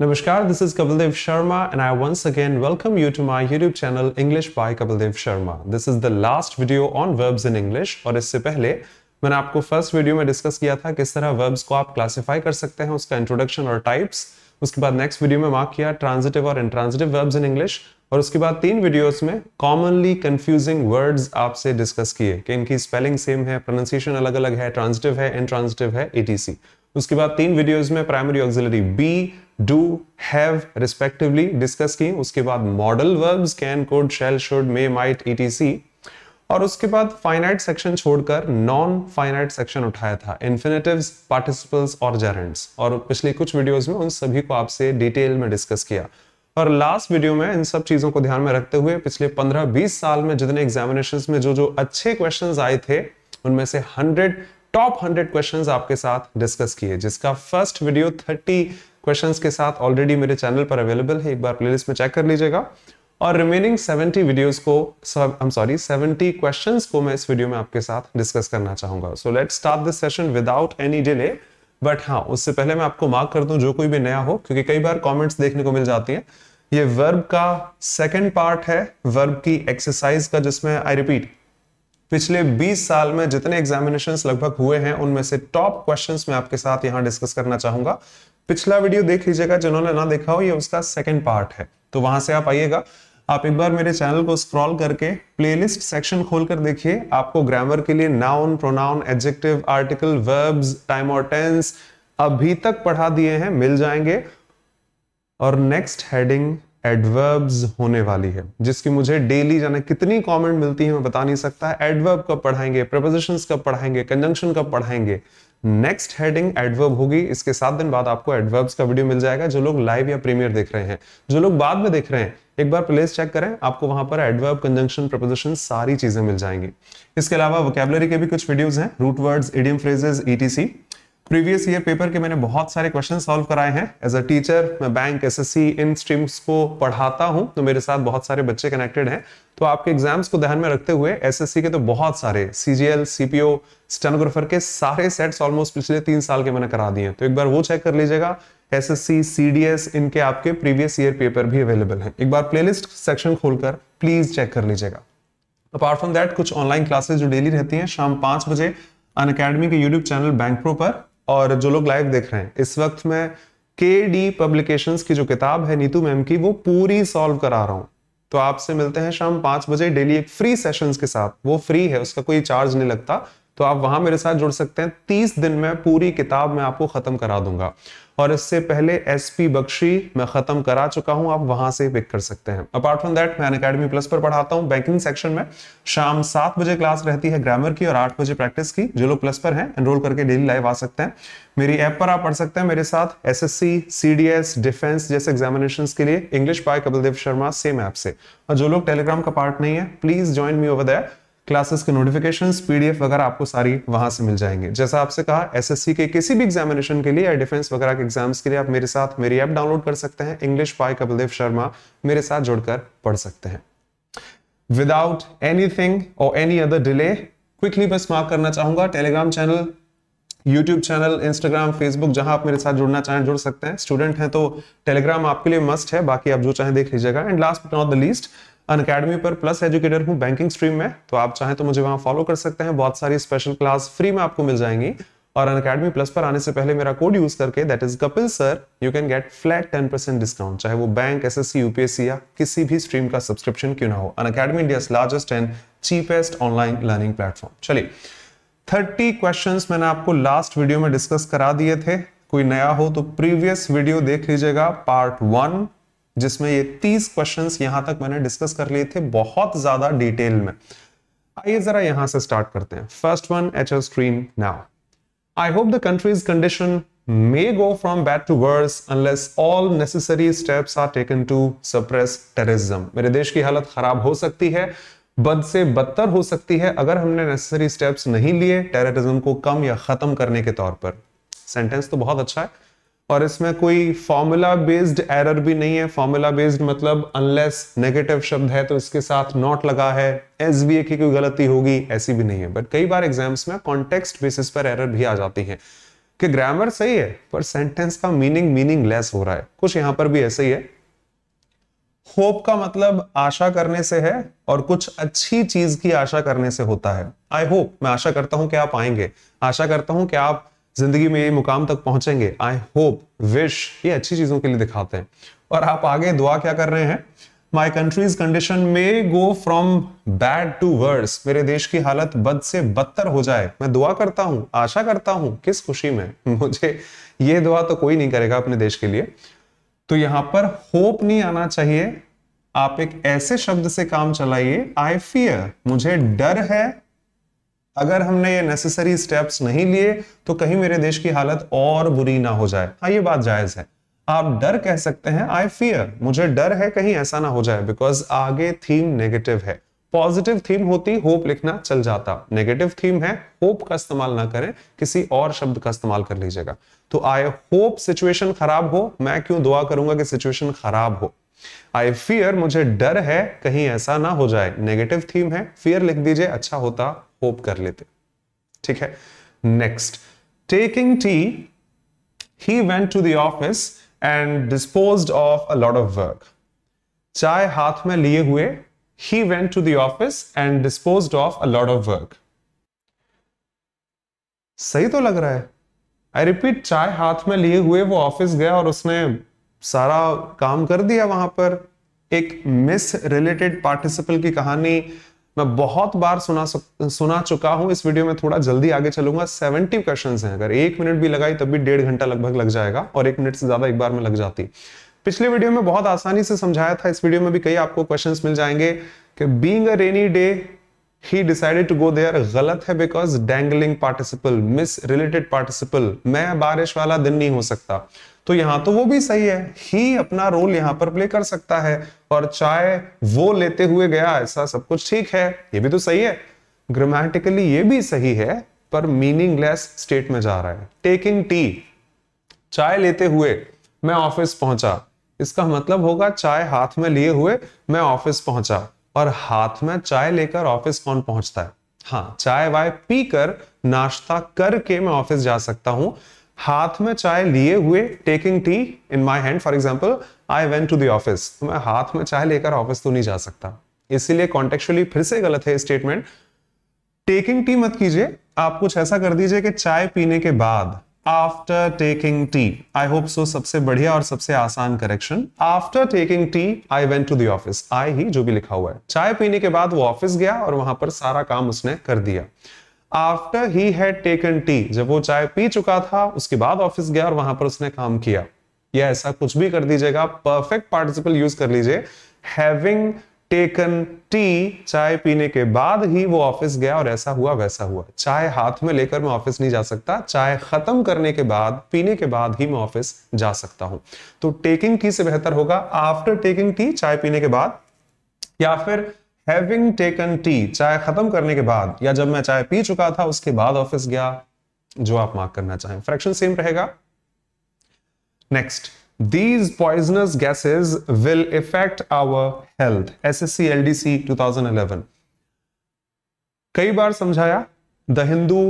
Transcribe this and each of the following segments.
नमस्कार this is Kapildev Sharma and I once again welcome you to my YouTube channel English by Kapildev Sharma this is the last video on verbs in English और इससे पहले मैंने आपको first video में discuss किया था किस तरह वर्ब्स को आप क्लासिफाई कर सकते हैं उसका इंट्रोडक्शन और टाइप्स उसके बाद नेक्स्ट वीडियो में मार्क किया ट्रांजिटिव और इंट्रांजिटिव वर्ब्स इन इंग्लिश और उसके बाद तीन वीडियोस में कॉमनली कंफ्यूजिंग वर्ड्स आपसे डिस्कस किए कि इनकी स्पेलिंग सेम है प्रोनाउंसिएशन अलग अलग है ट्रांजिटिव है इंट्रांजिटिव है एटीसी उसके बाद तीन वीडियोस में primary auxiliary be do have respectively discuss की उसके बाद modal verbs can could shall should may might ई और उसके बाद फाइनाइट सेक्शन छोड़कर नॉन फाइनाइट सेक्शन उठाया था इन्फिनेटिव्स पार्टिसिपल्स और जेरेंट्स और पिछले कुछ वीडियोस में उन सभी को आपसे डिटेल में डिस्कस किया और लास्ट वीडियो में इन सब चीजों को ध्यान में रखते हुए पिछले 15-20 साल में जितने एग्जामिनेशन में जो जो अच्छे क्वेश्चन आए थे उनमें से हंड्रेड टॉप हंड्रेड क्वेश्चन आपके साथ डिस्कस किए जिसका फर्स्ट वीडियो थर्टी क्वेश्चंस के साथ ऑलरेडी मेरे चैनल पर अवेलेबल है एक बार प्लेलिस्ट में चेक कर लीजिएगा और रिमेनिंग 70 वीडियोस को आई सॉरी 70 क्वेश्चंस को मैं इस वीडियो में आपके साथ डिस्कस करना चाहूंगा so let start this session without any delay but हाँ उससे पहले मैं आपको मार्क कर दूं जो कोई भी नया हो क्योंकि कई बार कमेंट्स देखने को मिल जाती हैं ये वर्ब का सेकंड पार्ट है वर्ब की एक्सरसाइज का जिसमें आई रिपीट पिछले 20 साल में जितने एग्जामिनेशंस लगभग हुए हैं उनमें से टॉप क्वेश्चंस मैं आपके साथ यहां डिस्कस करना चाहूंगा पिछला वीडियो देख लीजिएगा जिन्होंने ना देखा हो ये उसका सेकेंड पार्ट है तो वहां से आप आइएगा आप एक बार मेरे चैनल को स्क्रॉल करके प्लेलिस्ट सेक्शन खोलकर देखिए आपको ग्रामर के लिए noun pronoun adjective article verbs time और टेंस अभी तक पढ़ा दिए हैं मिल जाएंगे और नेक्स्ट हेडिंग एडवर्ब्स होने वाली है जिसकी मुझे डेली जाने कितनी कमेंट मिलती है मैं बता नहीं सकता एडवर्ब कब पढ़ाएंगे प्रपोजिशंस कब पढ़ाएंगे कंजंक्शन कब पढ़ाएंगे नेक्स्ट हेडिंग एडवर्ब होगी इसके सात दिन बाद आपको एडवर्ब्स का वीडियो मिल जाएगा जो लोग लाइव या प्रीमियर देख रहे हैं जो लोग बाद में देख रहे हैं एक बार प्लेस चेक करें आपको वहां पर एडवर्ब कंजंक्शन प्रपोजिशन सारी चीजें मिल जाएंगी इसके अलावा वोकेबलरी के भी कुछ वीडियोज हैं root words idiom phrases etc previous year paper के मैंने बहुत सारे क्वेश्चन सॉल्व कराए हैं एज अ टीचर मैं बैंक एसएससी इन स्ट्रीम्स को पढ़ाता हूं तो मेरे साथ बहुत सारे बच्चे कनेक्टेड हैं तो आपके एग्जाम्स को ध्यान में रखते हुए एसएससी के तो बहुत सारे सीजीएल सीपीओ स्टेनोग्राफर के सारे सेट्स ऑलमोस्ट पिछले तीन साल के मैंने करा दिए तो एक बार वो चेक कर लीजिएगा S S C C D S इनके आपके प्रीवियस ईयर पेपर भी अवेलेबल हैं एक बार प्लेलिस्ट सेक्शन खोलकर प्लीज चेक कर लीजिएगा अपार्ट फ्रॉम दैट कुछ ऑनलाइन क्लासेस जो डेली रहती हैं शाम पांच बजे अन अकेडमी के यूट्यूब चैनल बैंक प्रो पर और जो लोग लाइव देख रहे हैं इस वक्त मैं के डी पब्लिकेशन की जो किताब है नीतू मैम की वो पूरी सॉल्व करा रहा हूं तो आपसे मिलते हैं शाम पांच बजे डेली एक फ्री सेशंस के साथ वो फ्री है उसका कोई चार्ज नहीं लगता तो आप वहां मेरे साथ जुड़ सकते हैं तीस दिन में पूरी किताब मैं आपको खत्म करा दूंगा और इससे पहले एस पी बख्शी मैं खत्म करा चुका हूं आप वहां से पिक कर सकते हैं अपार्ट फ्रॉम दैट मैं अकेडमी प्लस पर पढ़ाता हूं बैंकिंग सेक्शन में शाम सात बजे क्लास रहती है ग्रामर की और आठ बजे प्रैक्टिस की जो लोग प्लस पर हैं एनरोल करके डेली लाइव आ सकते हैं मेरी ऐप पर आप पढ़ सकते हैं मेरे साथ S S C C D S defence जैसे एग्जामिनेशन के लिए English by Kapil Dev Sharma same app से और जो लोग टेलीग्राम का पार्ट नहीं है please join me over that classes के नोटिफिकेशन पीडीएफ वगैरह आपको सारी वहां से मिल जाएंगे जैसा आपसे कहा एसएससी के किसी भी एग्जामिनेशन के लिए या डिफेंस वगैरह के एग्जाम्स के लिए आप मेरे साथ मेरी ऐप डाउनलोड कर सकते हैं इंग्लिश बाय कपिलदेव शर्मा मेरे साथ जुड़कर पढ़ सकते हैं विदाउट एनीथिंग और एनी अदर डिले क्विकली बस मार्क करना चाहूंगा Telegram channel YouTube channel Instagram, Facebook जहां आप मेरे साथ जुड़ना चाहें जुड़ सकते हैं स्टूडेंट हैं तो टेलीग्राम आपके लिए मस्ट है बाकी आप जो चाहें देख लीजिएगा and last but not the least Unacademy पर प्लस एजुकेटर हूँ बैंकिंग स्ट्रीम में तो आप चाहें तो मुझे वहाँ फॉलो कर सकते हैं बहुत सारी स्पेशल क्लास फ्री में आपको मिल जाएंगी और अन अकेडमी प्लस पर आने से पहले मेरा कोड यूज करके that is Kapil sir you can get flat ten percent discount चाहे वो bank S S C UPSC या किसी भी स्ट्रीम का सब्सक्रिप्शन क्यों ना हो Unacademy India largest and cheapest online learning platform चलिए थर्टी क्वेश्चन मैंने आपको लास्ट वीडियो में डिस्कस करा दिए थे कोई नया हो तो प्रीवियस वीडियो देख लीजिएगा पार्ट वन जिसमें ये तीस क्वेश्चन यहां तक मैंने डिस्कस कर लिए थे बहुत ज्यादा डिटेल में आइए जरा यहां से स्टार्ट करते हैं first one H S stream now I hope the country's condition may go from bad to worse unless all necessary steps are taken to suppress terrorism मेरे देश की हालत खराब हो सकती है बद से बदतर हो सकती है अगर हमने नेसेसरी स्टेप्स नहीं लिए टेररिज्म को कम या खत्म करने के तौर पर सेंटेंस तो बहुत अच्छा है और इसमें कोई फॉर्मूला बेस्ड एरर भी नहीं है फॉर्मूला बेस्ड मतलब अनलेस नेगेटिव शब्द है तो इसके साथ नॉट लगा है एस बी ए की कोई गलती होगी ऐसी भी नहीं है बट कई बार एग्जाम्स में कॉन्टेक्स्ट बेसिस पर एरर भी आ जाती है कि ग्रामर सही है पर सेंटेंस का मीनिंग मीनिंग लेस हो रहा है कुछ यहां पर भी ऐसे ही है होप का मतलब आशा करने से है और कुछ अच्छी चीज की आशा करने से होता है आई होप मैं आशा करता हूं कि आप आएंगे आशा करता हूं कि आप जिंदगी में ये मुकाम तक पहुंचेंगे आई होप विश ये अच्छी चीजों के लिए दिखाते हैं और आप आगे दुआ क्या कर रहे हैं माई country's condition may go from bad to worse मेरे देश की हालत बद से बदतर हो जाए मैं दुआ करता हूं आशा करता हूं किस खुशी में मुझे ये दुआ तो कोई नहीं करेगा अपने देश के लिए तो यहां पर होप नहीं आना चाहिए आप एक ऐसे शब्द से काम चलाइए आई फियर मुझे डर है अगर हमने ये नेसेसरी स्टेप्स नहीं लिए तो कहीं मेरे देश की हालत और बुरी ना हो जाए हाँ ये बात जायज है आप डर कह सकते हैं आई फियर मुझे डर है कहीं ऐसा ना हो जाए बिकॉज आगे थीम नेगेटिव है पॉजिटिव थीम होती होप लिखना चल जाता नेगेटिव थीम है होप का इस्तेमाल ना करें किसी और शब्द का इस्तेमाल कर लीजिएगा तो आई होप सिचुएशन खराब हो मैं क्यों दुआ करूंगा कि सिचुएशन खराब हो आई फियर मुझे डर है कहीं ऐसा ना हो जाए नेगेटिव थीम है फियर लिख दीजिए अच्छा होता होप कर लेते ठीक है next taking tea he went to the office office and dispose of a lot of work चाय हाथ में लिए हुए he went to the office and dispose of a lot of work सही तो लग रहा है आई रिपीट चाय हाथ में लिए हुए वो ऑफिस गया और उसने सारा काम कर दिया वहां पर एक मिस रिलेटेड पार्टिसिपल की कहानी मैं बहुत बार सुना सुना चुका हूं इस वीडियो में थोड़ा जल्दी आगे चलूंगा सेवेंटी क्वेश्चन हैं अगर एक मिनट भी लगाई तब भी डेढ़ घंटा लगभग लग जाएगा और एक मिनट से ज्यादा एक बार में लग जाती पिछले वीडियो में बहुत आसानी से समझाया था इस वीडियो में भी कई आपको क्वेश्चन मिल जाएंगे कि being a rainy day he decided to go there गलत है because dangling participle miss related participle मैं बारिश वाला दिन नहीं हो सकता तो यहां तो वो भी सही है ही अपना रोल यहां पर प्ले कर सकता है और चाय वो लेते हुए गया ऐसा सब कुछ ठीक है ये भी तो सही है ग्रामेटिकली ये भी सही है पर मीनिंगलेस स्टेट में जा रहा है टेकिंग टी चाय लेते हुए मैं ऑफिस पहुंचा इसका मतलब होगा चाय हाथ में लिए हुए मैं ऑफिस पहुंचा और हाथ में चाय लेकर ऑफिस कौन पहुंचता है हाँ चाय वाय पीकर नाश्ता करके मैं ऑफिस जा सकता हूं हाथ में चाय लिए हुए taking tea in my hand for example I went to the office तो मैं हाथ में चाय लेकर ऑफिस तो नहीं जा सकता इसीलिए कॉन्टेक्चुअली फिर से गलत है स्टेटमेंट टेकिंग टी मत कीजिए आप कुछ ऐसा कर दीजिए कि चाय पीने के बाद after taking tea I hope so सबसे बढ़िया और सबसे आसान correction after taking tea I went to the office office I ही जो भी लिखा हुआ है चाय पीने के बाद वो ऑफिस गया और वहां पर सारा काम उसने कर दिया after he had taken tea जब वो चाय पी चुका था उसके बाद ऑफिस गया और वहां पर उसने काम किया या ऐसा कुछ भी कर दीजिएगा परफेक्ट पार्टिसिपल यूज कर लीजिए हैविंग टेकन टी चाय पीने के बाद ही वो ऑफिस गया और ऐसा हुआ वैसा हुआ चाय हाथ में लेकर मैं ऑफिस नहीं जा सकता चाय खत्म करने के बाद पीने के बाद ही मैं ऑफिस जा सकता हूं तो टेकिंग टी से बेहतर होगा आफ्टर टेकिंग टी चाय पीने के बाद या फिर हैविंग टेकन टी चाय खत्म करने के बाद या जब मैं चाय पी चुका था उसके बाद ऑफिस गया जो आप मार्क करना चाहें फ्रैक्शन सेम रहेगा next these poisonous gases will affect our health ssc ldc 2011 कई बार समझाया द हिंदू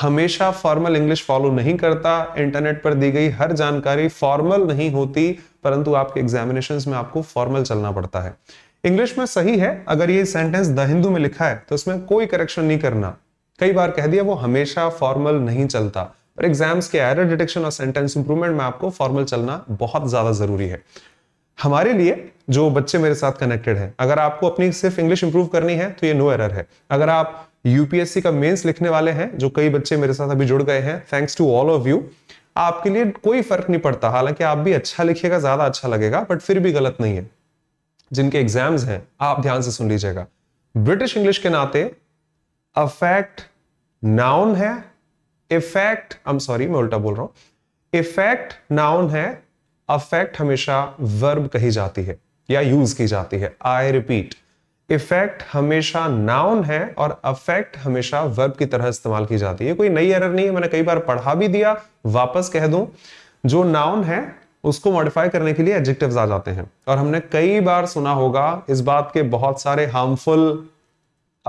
हमेशा फॉर्मल इंग्लिश फॉलो नहीं करता इंटरनेट पर दी गई हर जानकारी फॉर्मल नहीं होती परंतु आपके एग्जामिनेशन में आपको फॉर्मल चलना पड़ता है इंग्लिश में सही है अगर ये सेंटेंस द हिंदू में लिखा है तो इसमें कोई करेक्शन नहीं करना कई बार कह दिया वो हमेशा फॉर्मल नहीं चलता पर एग्जाम्स के एरर डिटेक्शन और सेंटेंस इंप्रूवमेंट में आपको फॉर्मल चलना बहुत ज्यादा जरूरी है हमारे लिए जो बच्चे मेरे साथ कनेक्टेड है अगर आपको अपनी सिर्फ इंग्लिश इंप्रूव करनी है तो ये नो एरर है अगर आप यूपीएससी का मेंस लिखने वाले हैं जो कई बच्चे मेरे साथ अभी जुड़ गए हैं thanks to all of you आपके लिए कोई फर्क नहीं पड़ता हालांकि आप भी अच्छा लिखिएगा ज्यादा अच्छा लगेगा बट फिर भी गलत नहीं है जिनके एग्जाम्स हैं आप ध्यान से सुन लीजिएगा ब्रिटिश इंग्लिश के नाते अफेक्ट नाउन है इफेक्ट आई एम सॉरी मैं उल्टा बोल रहा हूं इफेक्ट नाउन है अफेक्ट हमेशा वर्ब कही जाती है या यूज की जाती है आई रिपीट इफेक्ट हमेशा नाउन है और अफेक्ट हमेशा वर्ब की तरह इस्तेमाल की जाती है कोई नई एरर नहीं है मैंने कई बार पढ़ा भी दिया वापस कह दूं जो नाउन है उसको मॉडिफाई करने के लिए एडजेक्टिव्स आ जाते हैं और हमने कई बार सुना होगा इस बात के बहुत सारे हार्मफुल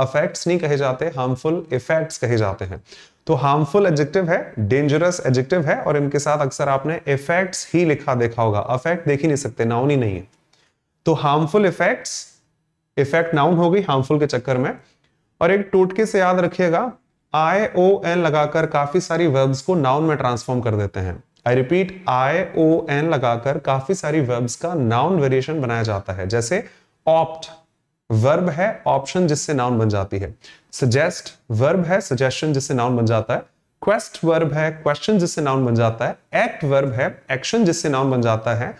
अफेक्ट्स नहीं कहे जाते हार्मफुल इफेक्ट्स कहे जाते हैं तो हार्मफुल एडजेक्टिव है डेंजरस एडजेक्टिव है और इनके साथ अक्सर आपने इफेक्ट्स ही लिखा देखा होगा अफेक्ट देख ही नहीं सकते नाउन ही नहीं है तो हार्मफुल इफेक्ट्स इफेक्ट नाउन हो गई हार्मफुल के चक्कर में और एक टोटके से याद रखिएगा आई ओ एन लगाकर काफी सारी वर्ब्स को नाउन में ट्रांसफॉर्म कर देते हैं I repeat I O N लगाकर काफी सारी वर्ब्स का नाउन वेरिएशन बनाया जाता है जैसे ऑप्ट वर्ब है ऑप्शन जिससे नाउन बन जाती है सजेस्ट वर्ब है सजेशन जिससे नाउन बन जाता है क्वेस्ट वर्ब है क्वेश्चन जिससे नाउन बन जाता है एक्ट वर्ब है एक्शन जिससे नाउन बन जाता है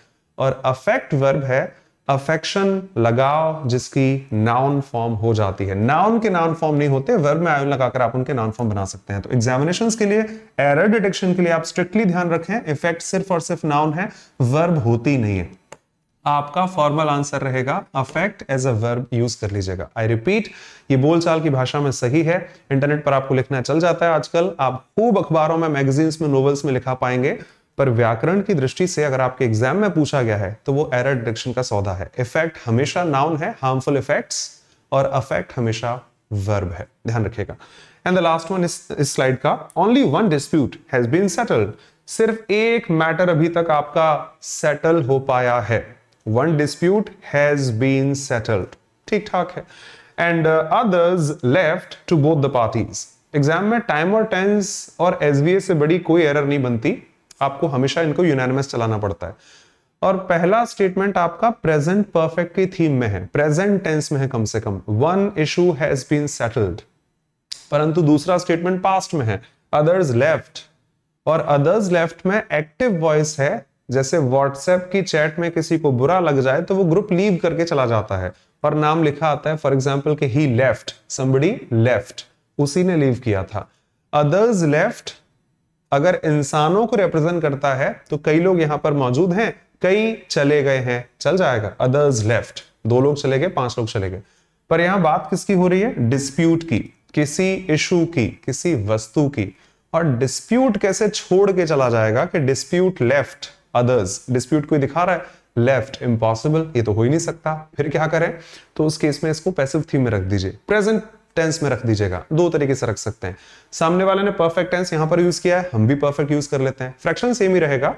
और अफेक्ट वर्ब है अफेक्शन लगाव जिसकी नाउन फॉर्म हो जाती है नाउन के नाउन फॉर्म नहीं होते वर्ब में आयोन लगाकर आप उनके नाउन फॉर्म बना सकते हैं तो एग्जामिनेशन के लिए एरर डिटेक्शन के लिए आप स्ट्रिक्टली ध्यान रखें इफेक्ट सिर्फ और सिर्फ नाउन है वर्ब होती नहीं है आपका फॉर्मल आंसर रहेगा affect as a verb use कर लीजिएगा आई रिपीट ये बोलचाल की भाषा में सही है इंटरनेट पर आपको लिखना चल जाता है आजकल आप खूब अखबारों में मैगजीन्स में नोवेल्स में लिखा पाएंगे पर व्याकरण की दृष्टि से अगर आपके एग्जाम में पूछा गया है तो वो एरर डिडक्शन का सौदा है इफेक्ट हमेशा नाउन है हार्मफुल इफेक्ट्स और अफेक्ट हमेशा वर्ब है ध्यान रखिएगा एंड द लास्ट वन इस स्लाइड का only one dispute has been settled सिर्फ एक मैटर अभी तक आपका सेटल हो पाया है one dispute has been settled ठीक ठाक है and others left to both the parties exam में टाइम और टेंस और एस से बड़ी कोई एरर नहीं बनती आपको हमेशा इनको यूनानिमस चलाना पड़ता है और पहला स्टेटमेंट आपका प्रेजेंट परफेक्ट की थीम में है प्रेजेंट टेंस में है कम से कम one issue has been settled परंतु दूसरा स्टेटमेंट पास्ट में है अदर्स लेफ्ट और अदर्स लेफ्ट में एक्टिव वॉइस है जैसे व्हाट्सएप की चैट में किसी को बुरा लग जाए तो वो ग्रुप लीव करके चला जाता है और नाम लिखा आता है फॉर एग्जाम्पल के ही लेफ्ट समबड़ी लेफ्ट उसी ने लीव किया था अदर्स लेफ्ट अगर इंसानों को रिप्रेजेंट करता है तो कई लोग यहां पर मौजूद हैं कई चले गए हैं चल जाएगा अदर्स लेफ्ट दो लोग चले गए पांच लोग चले गए पर यहां बात किसकी हो रही है डिस्प्यूट की किसी इशू की किसी वस्तु की और डिस्प्यूट कैसे छोड़ के चला जाएगा कि डिस्प्यूट लेफ्ट अदर्स डिस्प्यूट कोई दिखा रहा है लेफ्ट इम्पॉसिबल ये तो हो ही नहीं सकता फिर क्या करें तो उस केस में इसको पैसिव थीम में रख दीजिए प्रेजेंट टेंस में रख दीजिएगा दो तरीके से रख सकते हैं सामने वाले ने परफेक्ट टेंस यहां पर यूज किया है हम भी परफेक्ट यूज कर लेते हैं फ्रैक्शन सेम ही रहेगा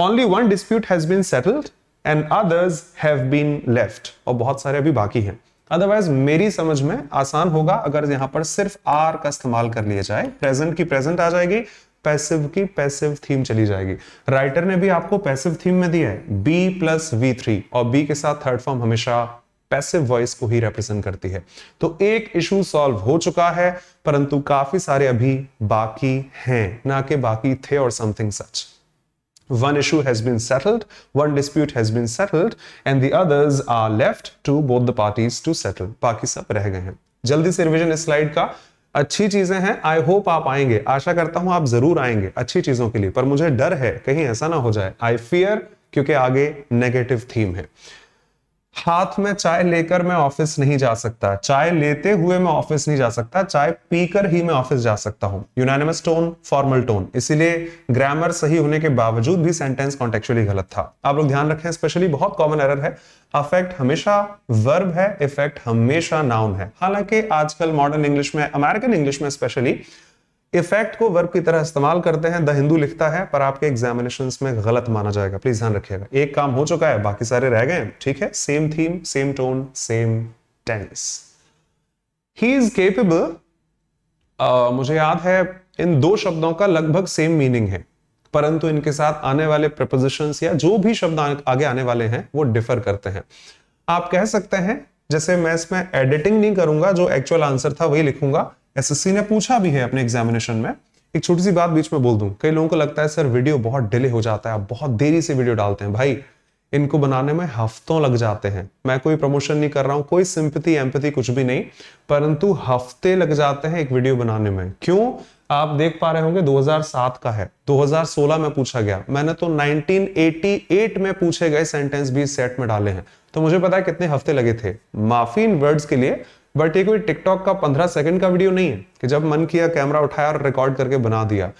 only one dispute has been settled and others have been left और बहुत सारे अभी बाकी हैं अदरवाइज मेरी समझ में आसान होगा अगर यहां पर सिर्फ आर का इस्तेमाल कर लिया जाए प्रेजेंट की प्रेजेंट आ जाएगी पैसिव की पैसिव थीम चली जाएगी राइटर ने भी आपको पैसिव थीम में दिया है बी प्लस वी थ्री और बी के साथ थर्ड फॉर्म हमेशा पैसिव वॉइस को ही रिप्रेजेंट करती है तो एक इशू सॉल्व हो चुका है परंतु काफी सारे अभी बाकी हैं ना कि बाकी थे और something such one issue has been settled one dispute has been settled and the others are left to both the parties to settle बाकी सब रह गए हैं जल्दी से रिविजन इस स्लाइड का अच्छी चीजें हैं आई होप आप आएंगे आशा करता हूं आप जरूर आएंगे अच्छी चीजों के लिए पर मुझे डर है कहीं ऐसा ना हो जाए आई फियर क्योंकि आगे नेगेटिव थीम है हाथ में चाय लेकर मैं ऑफिस नहीं जा सकता चाय लेते हुए मैं ऑफिस नहीं जा सकता चाय पीकर ही मैं ऑफिस जा सकता हूं यूनानिमस टोन फॉर्मल टोन इसीलिए ग्रामर सही होने के बावजूद भी सेंटेंस कॉन्टेक्चुअली गलत था आप लोग ध्यान रखें स्पेशली बहुत कॉमन एरर है अफेक्ट हमेशा वर्ब है इफेक्ट हमेशा नाउन है हालांकि आजकल मॉडर्न इंग्लिश में अमेरिकन इंग्लिश में स्पेशली इफेक्ट को वर्ब की तरह इस्तेमाल करते हैं द हिंदू लिखता है पर आपके एग्जामिनेशन में गलत माना जाएगा प्लीज ध्यान रखिएगा एक काम हो चुका है बाकी सारे रह गए ठीक है same theme same tone same tense he is capable मुझे याद है इन दो शब्दों का लगभग सेम मीनिंग है परंतु इनके साथ आने वाले प्रपोजिशन या जो भी शब्द आगे आने वाले हैं वो डिफर करते हैं आप कह सकते हैं जैसे मैं इसमें एडिटिंग नहीं करूंगा जो एक्चुअल आंसर था वही लिखूंगा एसएससी ने पूछा भी है अपने एग्जामिनेशन में एक छोटी सी बात बीच में बोल दूं कई लोगों को लगता है सर वीडियो बहुत डिले हो जाता है बहुत देरी से वीडियो डालते हैं भाई इनको बनाने में हफ्तों लग जाते हैं मैं कोई प्रमोशन नहीं कर रहा हूं कोई सिंपति एम्पति कुछ भी नहीं परंतु हफ्ते लग जाते हैं एक वीडियो बनाने में क्यों आप देख पा रहे होंगे 2007 का है 2016 में पूछा गया मैंने तो 1988 में पूछे गए सेंटेंस भी सेट में डाले हैं तो मुझे पता है कितने हफ्ते लगे थे माफी इन वर्ड्स के लिए बट ये कोई टिकटॉक का पंद्रह सेकंड का वीडियो नहीं है कि जब मन किया कैमरा उठाया और रिकॉर्ड करके बना दिया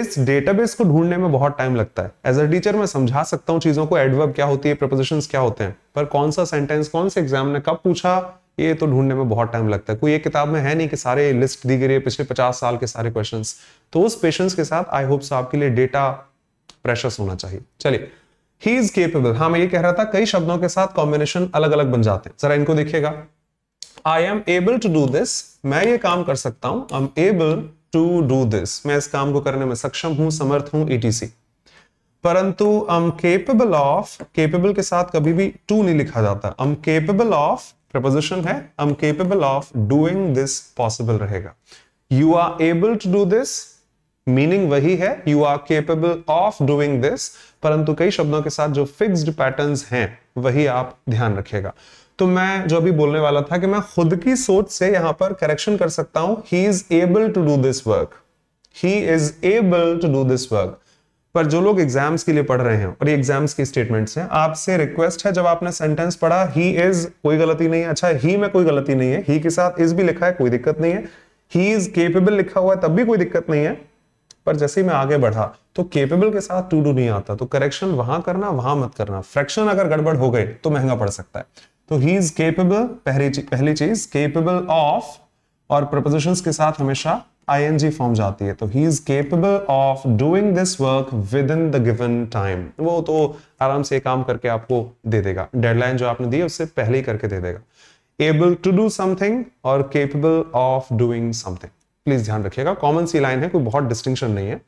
इस डेटाबेस को ढूंढने में बहुत टाइम लगता है एज अ टीचर मैं समझा सकता हूँ चीजों को एडवर्ब क्या होती है प्रपोजिशन क्या होते हैं पर कौन सा सेंटेंस कौन से एग्जाम ने कब पूछा ये तो ढूंढने में बहुत टाइम लगता है कोई एक किताब में है नहीं कि सारे लिस्ट दी गई है पिछले पचास साल के सारे क्वेश्चन तो उस पेशेंस के साथ आई होप आपके लिए डेटा प्रेशस होना चाहिए चलिए ही इज केपेबल हाँ मैं ये कह रहा था कई शब्दों के साथ कॉम्बिनेशन अलग अलग बन जाते हैं जरा इनको देखिएगा I am able to do this मैं ये काम कर सकता हूं I am able to do this मैं इस काम को करने में सक्षम हूं समर्थ हूं ईटीसी e परंतु I am capable of capable के साथ कभी भी टू नहीं लिखा जाता I am capable of preposition है I am capable of doing this possible रहेगा you are able to do this meaning वही है you are capable of doing this परंतु कई शब्दों के साथ जो फिक्स्ड पैटर्न्स हैं वही आप ध्यान रखिएगा तो मैं जो अभी बोलने वाला था कि मैं खुद की सोच से यहां पर करेक्शन कर सकता हूं he is able to do this work he is able to do this work पर जो लोग एग्जाम्स के लिए पढ़ रहे हैं और ये एग्जाम्स की स्टेटमेंट्स हैं आपसे रिक्वेस्ट है जब आपने सेंटेंस पढ़ा ही इज कोई गलती नहीं है अच्छा ही में कोई गलती नहीं है ही के साथ इज भी लिखा है कोई दिक्कत नहीं है ही इज केपेबल लिखा हुआ है तब भी कोई दिक्कत नहीं है पर जैसे ही मैं आगे बढ़ा तो केपेबल के साथ टू डू नहीं आता तो करेक्शन वहां करना वहां मत करना फ्रैक्शन अगर गड़बड़ हो गए तो महंगा पड़ सकता है तो ही इज केपेबल पहली पहली चीज केपेबल ऑफ और प्रपोजिशन के साथ हमेशा आईएनजी फॉर्म जाती है तो he is capable of doing this work within the given time वो तो आराम से काम करके आपको दे देगा डेडलाइन जो आपने दी है उससे पहले ही करके दे देगा एबल टू डू समथिंग और capable of doing something please ध्यान रखिएगा कॉमन सी लाइन है कोई बहुत डिस्टिंक्शन नहीं है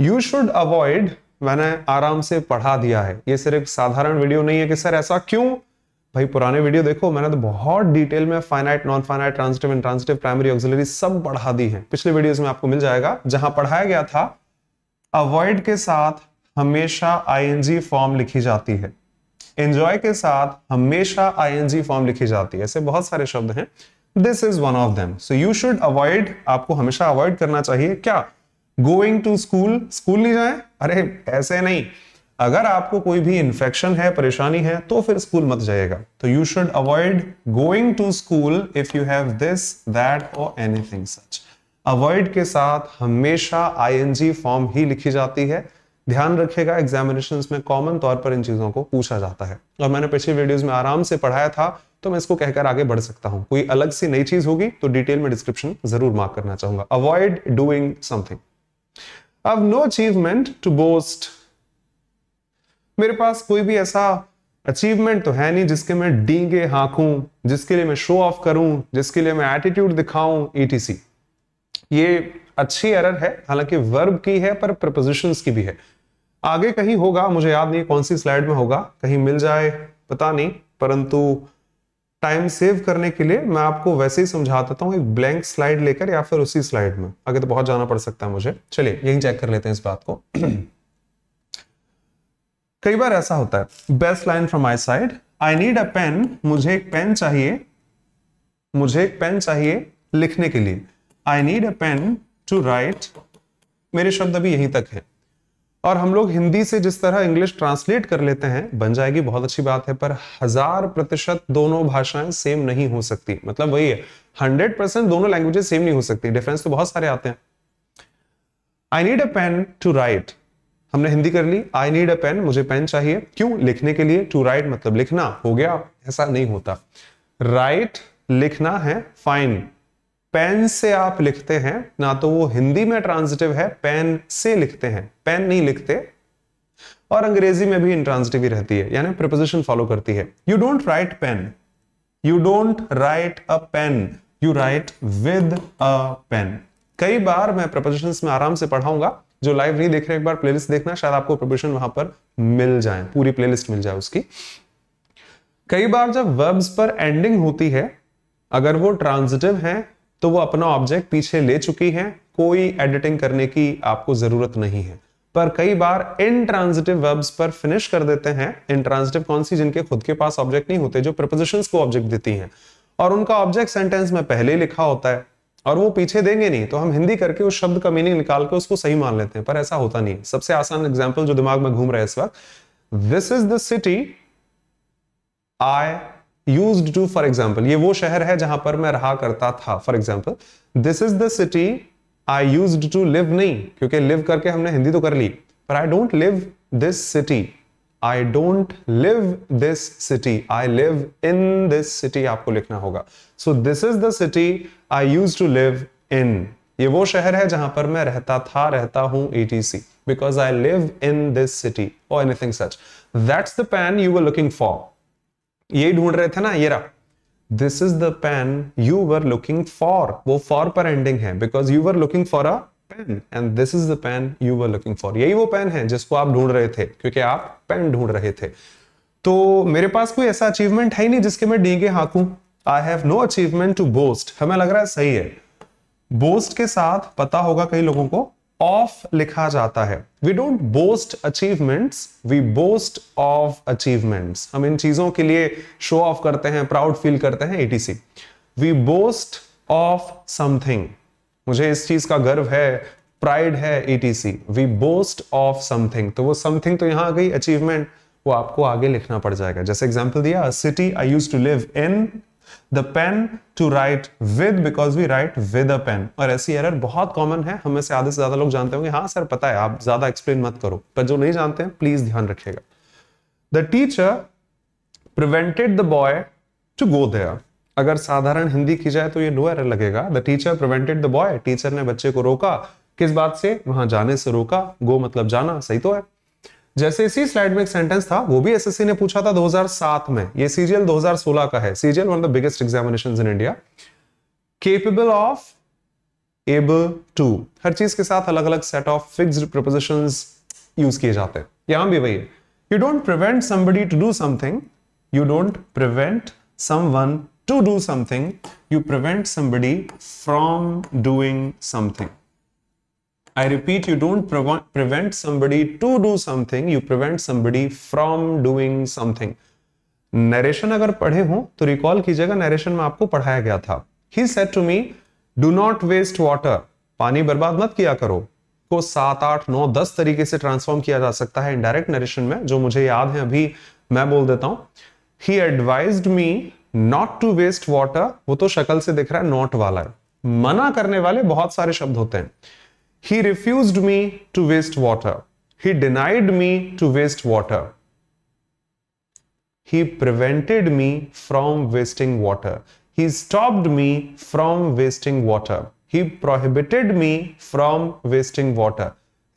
यू शुड अवॉइड मैंने आराम से पढ़ा दिया है ये सिर्फ साधारण वीडियो नहीं है कि सर ऐसा क्यों भाई पुराने वीडियो देखो मैंने तो बहुत डिटेल में finite non finite transitive and transitive primary auxiliary सब पढ़ा दी है पिछले वीडियोस में आपको मिल जाएगा जहां पढ़ाया गया था अवॉइड के साथ हमेशा आईएनजी फॉर्म लिखी जाती है एंजॉय के साथ हमेशा आईएनजी फॉर्म लिखी जाती है ऐसे बहुत सारे शब्द हैं this is one of them so you should avoid आपको हमेशा अवॉइड करना चाहिए क्या गोइंग टू स्कूल स्कूल नहीं जाए अरे ऐसे नहीं अगर आपको कोई भी इन्फेक्शन है परेशानी है तो फिर स्कूल मत जाएगा तो you should avoid going to school if you have this that और एनीथिंग सच अवॉइड के साथ हमेशा आईएनजी फॉर्म ही लिखी जाती है ध्यान रखिएगा एग्जामिनेशन में कॉमन तौर पर इन चीजों को पूछा जाता है और मैंने पिछले वीडियोज में आराम से पढ़ाया था तो मैं इसको कहकर आगे बढ़ सकता हूं कोई अलग सी नई चीज होगी तो डिटेल में डिस्क्रिप्शन जरूर मार्क करना चाहूंगा अवॉइड डूइंग समथिंग अब नो अचीवमेंट टू बोस्ट मेरे पास कोई भी ऐसा अचीवमेंट तो है नहीं जिसके मैं डींगे हाँकूं जिसके लिए मैं शो ऑफ करूं जिसके लिए मैं एटीट्यूड दिखाऊं ईटीसी ये अच्छी एरर है हालांकि वर्ब की है पर प्रपोजिशन की भी है आगे कहीं होगा मुझे याद नहीं कौन सी स्लाइड में होगा कहीं मिल जाए पता नहीं परंतु टाइम सेव करने के लिए मैं आपको वैसे ही समझा देता हूँ एक ब्लैंक स्लाइड लेकर या फिर उसी स्लाइड में आगे तो बहुत जाना पड़ सकता है मुझे चलिए यही चेक कर लेते हैं इस बात को कई बार ऐसा होता है best line from my side I need a pen मुझे एक पेन चाहिए मुझे एक पेन चाहिए लिखने के लिए I need a pen to write मेरे शब्द अभी यहीं तक है और हम लोग हिंदी से जिस तरह इंग्लिश ट्रांसलेट कर लेते हैं बन जाएगी बहुत अच्छी बात है पर हजार प्रतिशत दोनों भाषाएं सेम नहीं हो सकती मतलब वही है हंड्रेड परसेंट दोनों लैंग्वेजेस सेम नहीं हो सकती डिफरेंस तो बहुत सारे आते हैं I need a pen to write हमने हिंदी कर ली आई नीड अ पेन मुझे पेन चाहिए क्यों लिखने के लिए टू राइट मतलब लिखना हो गया ऐसा नहीं होता राइट लिखना है फाइन पेन से आप लिखते हैं ना तो वो हिंदी में ट्रांजिटिव है पेन से लिखते हैं पेन नहीं लिखते और अंग्रेजी में भी इंट्रांजिटिव ही रहती है यानी प्रिपोजिशन फॉलो करती है you don't write pen you don't write a pen you write with a pen कई बार मैं प्रपोजिशन में आराम से पढ़ाऊंगा जो लाइव नहीं देख रहे एक बार प्लेलिस्ट देखना शायद आपको प्रिपरेशन वहां पर मिल जाए पूरी प्लेलिस्ट मिल जाए उसकी कई बार जब वर्ब्स पर एंडिंग होती है अगर वो ट्रांजिटिव है तो वो अपना ऑब्जेक्ट पीछे ले चुकी है कोई एडिटिंग करने की आपको जरूरत नहीं है पर कई बार इन ट्रांजिटिव वर्ब्स पर फिनिश कर देते हैं इन ट्रांजिटिव कौन सी जिनके खुद के पास ऑब्जेक्ट नहीं होते जो प्रपोजिशंस को ऑब्जेक्ट देती हैं और उनका ऑब्जेक्ट सेंटेंस में पहले लिखा होता है और वो पीछे देंगे नहीं तो हम हिंदी करके उस शब्द का मीनिंग निकाल के उसको सही मान लेते हैं पर ऐसा होता नहीं सबसे आसान एग्जाम्पल जो दिमाग में घूम रहा है इस वक्त this is the city I use to for example ये वो शहर है जहां पर मैं रहा करता था for example this is the city I use to live नहीं क्योंकि लिव करके हमने हिंदी तो कर ली पर I don't live this city I don't live this city I live in this city आपको लिखना होगा so this is the city I use to live in ये वो शहर है जहां पर मैं रहता था रहता हूं ETC because I live in this city और anything such that's the pen you were looking for ये ढूंढ रहे थे ना ये रहा this is the pen you were looking for वो फॉर पर एंडिंग है because you were looking for a pen and this is the pen you were looking for यही वो पेन है जिसको आप ढूंढ रहे थे क्योंकि आप पेन ढूंढ रहे थे तो मेरे पास कोई ऐसा अचीवमेंट है ही नहीं जिसके मैं डीगे हाकू I have no achievement to boast हमें लग रहा है सही है बोस्ट के साथ पता होगा कई लोगों को ऑफ लिखा जाता है we don't boast achievements we boast of achievements हम इन चीजों के लिए शो ऑफ करते हैं प्राउड फील करते हैं ETC we boast of something मुझे इस चीज का गर्व है प्राइड है ETC we boast of something तो वो समथिंग तो यहां आ गई अचीवमेंट वो आपको आगे लिखना पड़ जाएगा जैसे एग्जाम्पल दिया city I use to live in the pen to write with because we write with a pen और ऐसी एरर बहुत कॉमन है हमें से आधे से ज्यादा लोग जानते होंगे हाँ सर पता है आप ज्यादा एक्सप्लेन मत करो पर जो नहीं जानते हैं प्लीज ध्यान रखिएगा the teacher prevented the boy to go there अगर साधारण हिंदी की जाए तो ये नो एरर लगेगा the teacher prevented the boy teacher ने बच्चे को रोका किस बात से वहां जाने से रोका गो मतलब जाना सही तो है जैसे इसी स्लाइड में एक सेंटेंस था वो भी एसएससी ने पूछा था 2007 में ये सीजीएल 2016 का है CGL one of the biggest examination in India capable of able to हर चीज के साथ अलग अलग set of fixed preposition use किए जाते हैं यहां भी वही है you don't prevent somebody to do something you don't prevent someone to do something, you prevent somebody from doing something. I repeat, you don't pre prevent somebody to do something, you prevent somebody from doing something. Narration अगर पढ़े हो तो recall कीजिएगा narration में आपको पढ़ाया गया था he said to me do not waste water पानी बर्बाद मत किया करो को सात आठ नौ दस तरीके से ट्रांसफॉर्म किया जा सकता है इनडायरेक्ट नरेशन में जो मुझे याद है अभी मैं बोल देता हूं he advise me not to waste water वो तो शक्ल से दिख रहा है नॉट वाला है मना करने वाले बहुत सारे शब्द होते हैं he refuse me to waste water he denied me to waste water he prevented me from wasting water he stopped me from wasting water he prohibited me from wasting water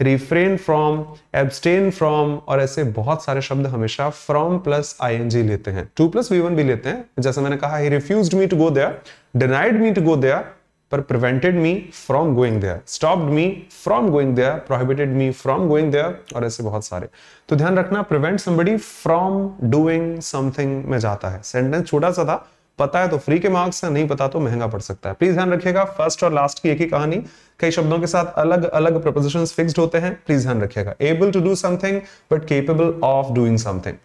refrain from abstain from और ऐसे बहुत सारे शब्द हमेशा from plus I N G लेते हैं to plus V one भी लेते हैं जैसे मैंने कहा he refuse me to go there denied me to go there पर prevented me from going there stopped me from going there prohibited me from going there और ऐसे बहुत सारे तो ध्यान रखना prevent somebody from doing something में जाता है सेंटेंस छोटा सा था पता है तो फ्री के मार्क्स है नहीं पता तो महंगा पड़ सकता है प्लीज ध्यान रखिएगा फर्स्ट और लास्ट की एक ही कहानी कई शब्दों के साथ अलग अलग प्रपोजिशन फिक्स्ड होते हैं प्लीज ध्यान रखिएगा able to do something but capable of doing something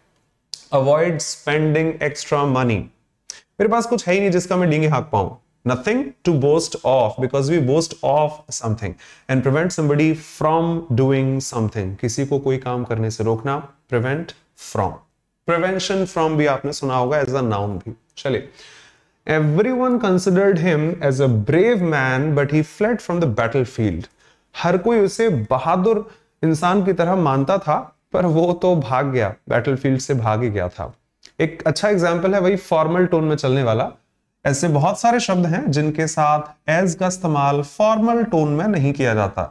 avoid spending extra money मेरे पास कुछ है ही नहीं जिसका मैं डींगे हाँक पाऊं nothing to boast of because we boast of something and prevent somebody from doing something किसी को कोई काम करने से रोकना prevent from prevention from भी आपने सुना होगा एज अ नाउन भी चलिए everyone considered him as a brave man but he fled from the battlefield हर कोई उसे बहादुर इंसान की तरह मानता था पर वो तो भाग गया बैटलफील्ड से भाग ही गया था एक अच्छा एग्जाम्पल है वही फॉर्मल टोन में चलने वाला ऐसे बहुत सारे शब्द हैं जिनके साथ एज का इस्तेमाल फॉर्मल टोन में नहीं किया जाता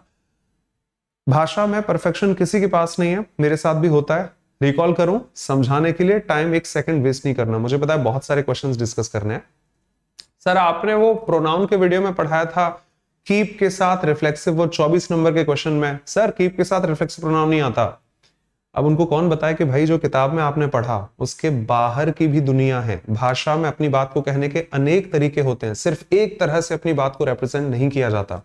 भाषा में परफेक्शन किसी के पास नहीं है मेरे साथ भी होता है रिकॉल करूं समझाने के लिए टाइम एक सेकंड वेस्ट नहीं करना मुझे पता है बहुत सारे क्वेश्चंस डिस्कस करने हैं सर आपने वो प्रोनाउन के वीडियो में पढ़ाया था कीप के साथ रिफ्लेक्सिव वो 24 नंबर के क्वेश्चन में सर कीप के साथ रिफ्लेक्सिव प्रोनाउन नहीं आता अब उनको कौन बताए कि भाई जो किताब में आपने पढ़ा उसके बाहर की भी दुनिया है भाषा में अपनी बात को कहने के अनेक तरीके होते हैं सिर्फ एक तरह से अपनी बात को रिप्रेजेंट नहीं किया जाता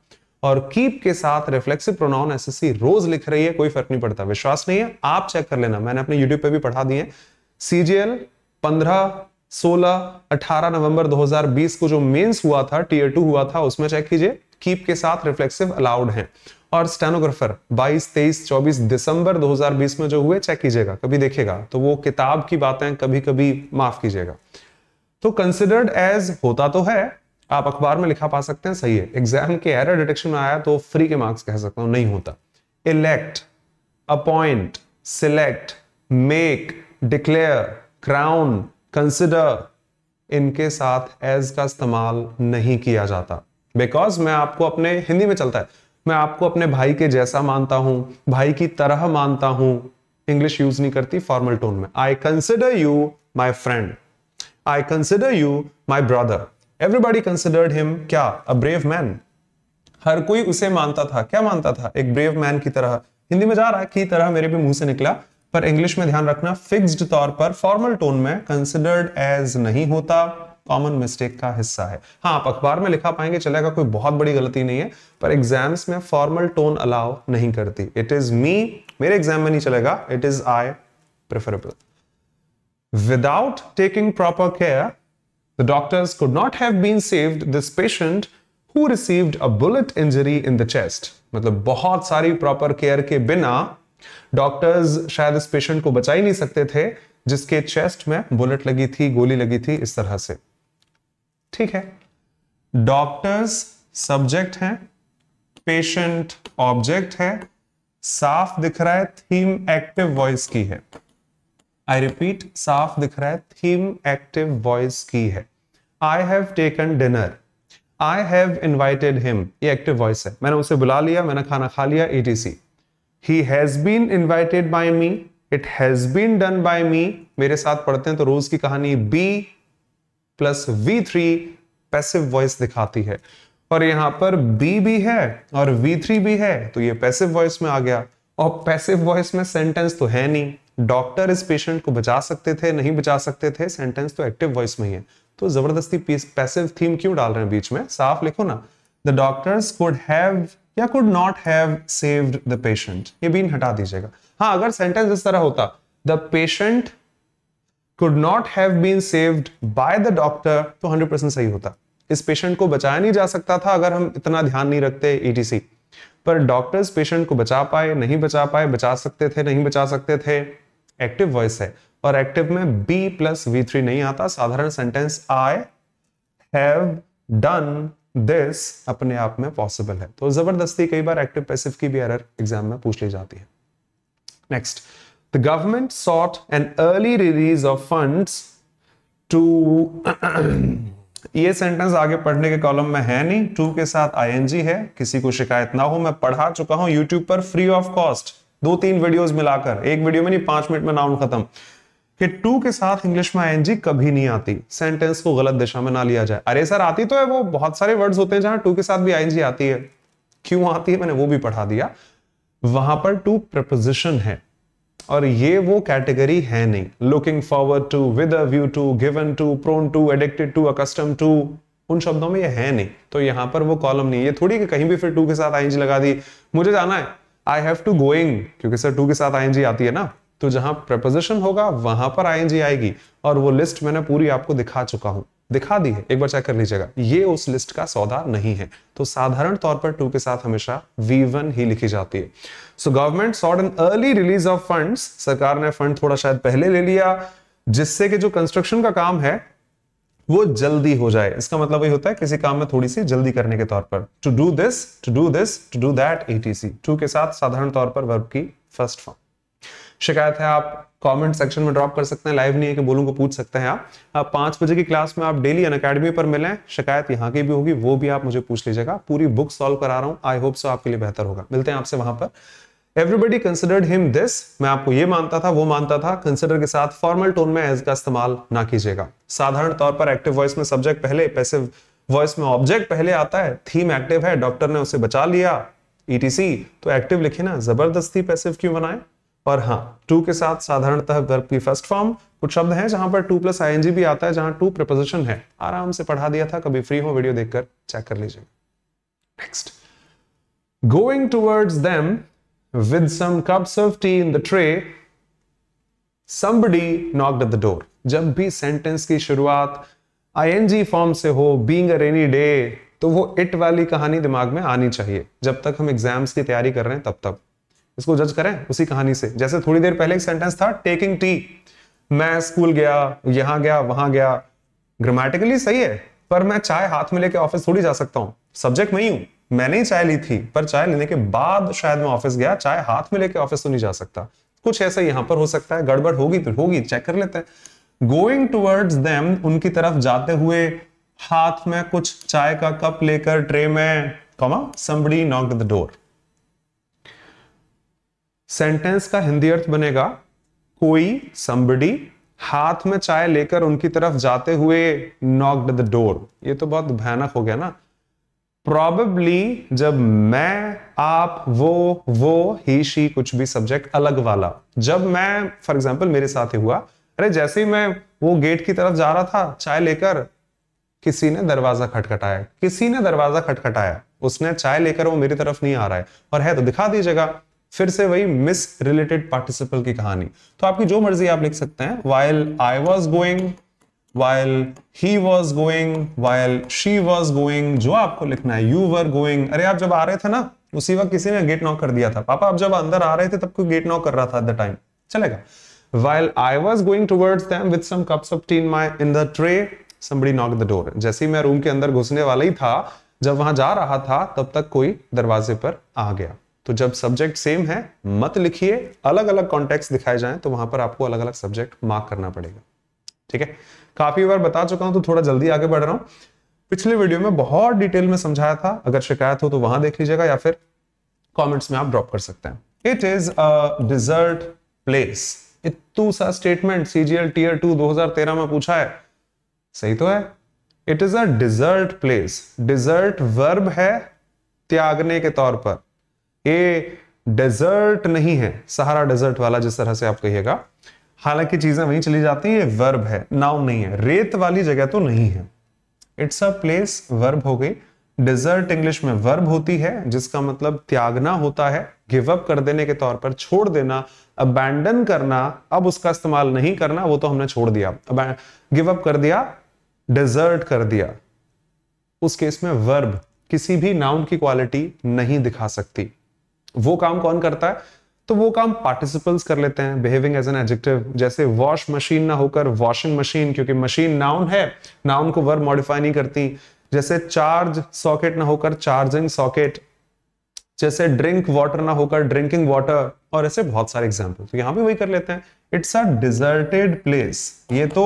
और कीप के साथ रिफ्लेक्सिव प्रोनाउन एसएससी रोज लिख रही है कोई फर्क नहीं पड़ता विश्वास नहीं है आप चेक कर लेना मैंने अपने यूट्यूब पर भी पढ़ा दिए सीजीएल पंद्रह 16 18 नवंबर 2020 को जो मेंस हुआ था टीयर टू हुआ था उसमें चेक कीजिए कीप के साथ रिफ्लेक्सिव अलाउड है और स्टेनोग्राफर 22 23 24 दिसंबर 2020 में जो हुए चेक कीजिएगा कभी देखेगा तो वो किताब की बातें कभी कभी माफ कीजिएगा तो कंसिडर्ड एज होता तो है आप अखबार में लिखा पा सकते हैं सही है एग्जाम के एरर डिटेक्शन में आया तो फ्री के मार्क्स कह सकता हूं नहीं होता elect appoint select make declare crown consider इनके साथ एज का इस्तेमाल नहीं किया जाता बिकॉज मैं आपको अपने हिंदी में चलता है मैं आपको अपने भाई के जैसा मानता हूं भाई की तरह मानता हूं इंग्लिश यूज नहीं करती फॉर्मल टोन में I consider you my friend I consider you my brother everybody considered him क्या अ ब्रेव मैन हर कोई उसे मानता था क्या मानता था एक ब्रेव मैन की तरह हिंदी में जा रहा है की तरह मेरे भी मुंह से निकला पर इंग्लिश में ध्यान रखना फिक्स्ड तौर पर फॉर्मल टोन में कंसिडर्ड एज नहीं होता कॉमन मिस्टेक का हिस्सा है हाँ आप अखबार में लिखा पाएंगे चलेगा कोई बहुत बड़ी गलती नहीं है पर एग्जाम्स में फॉर्मल टोन अलाउ नहीं करती इट इज मी मेरे एग्जाम में नहीं चलेगा it is I preferable without taking proper care the doctors could not have been saved this patient who received a bullet injury in the chest मतलब बहुत सारी proper care के बिना doctors शायद इस पेशेंट को बचा ही नहीं सकते थे जिसके चेस्ट में बुलेट लगी थी गोली लगी थी इस तरह से ठीक है डॉक्टर्स सब्जेक्ट हैं पेशेंट ऑब्जेक्ट है साफ दिख रहा है थीम एक्टिव वॉइस की है आई रिपीट साफ दिख रहा है थीम एक्टिव वॉइस की है I have taken dinner I have invited him ये एक्टिव वॉइस है मैंने उसे बुला लिया मैंने खाना खा लिया ETC he has been invited by me it has been done by me मेरे साथ पढ़ते हैं तो रोज की कहानी be plus V three passive voice दिखाती है और यहां पर बी भी है और वी थ्री भी है तो ये पैसिव वॉइस में आ गया और पैसिव वॉइस में सेंटेंस तो है नहीं डॉक्टर इस पेशेंट को बचा सकते थे नहीं बचा सकते थे सेंटेंस तो एक्टिव वॉइस में ही है तो जबरदस्ती पैसिव थीम क्यों डाल रहे हैं बीच में साफ लिखो ना द डॉक्टर्स कुड हैव या could not have saved the patient ये बीन हटा दीजिएगा हाँ अगर सेंटेंस इस तरह होता the patient could not have been saved by the doctor तो 100 परसेंट सही होता इस पेशेंट को बचाया नहीं जा सकता था अगर हम इतना ध्यान नहीं रखते ईटीसी e पर डॉक्टर्स पेशेंट को बचा पाए नहीं बचा पाए बचा सकते थे नहीं बचा सकते थे एक्टिव वॉइस है और एक्टिव में बी प्लस वी थ्री नहीं आता साधारण sentence I have done this अपने आप में पॉसिबल है तो जबरदस्ती कई बार एक्टिव पैसिव की भी एरर एग्जाम में पूछ ली जाती है next the government sought an early release of fund to ये सेंटेंस आगे पढ़ने के कॉलम में है नहीं टू के साथ आईएनजी है किसी को शिकायत ना हो मैं पढ़ा चुका हूं यूट्यूब पर फ्री ऑफ कॉस्ट दो तीन वीडियोस मिलाकर एक वीडियो में नहीं पांच मिनट में नाउन खत्म कि टू के साथ इंग्लिश में आईएनजी कभी नहीं आती सेंटेंस को गलत दिशा में ना लिया जाए अरे सर आती तो है वो बहुत सारे वर्ड्स होते हैं जहां टू के साथ भी आईएनजी आती है क्यों आती है मैंने वो भी पढ़ा दिया वहां पर टू प्रपोजिशन है और ये वो कैटेगरी है नहीं looking forward to with a view to given to prone to addicted to accustomed to उन शब्दों में ये है नहीं तो यहां पर वो कॉलम नहीं है थोड़ी कि कहीं भी फिर टू के साथ आईएनजी लगा दी मुझे जाना है आई हैव टू गोइंग क्योंकि सर टू के साथ आईएनजी आती है ना तो जहां प्रपोजिशन होगा वहां पर आई आएगी और वो लिस्ट मैंने पूरी आपको दिखा चुका हूं दिखा दी है एक बार चेक कर लीजिएगा ये उस लिस्ट का सौदा नहीं है तो साधारण तौर पर टू के साथ हमेशा वी वन ही लिखी जाती है so government sought an early release of fund सरकार ने फंड थोड़ा शायद पहले ले लिया जिससे कि जो कंस्ट्रक्शन का काम है वो जल्दी हो जाए इसका मतलब ये होता है किसी काम में थोड़ी सी जल्दी करने के तौर पर to do this to do this to do that ETC to के साथ साधारण तौर पर वर्ब की फर्स्ट फॉर्म शिकायत है आप कमेंट सेक्शन में ड्रॉप कर सकते हैं लाइव नहीं है कि बोलूँ को पूछ सकते हैं आप, पांच पाँच बजे की क्लास में आप डेली अन पर मिले शिकायत यहाँ की भी होगी वो भी आप मुझे पूछ लीजिएगा पूरी बुक सॉल्व करा रहा हूँ आई होप सो आपके लिए बेहतर होगा मिलते हैं आपसे वहां पर एवरीबडी कंसिडर्ड हिम दिस मैं आपको ये मानता था वो मानता था कंसिडर के साथ फॉर्मल टोन में एज का इस्तेमाल ना कीजिएगा साधारण तौर पर एक्टिव वॉइस में सब्जेक्ट पहले पैसिव वॉइस में ऑब्जेक्ट पहले आता है थीम एक्टिव है डॉक्टर ने उसे बचा लिया ईटीसी तो एक्टिव लिखे ना जबरदस्ती पैसिव क्यों बनाए पर हाँ टू के साथ साधारणतः वर्ब की फर्स्ट फॉर्म कुछ शब्द हैं जहां पर टू प्लस आई भी आता है जहां टू प्रपोजिशन है आराम से पढ़ा दिया था कभी फ्री हो वीडियो देखकर चेक कर लीजिए next going towards them with some cups of tea in the tray somebody knocked at the door जब भी सेंटेंस की शुरुआत आई फॉर्म से हो बींग रेनी डे तो वो इट वाली कहानी दिमाग में आनी चाहिए जब तक हम एग्जाम्स की तैयारी कर रहे हैं तब तक इसको जज करें उसी कहानी से जैसे थोड़ी देर पहले एक सेंटेंस था टेकिंग टी मैं स्कूल गया यहां गया वहां गया ग्रामेटिकली सही है पर मैं चाय हाथ में लेके ऑफिस थोड़ी जा सकता हूं सब्जेक्ट में ही हूं मैंने ही चाय ली थी पर चाय लेने के बाद शायद मैं ऑफिस गया चाय हाथ में लेके ऑफिस तो नहीं जा सकता कुछ ऐसा यहां पर हो सकता है गड़बड़ होगी तो होगी चेक कर लेते हैं गोइंग टूवर्ड्स देम उनकी तरफ जाते हुए हाथ में कुछ चाय का कप लेकर ट्रे में comma somebody knock the door sentence का हिंदी अर्थ बनेगा कोई संबड़ी हाथ में चाय लेकर उनकी तरफ जाते हुए नॉक्ड द डोर ये तो बहुत भयानक हो गया ना प्रॉबली जब मैं आप वो वो ही शी कुछ भी सब्जेक्ट अलग वाला जब मैं फॉर एग्जाम्पल मेरे साथ ही हुआ अरे जैसे ही मैं वो गेट की तरफ जा रहा था चाय लेकर किसी ने दरवाजा खटखटाया किसी ने दरवाजा खटखटाया उसने चाय लेकर वो मेरी तरफ नहीं आ रहा है और है तो दिखा दीजिएगा फिर से वही मिस रिलेटेड पार्टिसिपल की कहानी तो आपकी जो मर्जी आप लिख सकते हैं while I was going while he was going while she was going जो आपको लिखना है यू वर गोइंग अरे आप जब आ रहे थे ना उसी वक्त किसी ने गेट नॉक कर दिया था पापा आप जब अंदर आ रहे थे तब कोई गेट नॉक कर रहा था एट द टाइम चलेगा while I was going towards them with some cups of tea in my in the tray, somebody knocked the जैसे ही मैं रूम के अंदर घुसने वाला ही था जब वहां जा रहा था तब तक कोई दरवाजे पर आ गया तो जब सब्जेक्ट सेम है मत लिखिए अलग अलग कॉन्टेक्ट दिखाए जाए तो वहां पर आपको अलग अलग सब्जेक्ट मार्क करना पड़ेगा ठीक है काफी बार बता चुका हूं तो थोड़ा जल्दी आगे बढ़ रहा हूं पिछले वीडियो में बहुत डिटेल में समझाया था अगर शिकायत हो तो वहां देख लीजिएगा या फिर कमेंट्स में आप ड्रॉप कर सकते हैं it is a desert place इतू सा स्टेटमेंट सीजीएल टीयर टू 2013 में पूछा है सही तो है it is a desert place desert verb है त्यागने के तौर पर ये डेजर्ट नहीं है सहारा डेजर्ट वाला जिस तरह से आप कहिएगा हालांकि चीजें वहीं चली जाती हैं ये वर्ब है नाउन नहीं है रेत वाली जगह तो नहीं है इट्स अ प्लेस वर्ब हो गई डेजर्ट इंग्लिश में वर्ब होती है जिसका मतलब त्यागना होता है गिव अप कर देने के तौर पर छोड़ देना अबैंडन करना अब उसका इस्तेमाल नहीं करना वो तो हमने छोड़ दिया गिव अप कर दिया डेजर्ट कर दिया उस केस में वर्ब किसी भी नाउन की क्वालिटी नहीं दिखा सकती वो काम कौन करता है तो वो काम पार्टिसिपल्स कर लेते हैं बिहेविंग एज एन एडजेक्टिव जैसे वॉश मशीन ना होकर वॉशिंग मशीन क्योंकि मशीन नाउन है नाउन को वर्ब मॉडिफाई नहीं करती जैसे चार्ज सॉकेट ना होकर चार्जिंग सॉकेट जैसे ड्रिंक वाटर ना होकर ड्रिंकिंग वाटर और ऐसे बहुत सारे एग्जाम्पल तो यहां भी वही कर लेते हैं इट्स अ डिजर्टेड प्लेस ये तो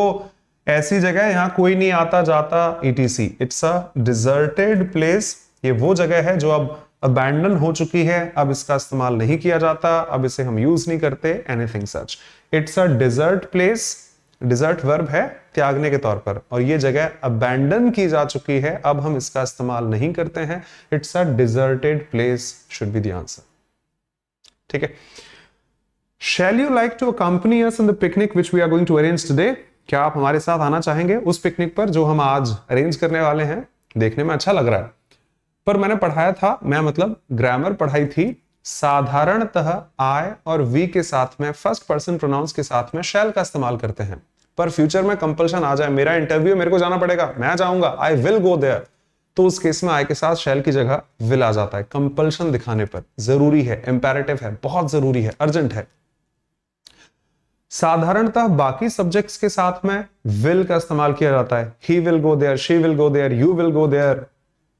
ऐसी जगह है यहां कोई नहीं आता जाता ETC it's a deserted place ये वो जगह है जो अब अबैंडन हो चुकी है अब इसका इस्तेमाल नहीं किया जाता अब इसे हम यूज नहीं करते anything such it's a desert place desert verb है त्यागने के तौर पर और ये जगह अबैंडन की जा चुकी है अब हम इसका इस्तेमाल नहीं करते हैं it's a deserted place should be answer ठीक है shall you like to accompany us in the picnic which we are going to arrange today क्या आप हमारे साथ आना चाहेंगे उस पिकनिक पर जो हम आज अरेंज करने वाले हैं देखने में अच्छा लग रहा है पर मैंने पढ़ाया था मैं मतलब ग्रामर पढ़ाई थी साधारणतः आय और वी के साथ में फर्स्ट पर्सन प्रोनाउंस के साथ में शैल का इस्तेमाल करते हैं पर फ्यूचर में कंपल्शन आ जाए मेरा इंटरव्यू मेरे को जाना पड़ेगा मैं जाऊंगा आई विल गो देयर तो उस केस में आय के साथ शैल की जगह विल आ जाता है कंपल्शन दिखाने पर जरूरी है इंपेरेटिव है बहुत जरूरी है अर्जेंट है साधारणतः बाकी सब्जेक्ट्स के साथ में विल का इस्तेमाल किया जाता है he will go there she will go there you will go there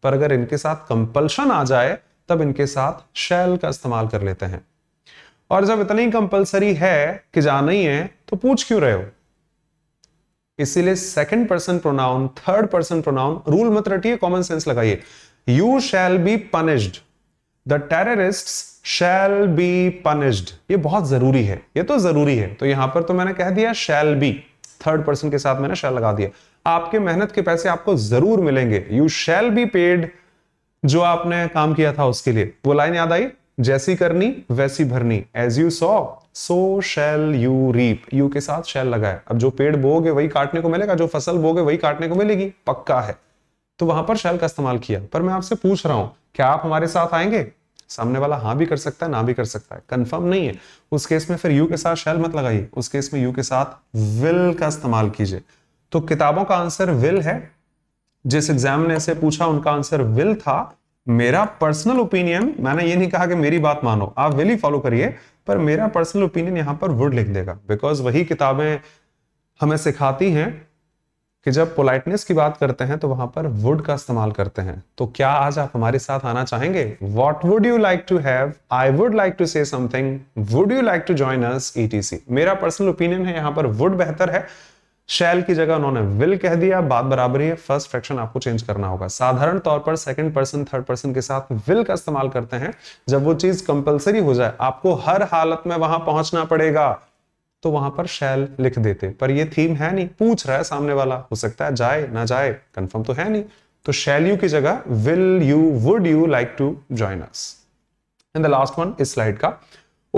पर अगर इनके साथ कंपल्शन आ जाए तब इनके साथ शैल का इस्तेमाल कर लेते हैं और जब इतनी कंपल्सरी है कि जा नहीं है तो पूछ क्यों रहे हो इसीलिए second person pronoun third person pronoun rule मत रटिए कॉमन सेंस लगाइए you shall be punished the terrorist shall be punished ये बहुत जरूरी है ये तो जरूरी है तो यहां पर तो मैंने कह दिया शैल बी थर्ड पर्सन के साथ मैंने शैल लगा दिया आपके मेहनत के पैसे आपको जरूर मिलेंगे यू शैल बी पेड जो आपने काम किया था उसके लिए वो लाइन याद आई जैसी करनी वैसी भरनी as you saw so shall you reap you के साथ शैल लगाए अब जो पेड़ बोगे वही काटने को मिलेगा जो फसल बोगे वही काटने को मिलेगी पक्का है तो वहां पर शैल का इस्तेमाल किया पर मैं आपसे पूछ रहा हूं क्या आप हमारे साथ आएंगे सामने वाला हाँ भी कर सकता है ना भी कर सकता है कंफर्म नहीं है उस केस में फिर यू के साथ शैल मत लगाइए उस केस में यू के साथ विल का इस्तेमाल कीजिए तो किताबों का आंसर विल है जिस एग्जाम ने से पूछा उनका आंसर विल था मेरा पर्सनल ओपिनियन मैंने ये नहीं कहा कि मेरी बात मानो आप विल ही फॉलो करिए पर मेरा पर्सनल ओपिनियन यहां पर वुड लिख देगा बिकॉज वही किताबें हमें सिखाती हैं कि जब पोलाइटनेस की बात करते हैं तो वहां पर वुड का इस्तेमाल करते हैं तो क्या आज आप हमारे साथ आना चाहेंगे what would you like to have I would like to say something would you like to join us ई मेरा पर्सनल ओपिनियन है यहां पर वुड बेहतर है शैल की जगह उन्होंने विल कह दिया बात बराबर ही है फर्स्ट फ्रैक्शन आपको चेंज करना होगा साधारण तौर पर सेकंड पर्सन थर्ड पर्सन के साथ विल का इस्तेमाल करते हैं जब वो चीज कंपलसरी हो जाए आपको हर हालत में वहां पहुंचना पड़ेगा तो वहां पर शैल लिख देते पर ये थीम है नहीं पूछ रहा है सामने वाला हो सकता है जाए ना जाए कंफर्म तो है नहीं तो शैल यू की जगह will you would you like to join us and the last one इस स्लाइड का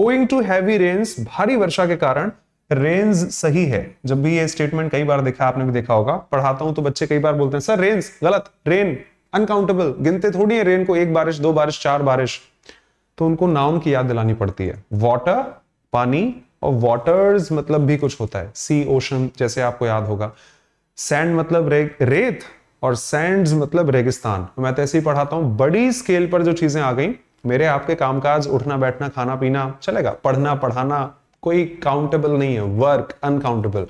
ओइंग टू हैवी रेन्स भारी वर्षा के कारण रेंज सही है जब भी ये स्टेटमेंट कई बार देखा आपने भी देखा होगा पढ़ाता हूं तो बच्चे कई बार बोलते हैं सर रेंज गलत रेन अनकाउंटेबल गिनते थोड़ी है रेन को एक बारिश दो बारिश चार बारिश तो उनको नाउन की याद दिलानी पड़ती है वॉटर पानी और वॉटर्स मतलब भी कुछ होता है सी ओशन जैसे आपको याद होगा सैंड मतलब रे, रेत और सैंड्स मतलब रेगिस्तान मैं तो ऐसे ही पढ़ाता हूं बड़ी स्केल पर जो चीजें आ गई मेरे आपके कामकाज उठना बैठना खाना पीना चलेगा पढ़ना पढ़ाना कोई काउंटेबल नहीं है वर्क अनकाउंटेबल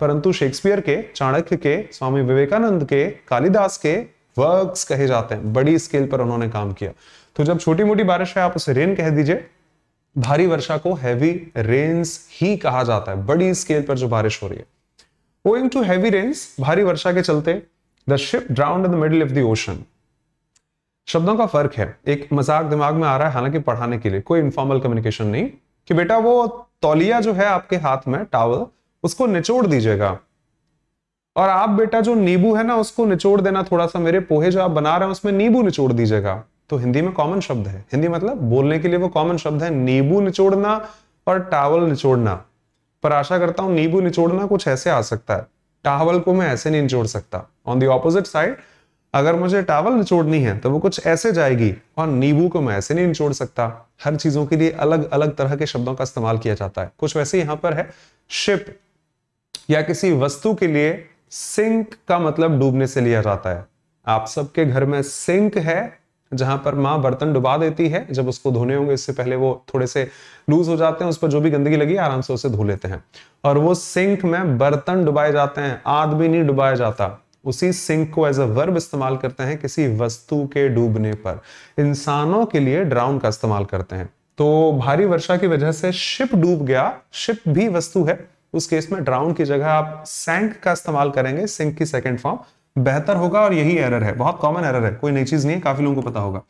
परंतु शेक्सपियर के चाणक्य के स्वामी विवेकानंद के कालिदास के वर्क्स कहे जाते हैं बड़ी स्केल पर उन्होंने काम किया तो जब छोटी मोटी बारिश है आप उसे रेन कह दीजिए भारी वर्षा को हैवी रेन्स ही कहा जाता है बड़ी स्केल पर जो बारिश हो रही है ओइंग टू हैवी रेन्स भारी वर्षा के चलते the ship drowned in the middle of the ocean शब्दों का फर्क है एक मजाक दिमाग में आ रहा है हालांकि पढ़ाने के लिए कोई इन्फॉर्मल कम्युनिकेशन नहीं कि बेटा वो तौलिया जो है आपके हाथ में टावल उसको निचोड़ दीजिएगा और आप बेटा जो नींबू है ना उसको निचोड़ देना थोड़ा सा मेरे पोहे जो आप बना रहे हैं उसमें नींबू निचोड़ दीजिएगा तो हिंदी में कॉमन शब्द है हिंदी मतलब बोलने के लिए वो कॉमन शब्द है नींबू निचोड़ना और टावल निचोड़ना पर आशा करता हूं नींबू निचोड़ना कुछ ऐसे आ सकता है टावल को मैं ऐसे नहीं निचोड़ सकता ऑन दी ऑपोजिट साइड अगर मुझे टावल निचोड़नी है तो वो कुछ ऐसे जाएगी और नींबू को मैं ऐसे नहीं निचोड़ सकता हर चीजों के लिए अलग अलग तरह के शब्दों का इस्तेमाल किया जाता है कुछ वैसे यहां पर है शिप या किसी वस्तु के लिए सिंक का मतलब डूबने से लिया जाता है आप सबके घर में सिंक है जहां पर माँ बर्तन डुबा देती है जब उसको धोने होंगे इससे पहले वो थोड़े से लूज हो जाते हैं उस पर जो भी गंदगी लगी आराम से उसे धो लेते हैं और वो सिंक में बर्तन डुबाए जाते हैं आदमी नहीं डुबाया जाता उसी सिंक को एज अ वर्ब इस्तेमाल करते हैं किसी वस्तु के डूबने पर इंसानों के लिए ड्राउन का इस्तेमाल करते हैं तो भारी वर्षा की वजह से शिप डूब गया शिप भी वस्तु है उस केस में ड्राउन की जगह आप सैंक का इस्तेमाल करेंगे सिंक की सेकेंड फॉर्म बेहतर होगा और यही एरर है बहुत कॉमन एरर है कोई नई चीज नहीं है काफी लोगों को पता होगा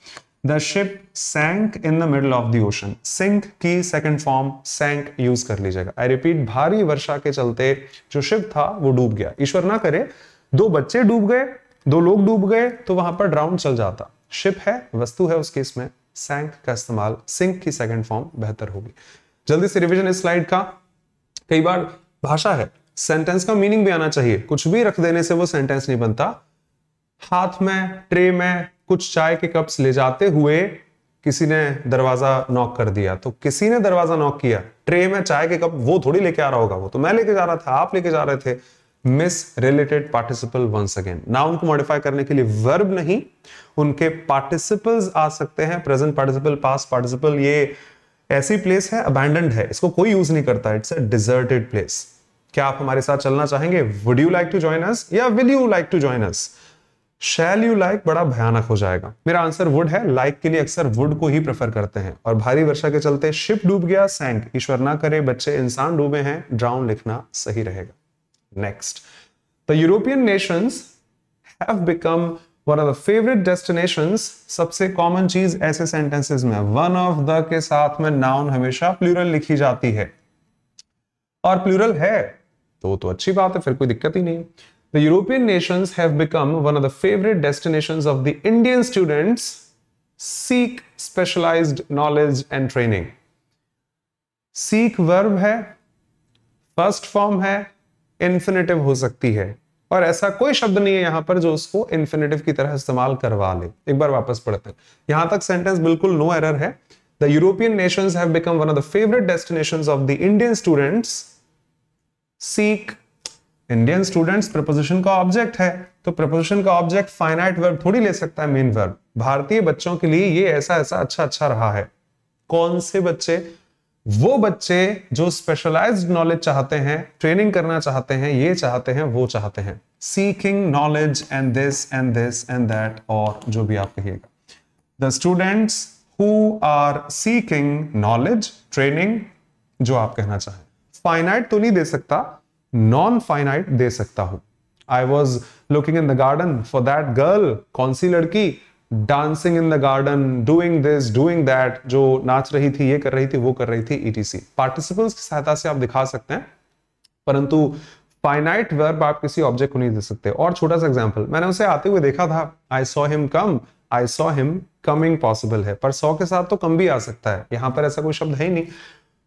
the ship sank in the middle of the ocean sink की सेकेंड फॉर्म सैंक यूज कर लीजिएगा आई रिपीट भारी वर्षा के चलते जो शिप था वो डूब गया ईश्वर ना करे दो बच्चे डूब गए दो लोग डूब गए तो वहां पर ड्राउंड चल जाता शिप है वस्तु है उस केस में सैंक का इस्तेमाल सिंक की सेकंड फॉर्म बेहतर होगी जल्दी से रिवीजन इस स्लाइड का कई बार भाषा है सेंटेंस का मीनिंग भी आना चाहिए कुछ भी रख देने से वो सेंटेंस नहीं बनता हाथ में ट्रे में कुछ चाय के कप्स ले जाते हुए किसी ने दरवाजा नॉक कर दिया तो किसी ने दरवाजा नॉक किया ट्रे में चाय के कप वो थोड़ी लेके आ रहा होगा वो तो मैं लेके जा रहा था आप लेके जा रहे थे miss related participle once again noun को मॉडिफाई करने के लिए वर्ब नहीं उनके पार्टिसिपल्स आ सकते हैं प्रेजेंट पार्टिसिपल पास पार्टिसिपल ये ऐसी प्लेस है अबैंडेंड है इसको कोई यूज नहीं करता इट्स अ डिजर्टेड प्लेस क्या आप हमारे साथ चलना चाहेंगे would you like to join us या will you like to join us shall you like बड़ा भयानक हो जाएगा मेरा आंसर वुड है लाइक like के लिए अक्सर वुड को ही प्रेफर करते हैं और भारी वर्षा के चलते शिप डूब गया सैंक ईश्वर ना करे बच्चे इंसान डूबे हैं ड्राउन लिखना सही रहेगा next. The European nations have become one of the favorite destinations सबसे common चीज ऐसे sentences में one of the के साथ में noun हमेशा plural लिखी जाती है और plural है तो तो अच्छी बात है फिर कोई दिक्कत ही नहीं The European nations have become one of the favorite destinations of the Indian students seek specialized knowledge and training. Seek verb है first form है इन्फिनेटिव हो सकती है और ऐसा कोई शब्द नहीं है यहां पर जो उसको इन्फिनेटिव की तरह इस्तेमाल करवा ले एक बार वापस पढ़ते हैं यहां तक सेंटेंस बिल्कुल नो एरर है the European nations have become one of the favourite destinations of the Indian students seek Indian students proposition का ऑब्जेक्ट है तो प्रपोजिशन का ऑब्जेक्ट फाइनाइट वर्ब थोड़ी ले सकता है मेन वर्ब भारतीय बच्चों के लिए ये ऐसा ऐसा अच्छा अच्छा रहा है कौन से बच्चे वो बच्चे जो स्पेशलाइज्ड नॉलेज चाहते हैं ट्रेनिंग करना चाहते हैं ये चाहते हैं वो चाहते हैं seeking knowledge and this and this and that और जो भी आप कहिएगा the students who are seeking knowledge training जो आप कहना चाहें फाइनाइट तो नहीं दे सकता नॉन फाइनाइट दे सकता हूं I was looking in the garden for that girl कौन सी लड़की dancing in the garden doing this doing that जो नाच रही थी ये कर रही थी वो कर रही थी ईटीसी पार्टिसिपेंट्स की सहायता से आप दिखा सकते हैं परंतु फाइनाइट वर्ब आप किसी ऑब्जेक्ट को नहीं दे सकते और छोटा सा एग्जाम्पल मैंने उसे आते हुए देखा था I saw him come I saw him coming possible है पर सौ के साथ तो कम भी आ सकता है यहां पर ऐसा कोई शब्द है ही नहीं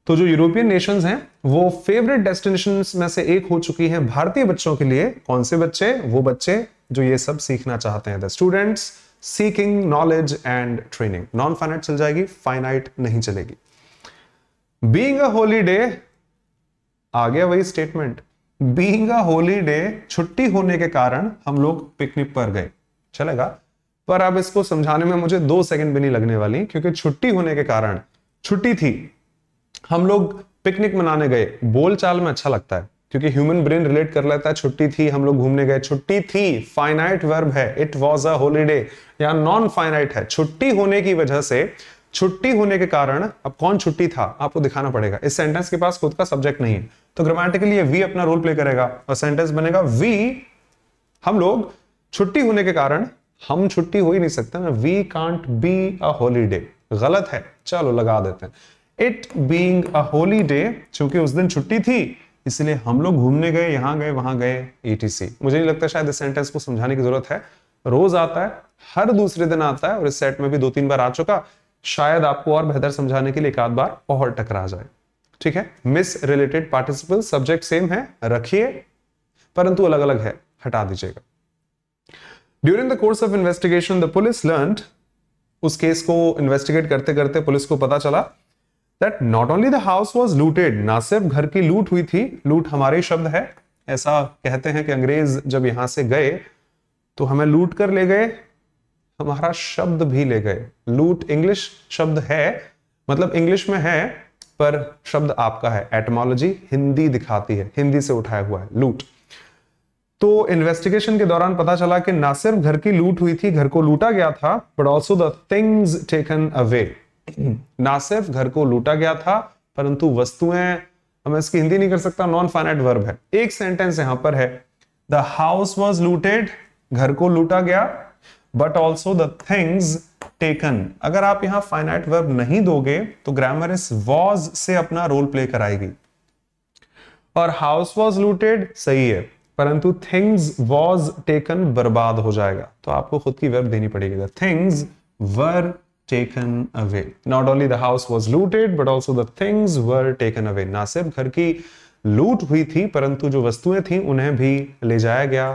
तो जो यूरोपियन नेशंस हैं वो फेवरेट डेस्टिनेशन में से एक हो चुकी है भारतीय बच्चों के लिए कौन से बच्चे वो बच्चे जो ये सब सीखना चाहते हैं the students seeking knowledge and training non finite चल जाएगी फाइनाइट नहीं चलेगी बींग अ होली डे आ गया वही statement being a holiday छुट्टी होने के कारण हम लोग पिकनिक पर गए चलेगा पर अब इसको समझाने में मुझे दो सेकंड भी नहीं लगने वाली क्योंकि छुट्टी होने के कारण छुट्टी थी हम लोग पिकनिक मनाने गए बोलचाल में अच्छा लगता है क्योंकि ह्यूमन ब्रेन रिलेट कर लेता है छुट्टी थी हम लोग घूमने गए छुट्टी थी फाइनाइट वर्ब है इट वॉज अ होलीडे या नॉन फाइनाइट है छुट्टी होने की वजह से छुट्टी होने के कारण अब कौन छुट्टी था आपको दिखाना पड़ेगा इस सेंटेंस के पास खुद का सब्जेक्ट नहीं है तो ग्रामेटिकली वी अपना रोल प्ले करेगा और सेंटेंस बनेगा वी हम लोग छुट्टी होने के कारण हम छुट्टी हो ही नहीं सकते ना we can't be a holiday गलत है चलो लगा देते हैं इट बींग अ होलीडे चूंकि उस दिन छुट्टी थी इसलिए हम लोग घूमने गए यहाँ गए वहां गए एटीसी मुझे नहीं लगता शायद इस सेंटेंस को समझाने की जरूरत है रोज आता है हर दूसरे दिन आता है और इस सेट में भी दो तीन बार आ चुका शायद आपको और बेहतर समझाने के लिए एक आध बार और टकरा जाए ठीक है miss related participle subject same है रखिए परंतु अलग अलग है हटा दीजिएगा during the course of investigation the police learn उस केस को इन्वेस्टिगेट करते करते पुलिस को पता चला that not only the house was looted ना सिर्फ घर की लूट हुई थी लूट हमारे शब्द है ऐसा कहते हैं कि अंग्रेज जब यहां से गए तो हमें लूट कर ले गए हमारा शब्द भी ले गए लूट इंग्लिश शब्द है मतलब इंग्लिश में है पर शब्द आपका है एटमोलॉजी हिंदी दिखाती है हिंदी से उठाया हुआ है लूट तो इन्वेस्टिगेशन के दौरान पता चला कि ना सिर्फ घर की लूट हुई थी घर को लूटा गया था but also the things taken away ना सिर्फ घर को लूटा गया था परंतु वस्तुएं मैं इसकी हिंदी नहीं कर सकता नॉन फाइनाइट वर्ब है एक सेंटेंस यहां पर है द हाउस वॉज लूटेड घर को लूटा गया but also the things taken अगर आप यहां फाइनाइट वर्ब नहीं दोगे तो ग्रामर इस वॉज से अपना रोल प्ले कराएगी और हाउस वॉज लूटेड सही है परंतु थिंग्स वॉज टेकन बर्बाद हो जाएगा तो आपको खुद की वर्ब देनी पड़ेगी things were taken away. Not only the house was looted, but also the things were taken away. ना सिर्फ घर की लूट हुई थी परंतु जो वस्तुएं थी उन्हें भी ले जाया गया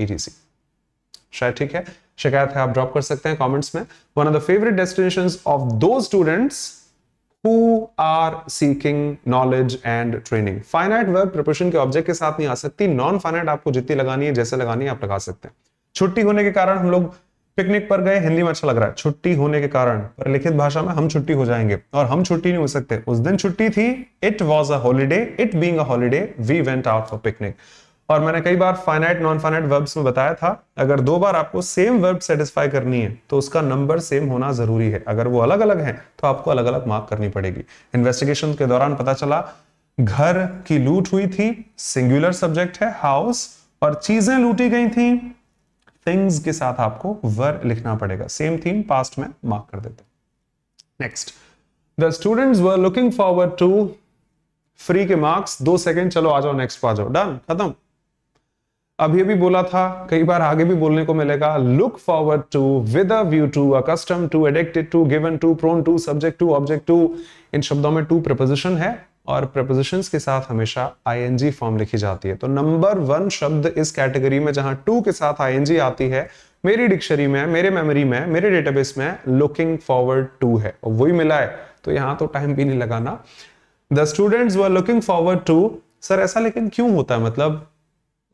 ईटीसी e शायद ठीक है शिकायत है आप ड्रॉप कर सकते हैं कमेंट्स में one of the favourite destination of दो students who are seeking knowledge and training finite verb preposition के ऑब्जेक्ट के साथ नहीं आ सकती नॉन फाइनाइट आपको जितनी लगानी है जैसे लगानी है आप लगा सकते हैं छुट्टी होने के कारण हम लोग पिकनिक पर गए हिंदी में अच्छा लग रहा है छुट्टी होने के कारण पर लिखित भाषा में हम छुट्टी हो जाएंगे और हम छुट्टी नहीं हो सकते उस दिन छुट्टी थी it was a holiday it being a holiday we went out for picnic और मैंने कई बार फाइनाइट नॉन फाइनाइट वर्ब्स में बताया था अगर दो बार आपको सेम वर्ब सेटिस्फाई करनी है तो उसका नंबर सेम होना जरूरी है अगर वो अलग अलग है तो आपको अलग अलग मार्क करनी पड़ेगी इन्वेस्टिगेशन के दौरान पता चला घर की लूट हुई थी सिंगुलर सब्जेक्ट है हाउस और चीजें लूटी गई थी थिंग्स के साथ आपको वर लिखना पड़ेगा सेम थीम पास्ट में मार्क कर देते next the students were looking forward to free के मार्क्स दो सेकेंड चलो आ जाओ नेक्स्ट आ जाओ डन खत्म अभी अभी बोला था कई बार आगे भी बोलने को मिलेगा look forward to with a view to accustomed to addicted to given to prone to subject to object to इन शब्दों में टू प्रपोजिशन है और प्रपोजिशन के साथ हमेशा जी फॉर्म लिखी जाती है तो नंबर वन शब्द इस कैटेगरी में जहां टू के साथ आईएनजी आती है मेरी डिक्शनरी में मेरे मेमोरी में मेरे डेटाबेस में लुकिंग फॉरवर्ड टू है और वही मिला है तो यहाँ तो टाइम भी नहीं लगाना the students were looking forward to sir ऐसा लेकिन क्यों होता है मतलब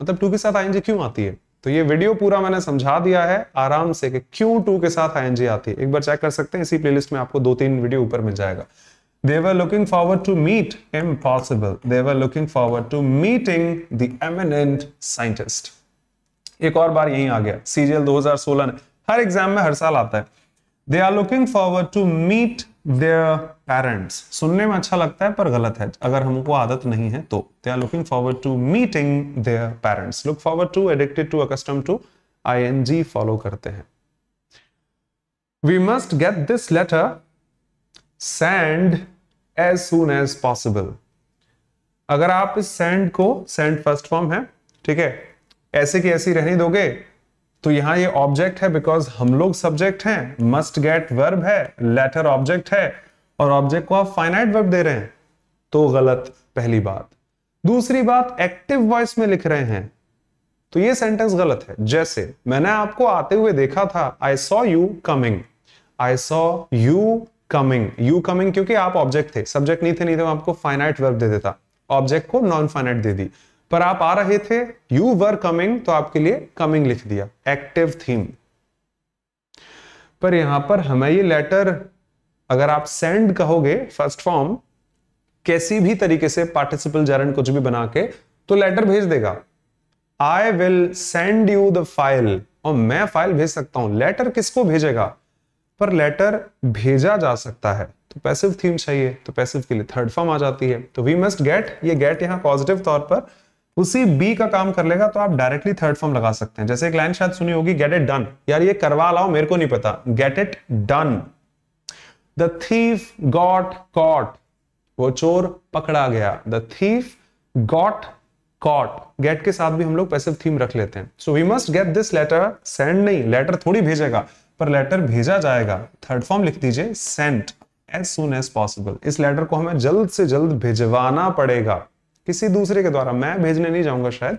मतलब टू के साथ आईएनजी क्यों आती है तो ये वीडियो पूरा मैंने समझा दिया है आराम से कि क्यों टू के साथ आईएनजी आती है एक बार चेक कर सकते हैं इसी प्लेलिस्ट में आपको दो तीन वीडियो ऊपर मिल जाएगा They were looking forward to meet impossible. They were looking forward to meeting the eminent scientist. एक और बार यहीं आ गया सीजीएल 2016 ने हर एग्जाम में हर साल आता है they are looking forward to meet their parents सुनने में अच्छा लगता है पर गलत है अगर हमको आदत नहीं है तो they are looking forward to meeting their parents look forward to addicted to accustomed to ING follow करते हैं we must get this letter send as soon as possible अगर आप इस सेंड को सेंड फर्स्ट फॉर्म है ठीक है ऐसे की ऐसी रहने दोगे तो यहां ये ऑब्जेक्ट है बिकॉज हम लोग सब्जेक्ट हैं मस्ट गेट वर्ब है लेटर ऑब्जेक्ट है और ऑब्जेक्ट को आप फाइनाइट वर्ब दे रहे हैं तो गलत पहली बात दूसरी बात एक्टिव वॉइस में लिख रहे हैं तो ये सेंटेंस गलत है जैसे मैंने आपको आते हुए देखा था I saw you coming I saw you coming you coming क्योंकि आप ऑब्जेक्ट थे सब्जेक्ट नहीं थे नहीं मैं आपको फाइनाइट वर्ब दे देता ऑब्जेक्ट को नॉन फाइनाइट दे दी पर आप आ रहे थे यू वर कमिंग तो आपके लिए कमिंग लिख दिया एक्टिव थीम पर यहां पर हमें ये लेटर अगर आप सेंड कहोगे फर्स्ट फॉर्म कैसी भी तरीके से पार्टिसिपल जरन कुछ भी बना के तो लेटर भेज देगा I will send you the file और मैं फाइल भेज सकता हूं लेटर किसको भेजेगा पर लेटर भेजा जा सकता है तो पैसिव थीम चाहिए तो पैसिव के लिए थर्ड फॉर्म आ जाती है तो वी मस्ट गेट ये गेट यहाँ पॉजिटिव तौर पर उसी बी का काम कर लेगा तो आप डायरेक्टली थर्ड फॉर्म लगा सकते हैं जैसे एक लाइन शायद सुनी होगी गेट इट डन यार ये करवा लाओ मेरे को नहीं पता get it done the thief got caught वो चोर पकड़ा गया the thief got caught get के साथ भी हम लोग पैसिव थीम रख लेते हैं so we must get this letter send नहीं लेटर थोड़ी भेजेगा पर लेटर भेजा जाएगा थर्ड फॉर्म लिख दीजिए sent as soon as possible इस लेटर को हमें जल्द से जल्द भिजवाना पड़ेगा किसी दूसरे के द्वारा मैं भेजने नहीं जाऊंगा शायद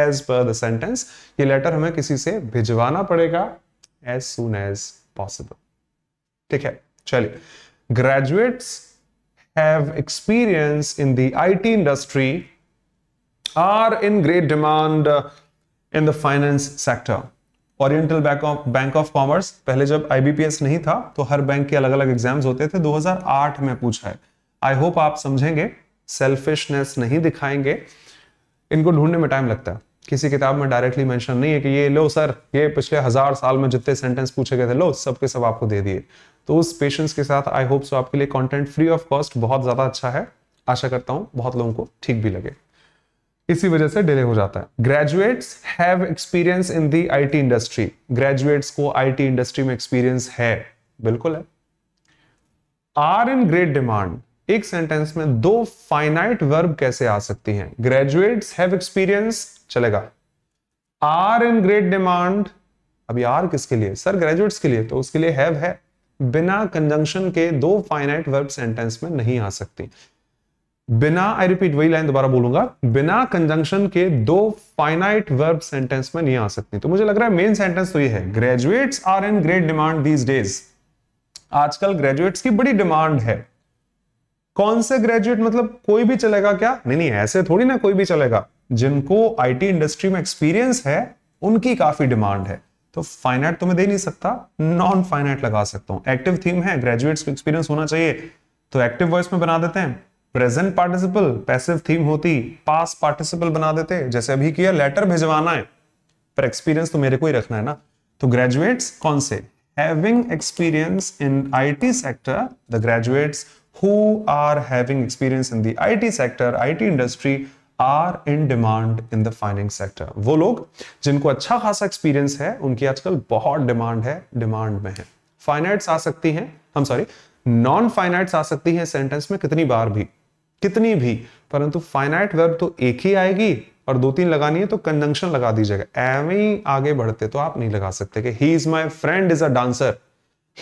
एज पर देंटेंस ये लेटर हमें किसी से भिजवाना पड़ेगा एज सुन एज पॉसिबल ठीक है चलिए graduates have experience in the T industry are in great demand in the finance sector oriental bank of bank of commerce पहले जब आईबीपीएस नहीं था तो हर बैंक के अलग अलग एग्जाम्स होते थे 2008 में पूछा है आई होप आप समझेंगे सेल्फिशनेस नहीं दिखाएंगे इनको ढूंढने में टाइम लगता है किसी किताब में डायरेक्टली मेंशन नहीं है कि ये लो सर ये पिछले हजार साल में जितने सेंटेंस पूछे गए थे लो सबके सब आपको दे दिए तो उस पेशेंस के साथ आई होप सो आपके लिए कंटेंट फ्री ऑफ कॉस्ट बहुत ज्यादा अच्छा है आशा करता हूँ बहुत लोगों को ठीक भी लगे इसी वजह से डिले हो जाता है graduates have experience in the IT industry graduates को आईटी इंडस्ट्री में एक्सपीरियंस है बिल्कुल है आर इन ग्रेट डिमांड एक सेंटेंस में दो फाइनाइट वर्ब कैसे आ सकती हैं ग्रेजुएट्स हैव एक्सपीरियंस चलेगा आर इन ग्रेट डिमांड अभी आर किसके लिए सर ग्रेजुएट्स के लिए तो उसके लिए हैव है बिना कंजंक्शन के दो फाइनाइट वर्ब सेंटेंस में नहीं आ सकती बिना आई रिपीट वही लाइन दोबारा बोलूंगा बिना कंजंक्शन के दो फाइनाइट वर्ब सेंटेंस में नहीं आ सकती तो मुझे लग रहा है मेन सेंटेंस तो ये है graduates are in great demand these days आजकल ग्रेजुएट्स की बड़ी डिमांड है कौन से ग्रेजुएट मतलब कोई भी चलेगा क्या नहीं नहीं ऐसे थोड़ी ना कोई भी चलेगा जिनको आईटी इंडस्ट्री में एक्सपीरियंस है उनकी काफी डिमांड है तो फाइनाइट तो मैं दे नहीं सकता नॉन फाइनाइट लगा सकता हूं एक्टिव थीम है ग्रेजुएट्स को एक्सपीरियंस होना चाहिए तो एक्टिव वॉइस में बना देते हैं प्रेजेंट पार्टिसिपल पैसिव थीम होती पास पार्टिसिपल बना देते जैसे अभी किया लेटर भिजवाना है पर एक्सपीरियंस तो मेरे को ही रखना है ना तो ग्रेजुएट्स कौन से having experience in IT sector, the graduates who are having experience in the IT sector, IT industry are in demand in the finance sector. वो लोग जिनको अच्छा खासा एक्सपीरियंस है उनकी आजकल बहुत डिमांड है डिमांड में है फाइनाइट्स आ सकती हैं हम सॉरी नॉन फाइनाइट्स आ सकती हैं सेंटेंस में कितनी बार भी कितनी भी परंतु फाइनाइट वर्ब तो एक ही आएगी और दो तीन लगानी है तो कंजंक्शन लगा दीजिएगा एवं ही आगे बढ़ते तो आप नहीं लगा सकते कि he is my friend is a dancer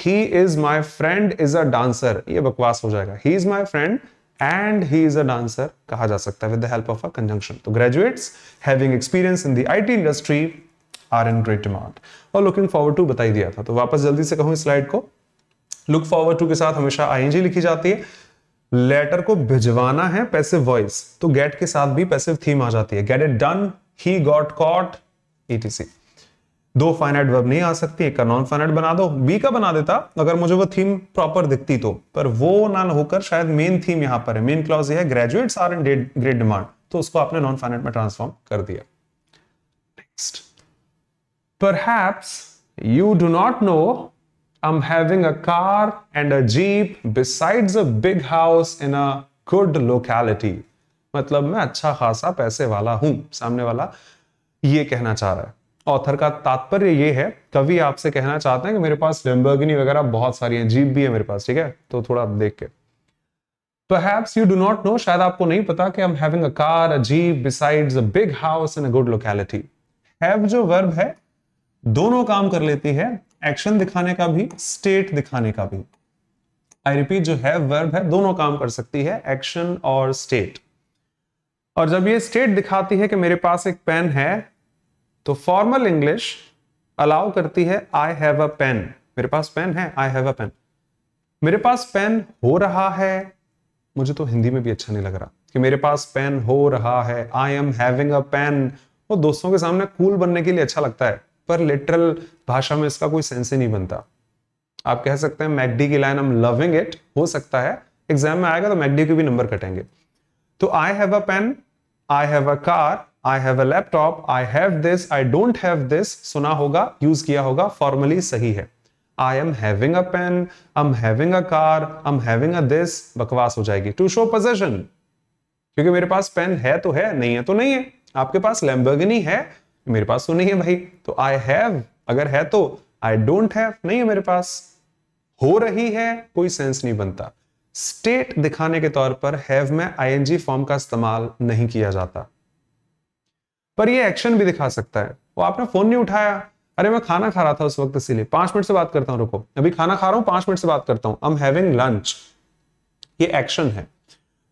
he is my friend is a dancer ये बकवास हो जाएगा he is my friend and he is a dancer कहा जा सकता है with the help of a conjunction तो graduates having experience in the IT industry are in great demand और लुकिंग फॉरवर्ड टू बताई दिया था तो वापस जल्दी से कहूं इस स्लाइड को लुक फॉरवर्ड टू के साथ हमेशा आईएनजी लिखी जाती है लेटर को भिजवाना है पैसिव वॉइस तो गेट के साथ भी पैसिव थीम आ जाती है get it done he got caught etc दो फाइनाइट वर्ब नहीं आ सकती एक का नॉन फाइनाइट बना दो बी का बना देता अगर मुझे वो थीम प्रॉपर दिखती तो पर वो ना होकर शायद मेन थीम यहां पर है मेन क्लॉज ये है graduates are in great demand तो उसको आपने नॉन फाइनाइट में ट्रांसफॉर्म कर दिया next perhaps you do not know I'm having a car and a jeep besides a big house in a good locality. मतलब मैं अच्छा खासा पैसे वाला हूं सामने वाला ये कहना चाह रहा है ऑथर का तात्पर्य ये है कवि आपसे कहना चाहते हैं कि मेरे पास लेम्बर्गिनी वगैरह बहुत सारी हैं जीप भी है मेरे पास ठीक है तो थोड़ा आप देख के Perhaps you do not know, शायद आपको नहीं पता कि I'm having a car, a jeep, besides a big house in a good locality. Have जो verb है दोनों काम कर लेती है एक्शन दिखाने का भी स्टेट दिखाने का भी आई रिपीट जो है वर्ब है दोनों काम कर सकती है एक्शन और स्टेट और जब ये स्टेट दिखाती है कि मेरे पास एक पेन है तो फॉर्मल इंग्लिश अलाउ करती है आई हैव अ पेन मेरे पास पेन है आई हैव अ पेन मेरे पास पेन हो रहा है मुझे तो हिंदी में भी अच्छा नहीं लग रहा कि मेरे पास पेन हो रहा है I am having a pain वो दोस्तों के सामने कूल बनने के लिए अच्छा लगता है पर लिटरल भाषा में इसका कोई सेंस ही नहीं बनता आप कह सकते हैं मैगडी की लाइन हम लविंग इट हो सकता है एग्जाम में आएगा तो मैगडी के भी नंबर कटेंगे तो I have a pen I have a car I have a laptop I have this I don't have this सुना होगा यूज किया होगा फॉर्मली सही है I am having a pen I am having a car I am having a this बकवास हो जाएगी to show possession क्योंकि मेरे पास पेन है तो है नहीं है तो नहीं है आपके पास लैम्बर्गिनी है मेरे पास तो नहीं है भाई तो आई हैव अगर है तो आई डोंट हैव नहीं है मेरे पास हो रही है कोई सेंस नहीं बनता स्टेट दिखाने के तौर पर हैव में आईएनजी फॉर्म का इस्तेमाल नहीं किया जाता पर ये एक्शन भी दिखा सकता है वो आपने फोन नहीं उठाया अरे मैं खाना खा रहा था उस वक्त इसीलिए पांच मिनट से बात करता हूं रुको अभी खाना खा रहा हूं पांच मिनट से बात करता हूं आई एम हैविंग लंच ये एक्शन है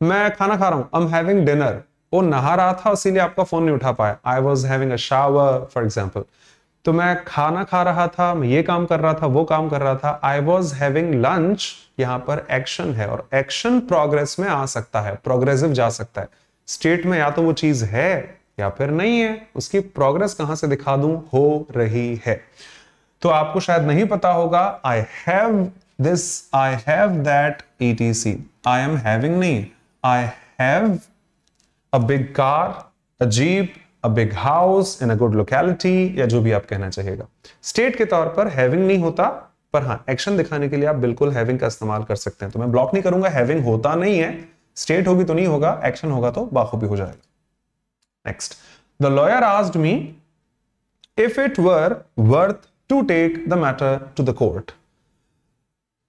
मैं खाना खा रहा हूं आई एम हैविंग डिनर वो नहा रहा था इसीलिए आपका फोन नहीं उठा पाया आई वॉज है शावर फॉर एग्जाम्पल तो मैं खाना खा रहा था मैं ये काम कर रहा था वो काम कर रहा था आई वॉज हैविंग लंच यहां पर एक्शन है और एक्शन प्रोग्रेस में आ सकता है प्रोग्रेसिव जा सकता है स्टेट में या तो वो चीज है या फिर नहीं है उसकी प्रोग्रेस कहां से दिखा दूं हो रही है तो आपको शायद नहीं पता होगा I have this I have that E T C I am having नहीं I have a big car a jeep a big house in a good locality या जो भी आप कहना चाहेगा स्टेट के तौर पर हैविंग नहीं होता पर हाँ एक्शन दिखाने के लिए आप बिल्कुल हैविंग का इस्तेमाल कर सकते हैं तो मैं ब्लॉक नहीं करूंगा हैविंग होता नहीं है स्टेट होगी तो नहीं होगा एक्शन होगा तो बाखूबी हो जाएगा next the lawyer asked me if it were worth to take the matter to the court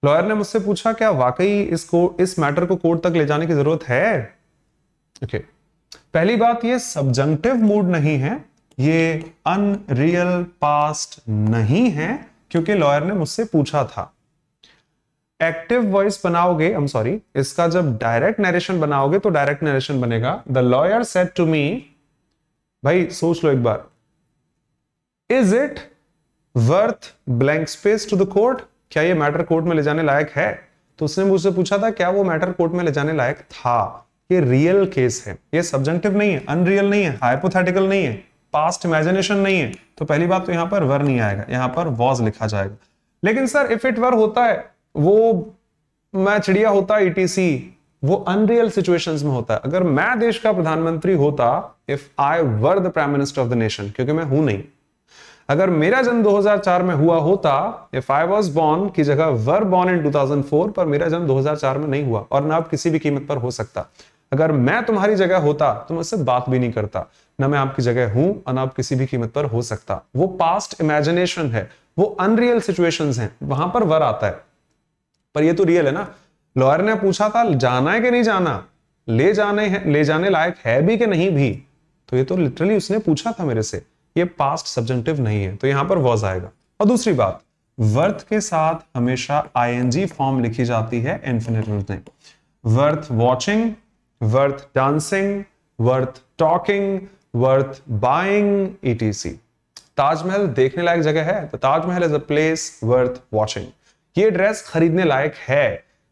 lawyer ने मुझसे पूछा क्या वाकई इसको इस मैटर को कोर्ट तक ले जाने की जरूरत है ओके okay. पहली बात ये सब्जंक्टिव मूड नहीं है ये अनरियल पास्ट नहीं है क्योंकि लॉयर ने मुझसे पूछा था एक्टिव वॉइस बनाओगे आई एम सॉरी इसका जब डायरेक्ट नरेशन बनाओगे तो डायरेक्ट नरेशन बनेगा the lawyer said to me भाई सोच लो एक बार is it worth blank space to the court क्या ये मैटर कोर्ट में ले जाने लायक है तो उसने मुझसे पूछा था क्या वो मैटर कोर्ट में ले जाने लायक था ये रियल केस है ये सब्जेक्टिव नहीं है अनरियल नहीं है हाइपोथेटिकल नहीं है पास्ट इमेजिनेशन नहीं है तो पहली बात तो यहां पर वर नहीं आएगा यहां पर वॉज लिखा जाएगा लेकिन सर इफ इट वर होता है वो मैं चिड़िया होता ईटीसी वो अनरियल सिचुएशन में होता है अगर मैं देश का प्रधानमंत्री होता if I were the prime minister of the nation क्योंकि मैं हूं नहीं अगर मेरा जन्म 2004 में हुआ होता इफ आई वॉज बॉर्न की जगह वर बॉर्न इन 2004 पर मेरा जन्म 2004 में नहीं हुआ और ना अब किसी भी कीमत पर हो सकता अगर मैं तुम्हारी जगह होता तो उससे बात भी नहीं करता ना मैं आपकी जगह हूं और ना आप किसी भी कीमत पर हो सकता वो पास्ट इमेजिनेशन है वो अनरियल सिचुएशन है वहां पर वर आता है पर ये तो रियल है ना लॉयर ने पूछा था जाना है कि नहीं जाना ले जाने है ले जाने लायक है भी कि नहीं भी तो ये तो लिटरली उसने पूछा था मेरे से ये पास्ट सब्जेंटिव नहीं है तो यहां पर वॉज आएगा और दूसरी बात वर्थ के साथ हमेशा आई फॉर्म लिखी जाती है इन्फिनेटिव में worth watching worth dancing, worth talking, worth buying, etc. Taj Mahal देखने लायक जगह है तो Taj Mahal is a place worth watching ये ड्रेस खरीदने लायक है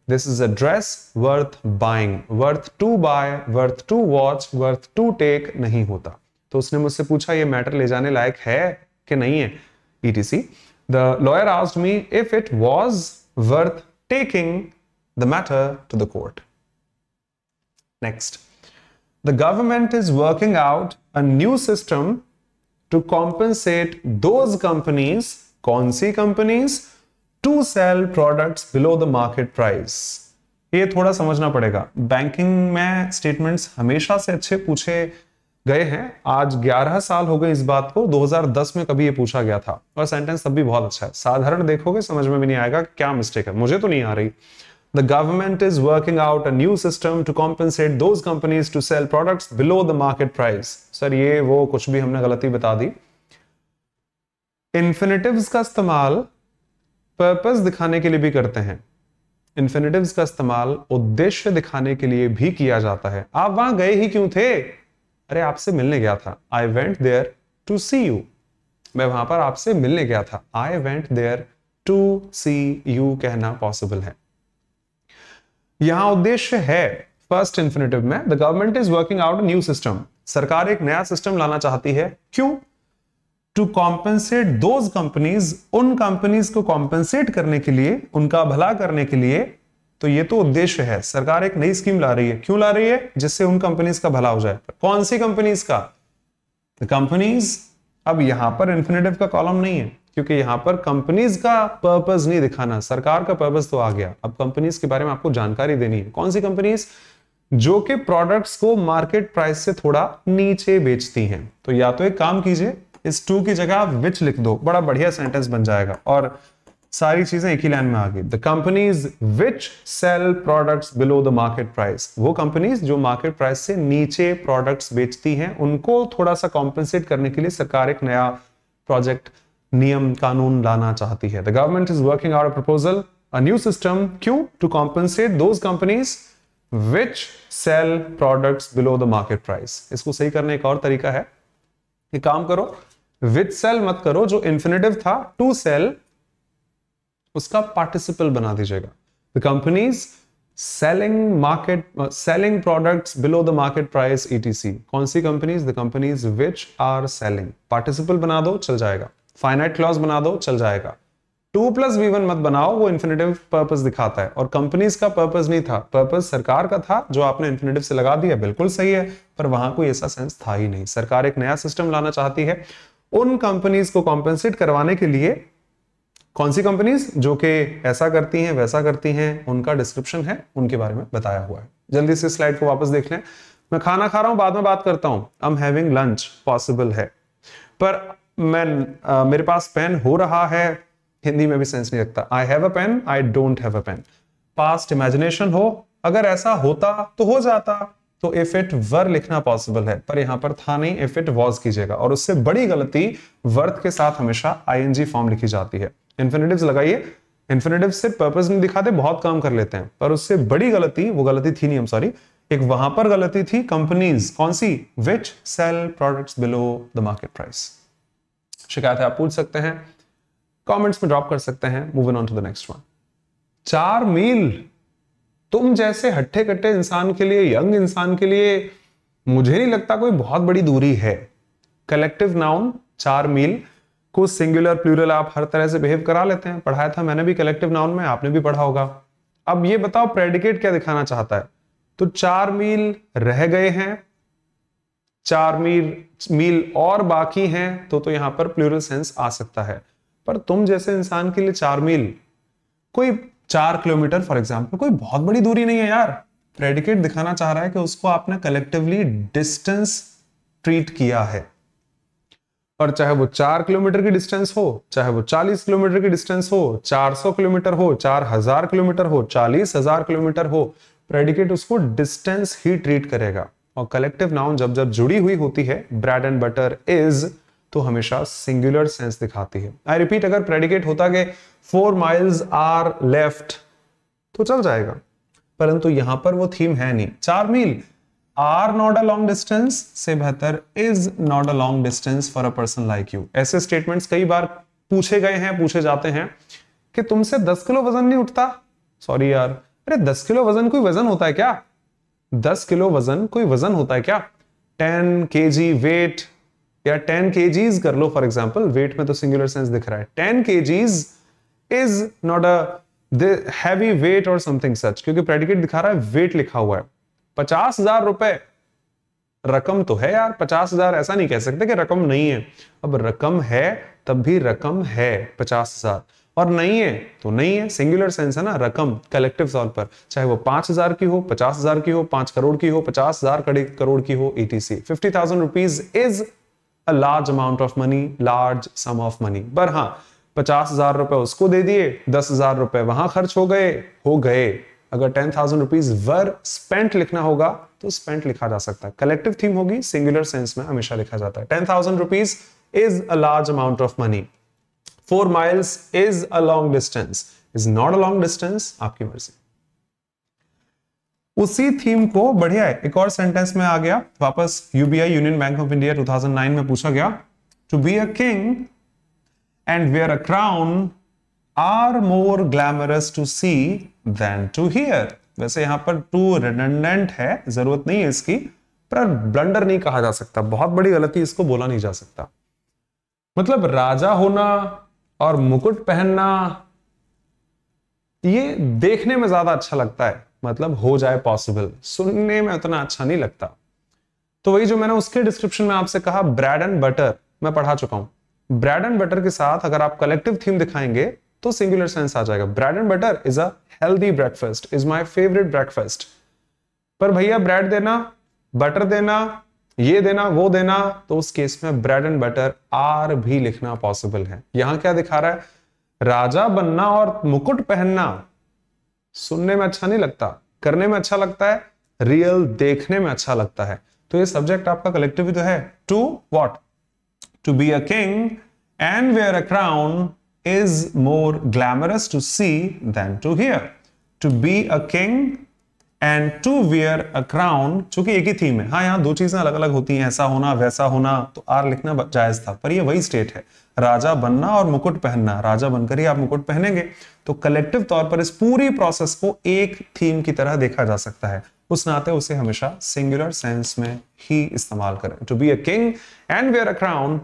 this is a dress worth buying worth to buy worth to watch worth to take नहीं होता तो उसने मुझसे पूछा ये मैटर ले जाने लायक है कि नहीं है etc the lawyer asked me if it was worth taking the matter to the court Next, the government is working out a new system to compensate those companies, कौन companies, to sell products below the market price. ये थोड़ा समझना पड़ेगा banking में statements हमेशा से अच्छे पूछे गए हैं आज 11 साल हो गए इस बात को 2010 में कभी ये पूछा गया था और सेंटेंस तब भी बहुत अच्छा है साधारण देखोगे समझ में भी नहीं आएगा क्या मिस्टेक है मुझे तो नहीं आ रही the government is working out a new system to compensate those companies to sell products below the market price. Sir ये वो कुछ भी हमने गलती बता दी इन्फिनेटिव्स का इस्तेमाल पर्पस दिखाने के लिए भी करते हैं इन्फिनेटिव्स का इस्तेमाल उद्देश्य दिखाने के लिए भी किया जाता है आप वहां गए ही क्यों थे अरे आपसे मिलने गया था I went there to see you मैं वहां पर आपसे मिलने गया था I went there to see you कहना पॉसिबल है यहां उद्देश्य है फर्स्ट इन्फिनेटिव में the government is working out new system सरकार एक नया सिस्टम लाना चाहती है क्यों टू कॉम्पेंसेट दोज कंपनीज उन कंपनीज को कॉम्पेंसेट करने के लिए उनका भला करने के लिए तो ये तो उद्देश्य है सरकार एक नई स्कीम ला रही है क्यों ला रही है जिससे उन कंपनीज का भला हो जाए तो कौन सी कंपनीज का कंपनीज अब यहां पर इन्फिनेटिव का कॉलम नहीं है क्योंकि यहां पर कंपनीज का पर्पज नहीं दिखाना सरकार का पर्पज तो आ गया अब कंपनीज के बारे में आपको जानकारी देनी है कौन सी कंपनीज जो कि प्रोडक्ट्स को मार्केट प्राइस से थोड़ा नीचे बेचती हैं तो या तो एक काम कीजिए इस टू की जगह आप विच लिख दो बड़ा बढ़िया सेंटेंस बन जाएगा और सारी चीजें एक ही लाइन में आ गई the companies which sell products below the market price वो कंपनीज जो मार्केट प्राइस से नीचे प्रोडक्ट्स बेचती हैं उनको थोड़ा सा कॉम्पेंसेट करने के लिए सरकार एक नया प्रोजेक्ट नियम कानून लाना चाहती है the government is working out a proposal a new system क्यों to compensate those companies which sell products below the market price इसको सही करने का और तरीका है कि काम करो विच सेल मत करो जो इंफिनेटिव था टू सेल उसका पार्टिसिपल बना दीजिएगा the companies selling market selling products below the market price सी कौन सी companies the companies which are selling participle बना दो चल जाएगा फाइनाइट क्लॉज बना दो चल जाएगा टू प्लस वी वन मत बनाओ वो इन्फिनेटिव पर्पज दिखाता है और कंपनीज का पर्पज नहीं था पर्पज सरकार का था जो आपने इन्फिनेटिव से लगा दिया बिल्कुल सही है पर वहां कोई ऐसा सेंस था ही नहीं सरकार एक नया सिस्टम लाना चाहती है उन कंपनीज को कॉम्पेंसेट करवाने के लिए कौन सी कंपनीज जो कि ऐसा करती हैं वैसा करती हैं उनका डिस्क्रिप्शन है उनके बारे में बताया हुआ है जल्दी से स्लाइड को वापस देख लें मैं खाना खा रहा हूं बाद में बात करता हूं I am having lunch possible है पर मैं आ, मेरे पास पेन हो रहा है हिंदी में भी सेंस नहीं रखता I have a pen I don't have a pen past imagination हो अगर ऐसा होता तो हो जाता तो इफ इट वर लिखना पॉसिबल है पर यहां पर था नहीं इफ इट वॉज कीजिएगा और उससे बड़ी गलती वर्थ के साथ हमेशा आईएनजी फॉर्म लिखी जाती है इन्फिनेटिव्स लगाइए इन्फिनेटिव से पर्पज नहीं दिखाते बहुत काम कर लेते हैं पर उससे बड़ी गलती वो गलती थी नहीं हम सॉरी एक वहां पर गलती थी कंपनीज कौन सी which sell products below the market price शिकायत आप पूछ सकते हैं कमेंट्स में ड्रॉप कर सकते हैं moving on to the next one चार मील तुम जैसे हट्ठे कट्टे इंसान के लिए यंग इंसान के लिए मुझे नहीं लगता कोई बहुत बड़ी दूरी है कलेक्टिव नाउन चार मील को सिंगुलर प्लूरल आप हर तरह से बिहेव करा लेते हैं पढ़ाया था मैंने भी कलेक्टिव नाउन में आपने भी पढ़ा होगा अब ये बताओ प्रेडिकेट क्या दिखाना चाहता है तो चार मील रह गए हैं चार मील मील और बाकी हैं तो तो यहां पर प्लूरल सेंस आ सकता है पर तुम जैसे इंसान के लिए चार मील कोई चार किलोमीटर फॉर एग्जाम्पल कोई बहुत बड़ी दूरी नहीं है यार प्रेडिकेट दिखाना चाह रहा है कि उसको आपने कलेक्टिवली डिस्टेंस ट्रीट किया है और चाहे वो चार किलोमीटर की डिस्टेंस हो चाहे वो चालीस किलोमीटर की डिस्टेंस हो चार सौ किलोमीटर हो चार हजार किलोमीटर हो चालीस हजार किलोमीटर हो प्रेडिकेट उसको डिस्टेंस ही ट्रीट करेगा और कलेक्टिव नाउन जब जब जुड़ी हुई होती है ब्रेड एंड बटर इज तो हमेशा सिंगुलर सेंस दिखाती है आई रिपीट अगर प्रेडिकेट होता कि फोर माइल्स आर लेफ्ट तो चल जाएगा परंतु यहां पर वो थीम है नहीं चार मील are not a long distance से बेहतर is not a long distance for a person like you ऐसे स्टेटमेंट कई बार पूछे गए हैं पूछे जाते हैं कि तुमसे दस किलो वजन नहीं उठता सॉरी यार अरे दस किलो वजन कोई वजन होता है क्या दस किलो वजन कोई वजन होता है क्या टेन के जी वेट या टेन के जीज कर लो फॉर एग्जाम्पल वेट में तो सिंगुलर सेंस दिख रहा है ten K Gs is not a heavy weight और समथिंग सच क्योंकि प्रेडिकेट दिखा रहा है वेट लिखा हुआ है पचास हजार रुपए रकम तो है यार पचास हजार ऐसा नहीं कह सकते कि रकम नहीं है अब रकम है तब भी रकम है पचास हजार और नहीं है तो नहीं है सिंगुलर सेंस है ना रकम कलेक्टिव तौर पर चाहे वो पांच हजार की हो पचास हजार की हो पांच करोड़ की हो पचास हजार करोड़ की हो ETC fifty thousand rupees is a large amount of money large sum of money पर हाँ पचास हजार रुपए उसको दे दिए दस हजार रुपए वहां खर्च हो गए हो गए अगर ten thousand rupees were spent लिखना होगा तो स्पेंट लिखा जा सकता है कलेक्टिव थीम होगी सिंगुलर सेंस में हमेशा लिखा जाता है ten thousand rupees is a large amount of money four miles is a long distance is not a long distance आपकी मर्जी उसी थीम को बढ़िया है एक और सेंटेंस में आ गया वापस UBI union bank of India 2009 में पूछा गया to be a king and wear a crown are more glamorous to see than to hear वैसे यहां पर टू रेडेंडेंट है जरूरत नहीं है इसकी पर ब्लंडर नहीं कहा जा सकता बहुत बड़ी गलती इसको बोला नहीं जा सकता मतलब राजा होना और मुकुट पहनना ये देखने में ज्यादा अच्छा लगता है मतलब हो जाए पॉसिबल सुनने में उतना अच्छा नहीं लगता तो वही जो मैंने उसके डिस्क्रिप्शन में आपसे कहा ब्रेड एंड बटर मैं पढ़ा चुका हूं ब्रेड एंड बटर के साथ अगर आप कलेक्टिव थीम दिखाएंगे तो सिंगुलर सेंस आ जाएगा bread and butter is a healthy breakfast is my favourite breakfast पर भैया ब्रेड देना बटर देना ये देना वो देना तो उस केस में ब्रेड एंड बटर आर भी लिखना पॉसिबल है यहां क्या दिखा रहा है राजा बनना और मुकुट पहनना सुनने में अच्छा नहीं लगता करने में अच्छा लगता है रियल देखने में अच्छा लगता है तो ये सब्जेक्ट आपका कलेक्टिव भी तो है to what to be a king and wear a crown is more glamorous to see than to hear to be a king and to wear a crown चूंकि एक ही थीम है हाँ यहाँ दो चीजें अलग अलग होती हैं ऐसा होना वैसा होना तो आर लिखना जायज था पर ये वही स्टेट है राजा बनना और मुकुट पहनना राजा बनकर ही आप मुकुट पहनेंगे तो कलेक्टिव तौर पर इस पूरी प्रोसेस को एक थीम की तरह देखा जा सकता है उस नाते उसे हमेशा सिंगुलर सेंस में ही इस्तेमाल करें to be a king and wear a crown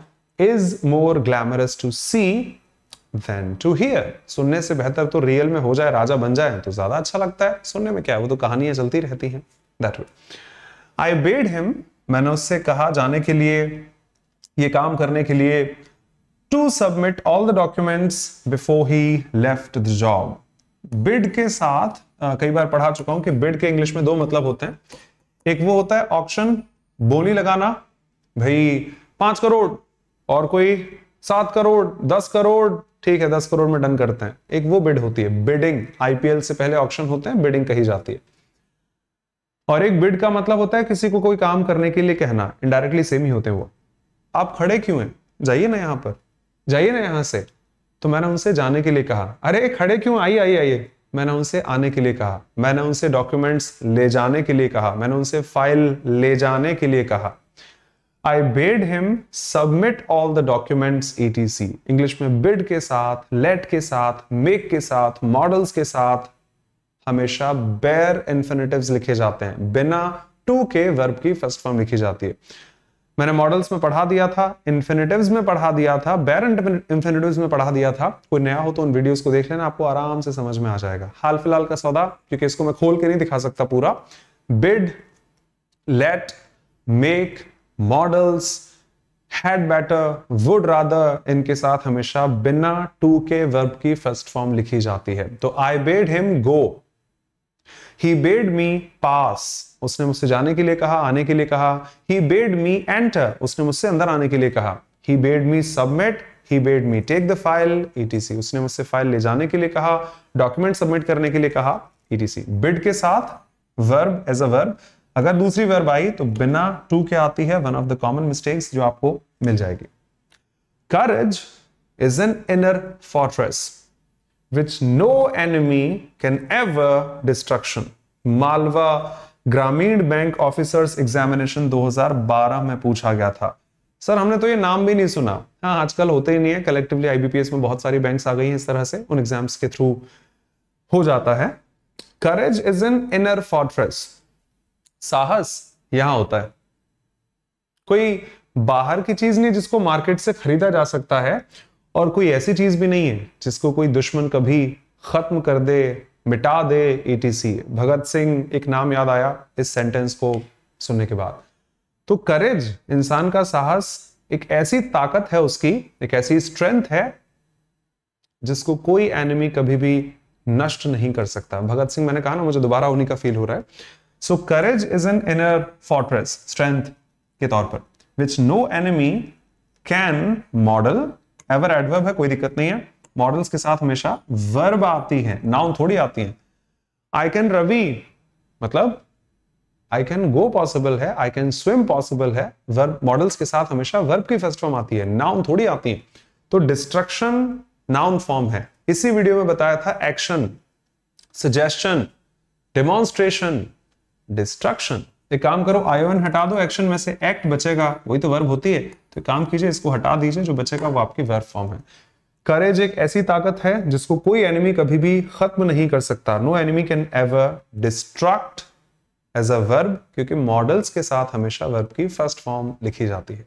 is more glamorous to see than to hear सुनने से बेहतर तो रियल में हो जाए राजा बन जाए तो ज्यादा अच्छा लगता है सुनने में क्या है वो तो कहानियां चलती रहती हैं that way I bade him मैंने उससे कहा जाने के लिए ये काम करने के लिए to submit all the documents before he left the job bid के साथ आ, कई बार पढ़ा चुका हूं कि बिड के इंग्लिश में दो मतलब होते हैं एक वो होता है ऑप्शन बोली लगाना भाई पांच करोड़ और कोई सात करोड़ दस करोड़ ठीक है दस करोड़ में डन करते हैं एक वो बिड होती है बिडिंग आईपीएल से पहले ऑप्शन होते हैं बिडिंग कही जाती है और एक बिड का मतलब होता है किसी को कोई काम करने के लिए कहना इनडायरेक्टली सेम ही होते हैं वो आप खड़े क्यों हैं जाइए ना यहाँ पर जाइए ना यहाँ से तो मैंने उनसे जाने के लिए कहा अरे खड़े क्यों आइए आइए आइए मैंने उनसे आने के लिए कहा मैंने उनसे डॉक्यूमेंट्स ले जाने के लिए कहा मैंने उनसे फाइल ले जाने के लिए कहा I bade him submit all the documents etc. English में bid के साथ let के साथ make के साथ models के साथ हमेशा बेर इन्फिनेटिव्स लिखे जाते हैं बिना टू के वर्ब की फर्स्ट फॉर्म लिखी जाती है मैंने मॉडल्स में पढ़ा दिया था इन्फिनेटिव्स में पढ़ा दिया था बैर इन्फिनेटिव्स में पढ़ा दिया था कोई नया हो तो उन वीडियोस को देख लेना आपको आराम से समझ में आ जाएगा हाल फिलहाल का सौदा क्योंकि इसको मैं खोल के नहीं दिखा सकता पूरा bid let make models had better would rather इनके साथ हमेशा बिना टू के वर्ब की फर्स्ट फॉर्म लिखी जाती है तो I bade him go he bade me पास उसने मुझसे जाने के लिए कहा आने के लिए कहा ही बेड मी एंटर उसने मुझसे अंदर आने के लिए कहा he bade me submit he bade me take the file ETC उसने मुझसे फाइल ले जाने के लिए कहा डॉक्यूमेंट सबमिट करने के लिए कहा ईटीसी बिड के साथ वर्ब एज अ वर्ब अगर दूसरी वर्ब आई तो बिना टू के आती है one of the common mistakes जो आपको मिल जाएगी courage is an inner fortress which no enemy can ever destruction Malwa ग्रामीण बैंक ऑफिसर्स एग्जामिनेशन 2012 में पूछा गया था सर हमने तो ये नाम भी नहीं सुना हाँ आजकल होते ही नहीं है कलेक्टिवली आईबीपीएस में बहुत सारी बैंक्स आ गई हैं इस तरह से उन एग्जाम्स के थ्रू हो जाता है courage is an inner fortress साहस यहां होता है कोई बाहर की चीज नहीं जिसको मार्केट से खरीदा जा सकता है और कोई ऐसी चीज भी नहीं है जिसको कोई दुश्मन कभी खत्म कर दे मिटा दे एटीसी e भगत सिंह एक नाम याद आया इस सेंटेंस को सुनने के बाद तो करेज इंसान का साहस एक ऐसी ताकत है उसकी एक ऐसी स्ट्रेंथ है जिसको कोई एनिमी कभी भी नष्ट नहीं कर सकता भगत सिंह मैंने कहा ना मुझे दोबारा उन्हीं का फील हो रहा है so courage is an inner fortress strength के तौर पर which no enemy can model ever adverb है कोई दिक्कत नहीं है मॉडल्स के साथ हमेशा वर्ब आती है नाउन थोड़ी आती है आई कैन रवि मतलब आई कैन गो पॉसिबल है आई कैन स्विम पॉसिबल है वर्ब मॉडल्स के साथ हमेशा वर्ब की फर्स्ट फॉर्म आती है नाउन थोड़ी आती है तो डिस्ट्रक्शन नाउन फॉर्म है इसी वीडियो में बताया था एक्शन सजेशन डेमोन्स्ट्रेशन डिस्ट्रक्शन एक काम करो आयोन हटा दो एक्शन में से एक्ट बचेगा वही तो वर्ब होती है तो काम कीजिए इसको हटा दीजिए जो बचेगा वो आपकी वर्ब फॉर्म है करेज एक ऐसी ताकत है जिसको कोई एनिमी कभी भी खत्म नहीं कर सकता no enemy can ever destruct as a verb क्योंकि मॉडल्स के साथ हमेशा वर्ब की फर्स्ट फॉर्म लिखी जाती है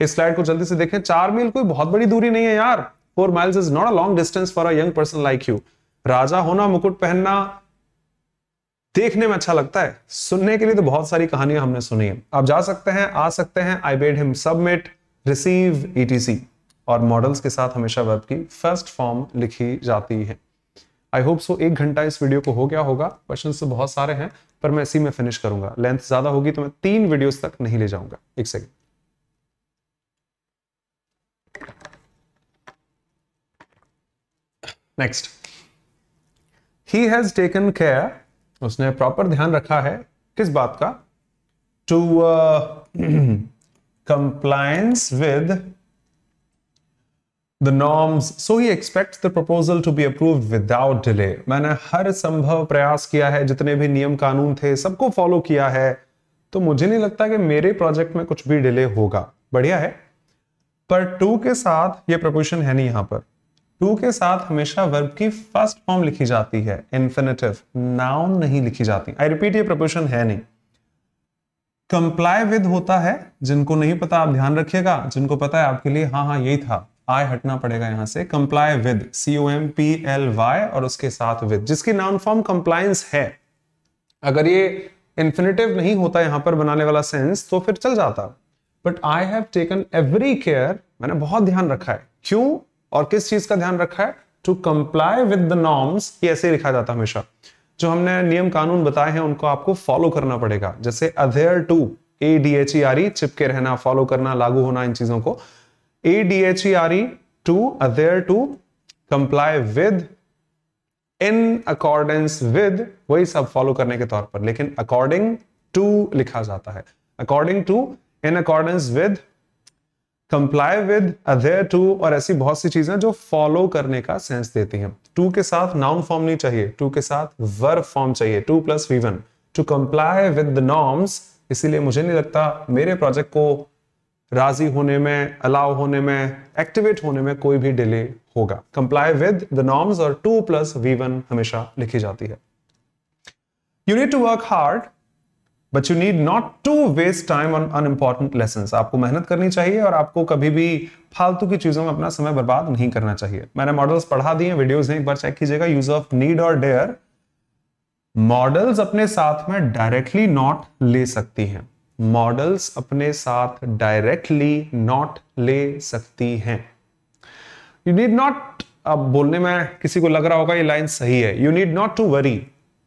इस स्लाइड को जल्दी से देखें चार मील कोई बहुत बड़ी दूरी नहीं है यार four miles is not a long distance for a young person like you राजा होना मुकुट पहनना देखने में अच्छा लगता है सुनने के लिए तो बहुत सारी कहानियां हमने सुनी है आप जा सकते हैं आ सकते हैं I bade him submit receive ETC और मॉडल्स के साथ हमेशा वेब की फर्स्ट फॉर्म लिखी जाती है आई होप सो एक घंटा इस वीडियो को हो गया होगा क्वेश्चन तो बहुत सारे हैं पर मैं इसी में फिनिश करूंगा लेंथ ज्यादा होगी तो मैं तीन वीडियोस तक नहीं ले जाऊंगा एक second next he has taken care उसने प्रॉपर ध्यान रखा है किस बात का to compliance with the norms so he expect the proposal to be approve without delay मैंने हर संभव प्रयास किया है जितने भी नियम कानून थे सबको फॉलो किया है तो मुझे नहीं लगता कि मेरे प्रोजेक्ट में कुछ भी डिले होगा बढ़िया है पर टू के साथ ये प्रपोजिशन है नहीं यहां पर टू के साथ हमेशा वर्ब की फर्स्ट फॉर्म लिखी जाती है इन्फिनेटिव नाउन नहीं लिखी जाती आई रिपीट ये प्रपोशन है नहीं कंप्लाई विद होता है जिनको नहीं पता आप ध्यान रखिएगा जिनको पता है आपके लिए हाँ हाँ यही था आय हटना पड़ेगा यहां से comply with C O M P L Y और उसके साथ विद जिसकी नाउन फॉर्म कंप्लायंस है अगर ये इन्फिनेटिव नहीं होता यहां पर बनाने वाला सेंस तो फिर चल जाता but I have taken every care मैंने बहुत ध्यान रखा है क्यों और किस चीज का ध्यान रखा है to comply with the norms ये ऐसे लिखा जाता है हमेशा जो हमने नियम कानून बताए हैं उनको आपको फॉलो करना पड़ेगा जैसे adhere to A D H E R E चिपके रहना फॉलो करना लागू होना इन चीजों को A D H E R E to adhere to comply with in accordance with वही सब फॉलो करने के तौर पर लेकिन अकॉर्डिंग टू लिखा जाता है according to in accordance with comply with adhere to और ऐसी बहुत सी चीजें जो फॉलो करने का सेंस देती हैं टू के साथ नाउन फॉर्म नहीं चाहिए टू के साथ वर्ब फॉर्म चाहिए to plus V one to comply with the norms इसीलिए मुझे नहीं लगता मेरे प्रोजेक्ट को राजी होने में अलाउ होने में एक्टिवेट होने में कोई भी डिले होगा कंप्लाई विद द नॉर्म्स और टू प्लस वी वन हमेशा लिखी जाती है you need to work hard but you need not to waste time on unimportant lesson आपको मेहनत करनी चाहिए और आपको कभी भी फालतू की चीजों में अपना समय बर्बाद नहीं करना चाहिए मैंने मॉडल्स पढ़ा दिए वीडियोज हैं एक बार चेक कीजिएगा यूज ऑफ नीड और डेयर मॉडल्स अपने साथ में डायरेक्टली नॉट ले सकती हैं मॉडल्स अपने साथ डायरेक्टली नॉट ले सकती हैं यू नीड नॉट अब बोलने में किसी को लग रहा होगा ये लाइन सही है you need not to worry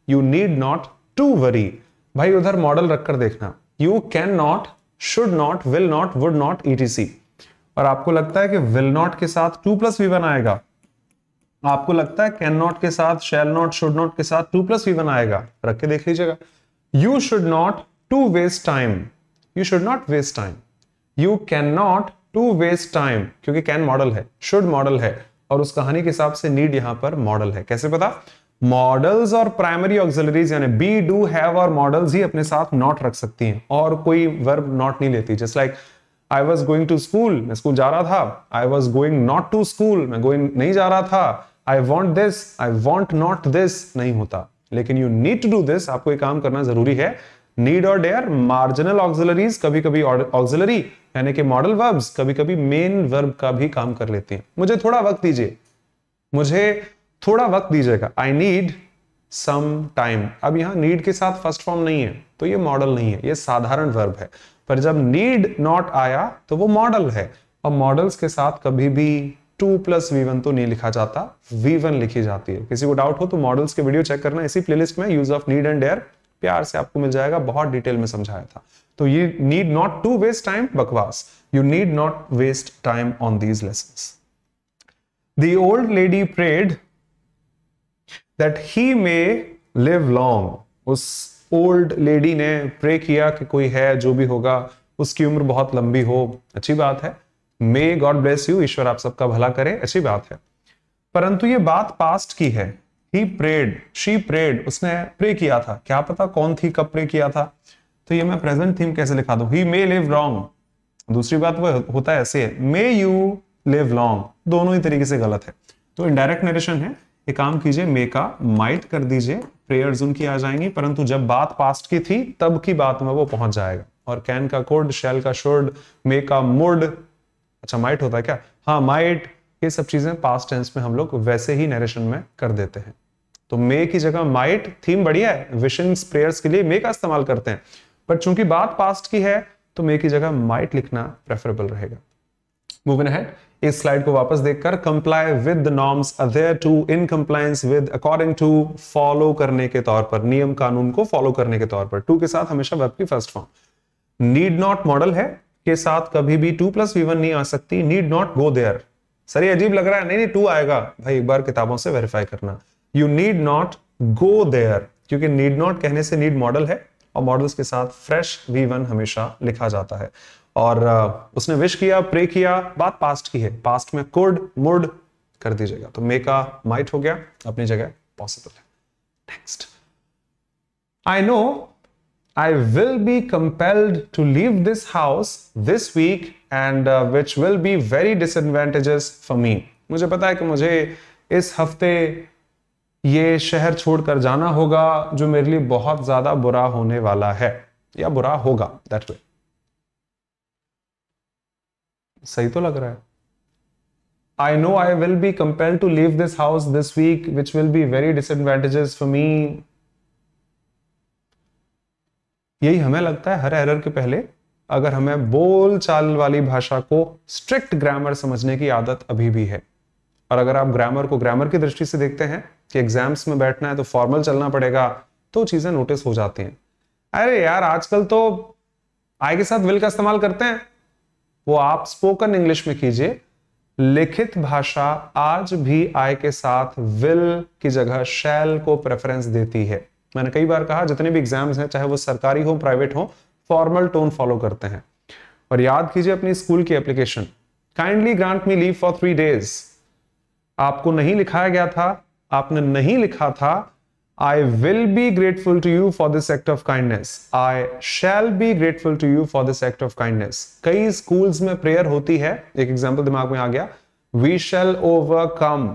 you need not to worry भाई उधर मॉडल रखकर देखना you can not should not will not would not etc और आपको लगता है कि विल नॉट के साथ टू प्लस वी वन आएगा आपको लगता है कैन नॉट के साथ शेल नॉट शुड नॉट के साथ टू प्लस वी वन आएगा रख के देख लीजिएगा you should not to waste time you should not waste time you can not to waste time क्योंकि कैन मॉडल है शुड मॉडल है और उस कहानी के हिसाब से नीड यहां पर मॉडल है कैसे पता मॉडल्स और प्राइमरी ऑक्सिलरीज यानी बी डू हैव और मॉडल्स ही अपने साथ नॉट रख सकती हैं और कोई वर्ब नॉट नहीं लेती just like I was going to school मैं स्कूल जा रहा था I was going not to school मैं गोइंग नहीं जा रहा था I want this I want not this नहीं होता लेकिन you need to do this आपको एक काम करना जरूरी है नीड और डेयर मार्जिनल ऑक्सिलरीज कभी कभी ऑक्सिलरी यानी कि मॉडल वर्ब्स कभी कभी मेन वर्ब का भी काम कर लेते हैं मुझे थोड़ा वक्त दीजिए मुझे थोड़ा वक्त दीजिएगा आई नीड सम टाइम अब यहां नीड के साथ फर्स्ट फॉर्म नहीं है तो ये मॉडल नहीं है ये साधारण वर्ब है पर जब नीड नॉट आया तो वो मॉडल है और मॉडल्स के साथ कभी भी टू प्लस वी वन तो नहीं लिखा जाता वी वन लिखी जाती है किसी को डाउट हो तो मॉडल्स के वीडियो चेक करना इसी प्लेलिस्ट में use of need and dare प्यार से आपको मिल जाएगा बहुत डिटेल में समझाया था तो you need not to waste time बकवास you need not waste time on these lesson the old lady prayed that he may live long उस ओल्ड लेडी ने प्रे किया कि कोई है जो भी होगा उसकी उम्र बहुत लंबी हो अच्छी बात है मे गॉड ब्लेस यू ईश्वर आप सबका भला करे अच्छी बात है परंतु ये बात पास्ट की है ही प्रेड शी प्रेड उसने प्रे किया था क्या पता कौन थी कब प्रे किया था तो ये मैं प्रेजेंट थीम कैसे लिखा दू ही मे लिव लॉन्ग दूसरी बात वो होता है ऐसे मे यू लिव लॉन्ग दोनों ही तरीके से गलत है तो इनडायरेक्ट नरेशन है एक काम कीजिए मेका माइट कर दीजिए प्रेयर्स उनकी आ जाएंगी परंतु जब बात पास्ट की थी तब की बात में वो पहुंच जाएगा और कैन का कोड शेल का शोर्ड मेका मुड अच्छा माइट होता है क्या हाँ माइट ये सब चीजें पास्ट टेंस में हम लोग वैसे ही नरेशन में कर देते हैं तो मे की जगह माइट थीम बढ़िया है विशिंग प्रेयर्स के लिए मे का इस्तेमाल करते हैं बट चूंकि बात पास्ट की है तो मे की जगह माइट लिखना प्रेफरेबल रहेगा इस स्लाइड को वापस देखकर comply with the norms adhere to in compliance with according to follow करने के तौर पर नियम कानून को फॉलो करने के तौर पर टू के साथ हमेशा वेब की first form need not model है के साथ कभी भी टू प्लस वी वन नहीं आ सकती need not go there sir ये अजीब लग रहा है नहीं नहीं टू आएगा भाई एक बार किताबों से वेरीफाई करना you need not go there क्योंकि नीड नॉट कहने से नीड मॉडल है और मॉडल्स के साथ फ्रेश वी वन हमेशा लिखा जाता है और उसने विश किया प्रे किया बात पास्ट की है पास्ट में कुड मुड कर दीजिएगा तो मे का माइट हो गया अपनी जगह पॉसिबल है next I know I will be compelled to leave this house this weekend which will be very disadvantages for me मुझे पता है कि मुझे इस हफ्ते ये शहर छोड़कर जाना होगा जो मेरे लिए बहुत ज़्यादा बुरा होने वाला है या बुरा होगा दैट वे सही तो लग रहा है I know I will be compel to leave this house this week which will be very disadvantages for me यही हमें लगता है हर एरर के पहले अगर हमें बोल चाल वाली भाषा को स्ट्रिक्ट ग्रामर समझने की आदत अभी भी है और अगर आप ग्रामर को ग्रामर की दृष्टि से देखते हैं कि एग्जाम्स में बैठना है तो फॉर्मल चलना पड़ेगा तो चीजें नोटिस हो जाती हैं अरे यार आजकल तो आई के साथ विल का इस्तेमाल करते हैं वो आप स्पोकन इंग्लिश में कीजिए लिखित भाषा आज भी आय के साथ विल की जगह शैल को प्रेफरेंस देती है मैंने कई बार कहा जितने भी एग्जाम्स हैं चाहे वो सरकारी हो प्राइवेट हो फॉर्मल टोन फॉलो करते हैं और याद कीजिए अपनी स्कूल की application kindly grant me leave for three days आपको नहीं लिखाया गया था आपने नहीं लिखा था I will be grateful to you for this act of kindness. I shall be grateful to you for this act of kindness. कई स्कूल्स में प्रेयर होती है एक एग्जाम्पल दिमाग में आ गया वी shall ओवरकम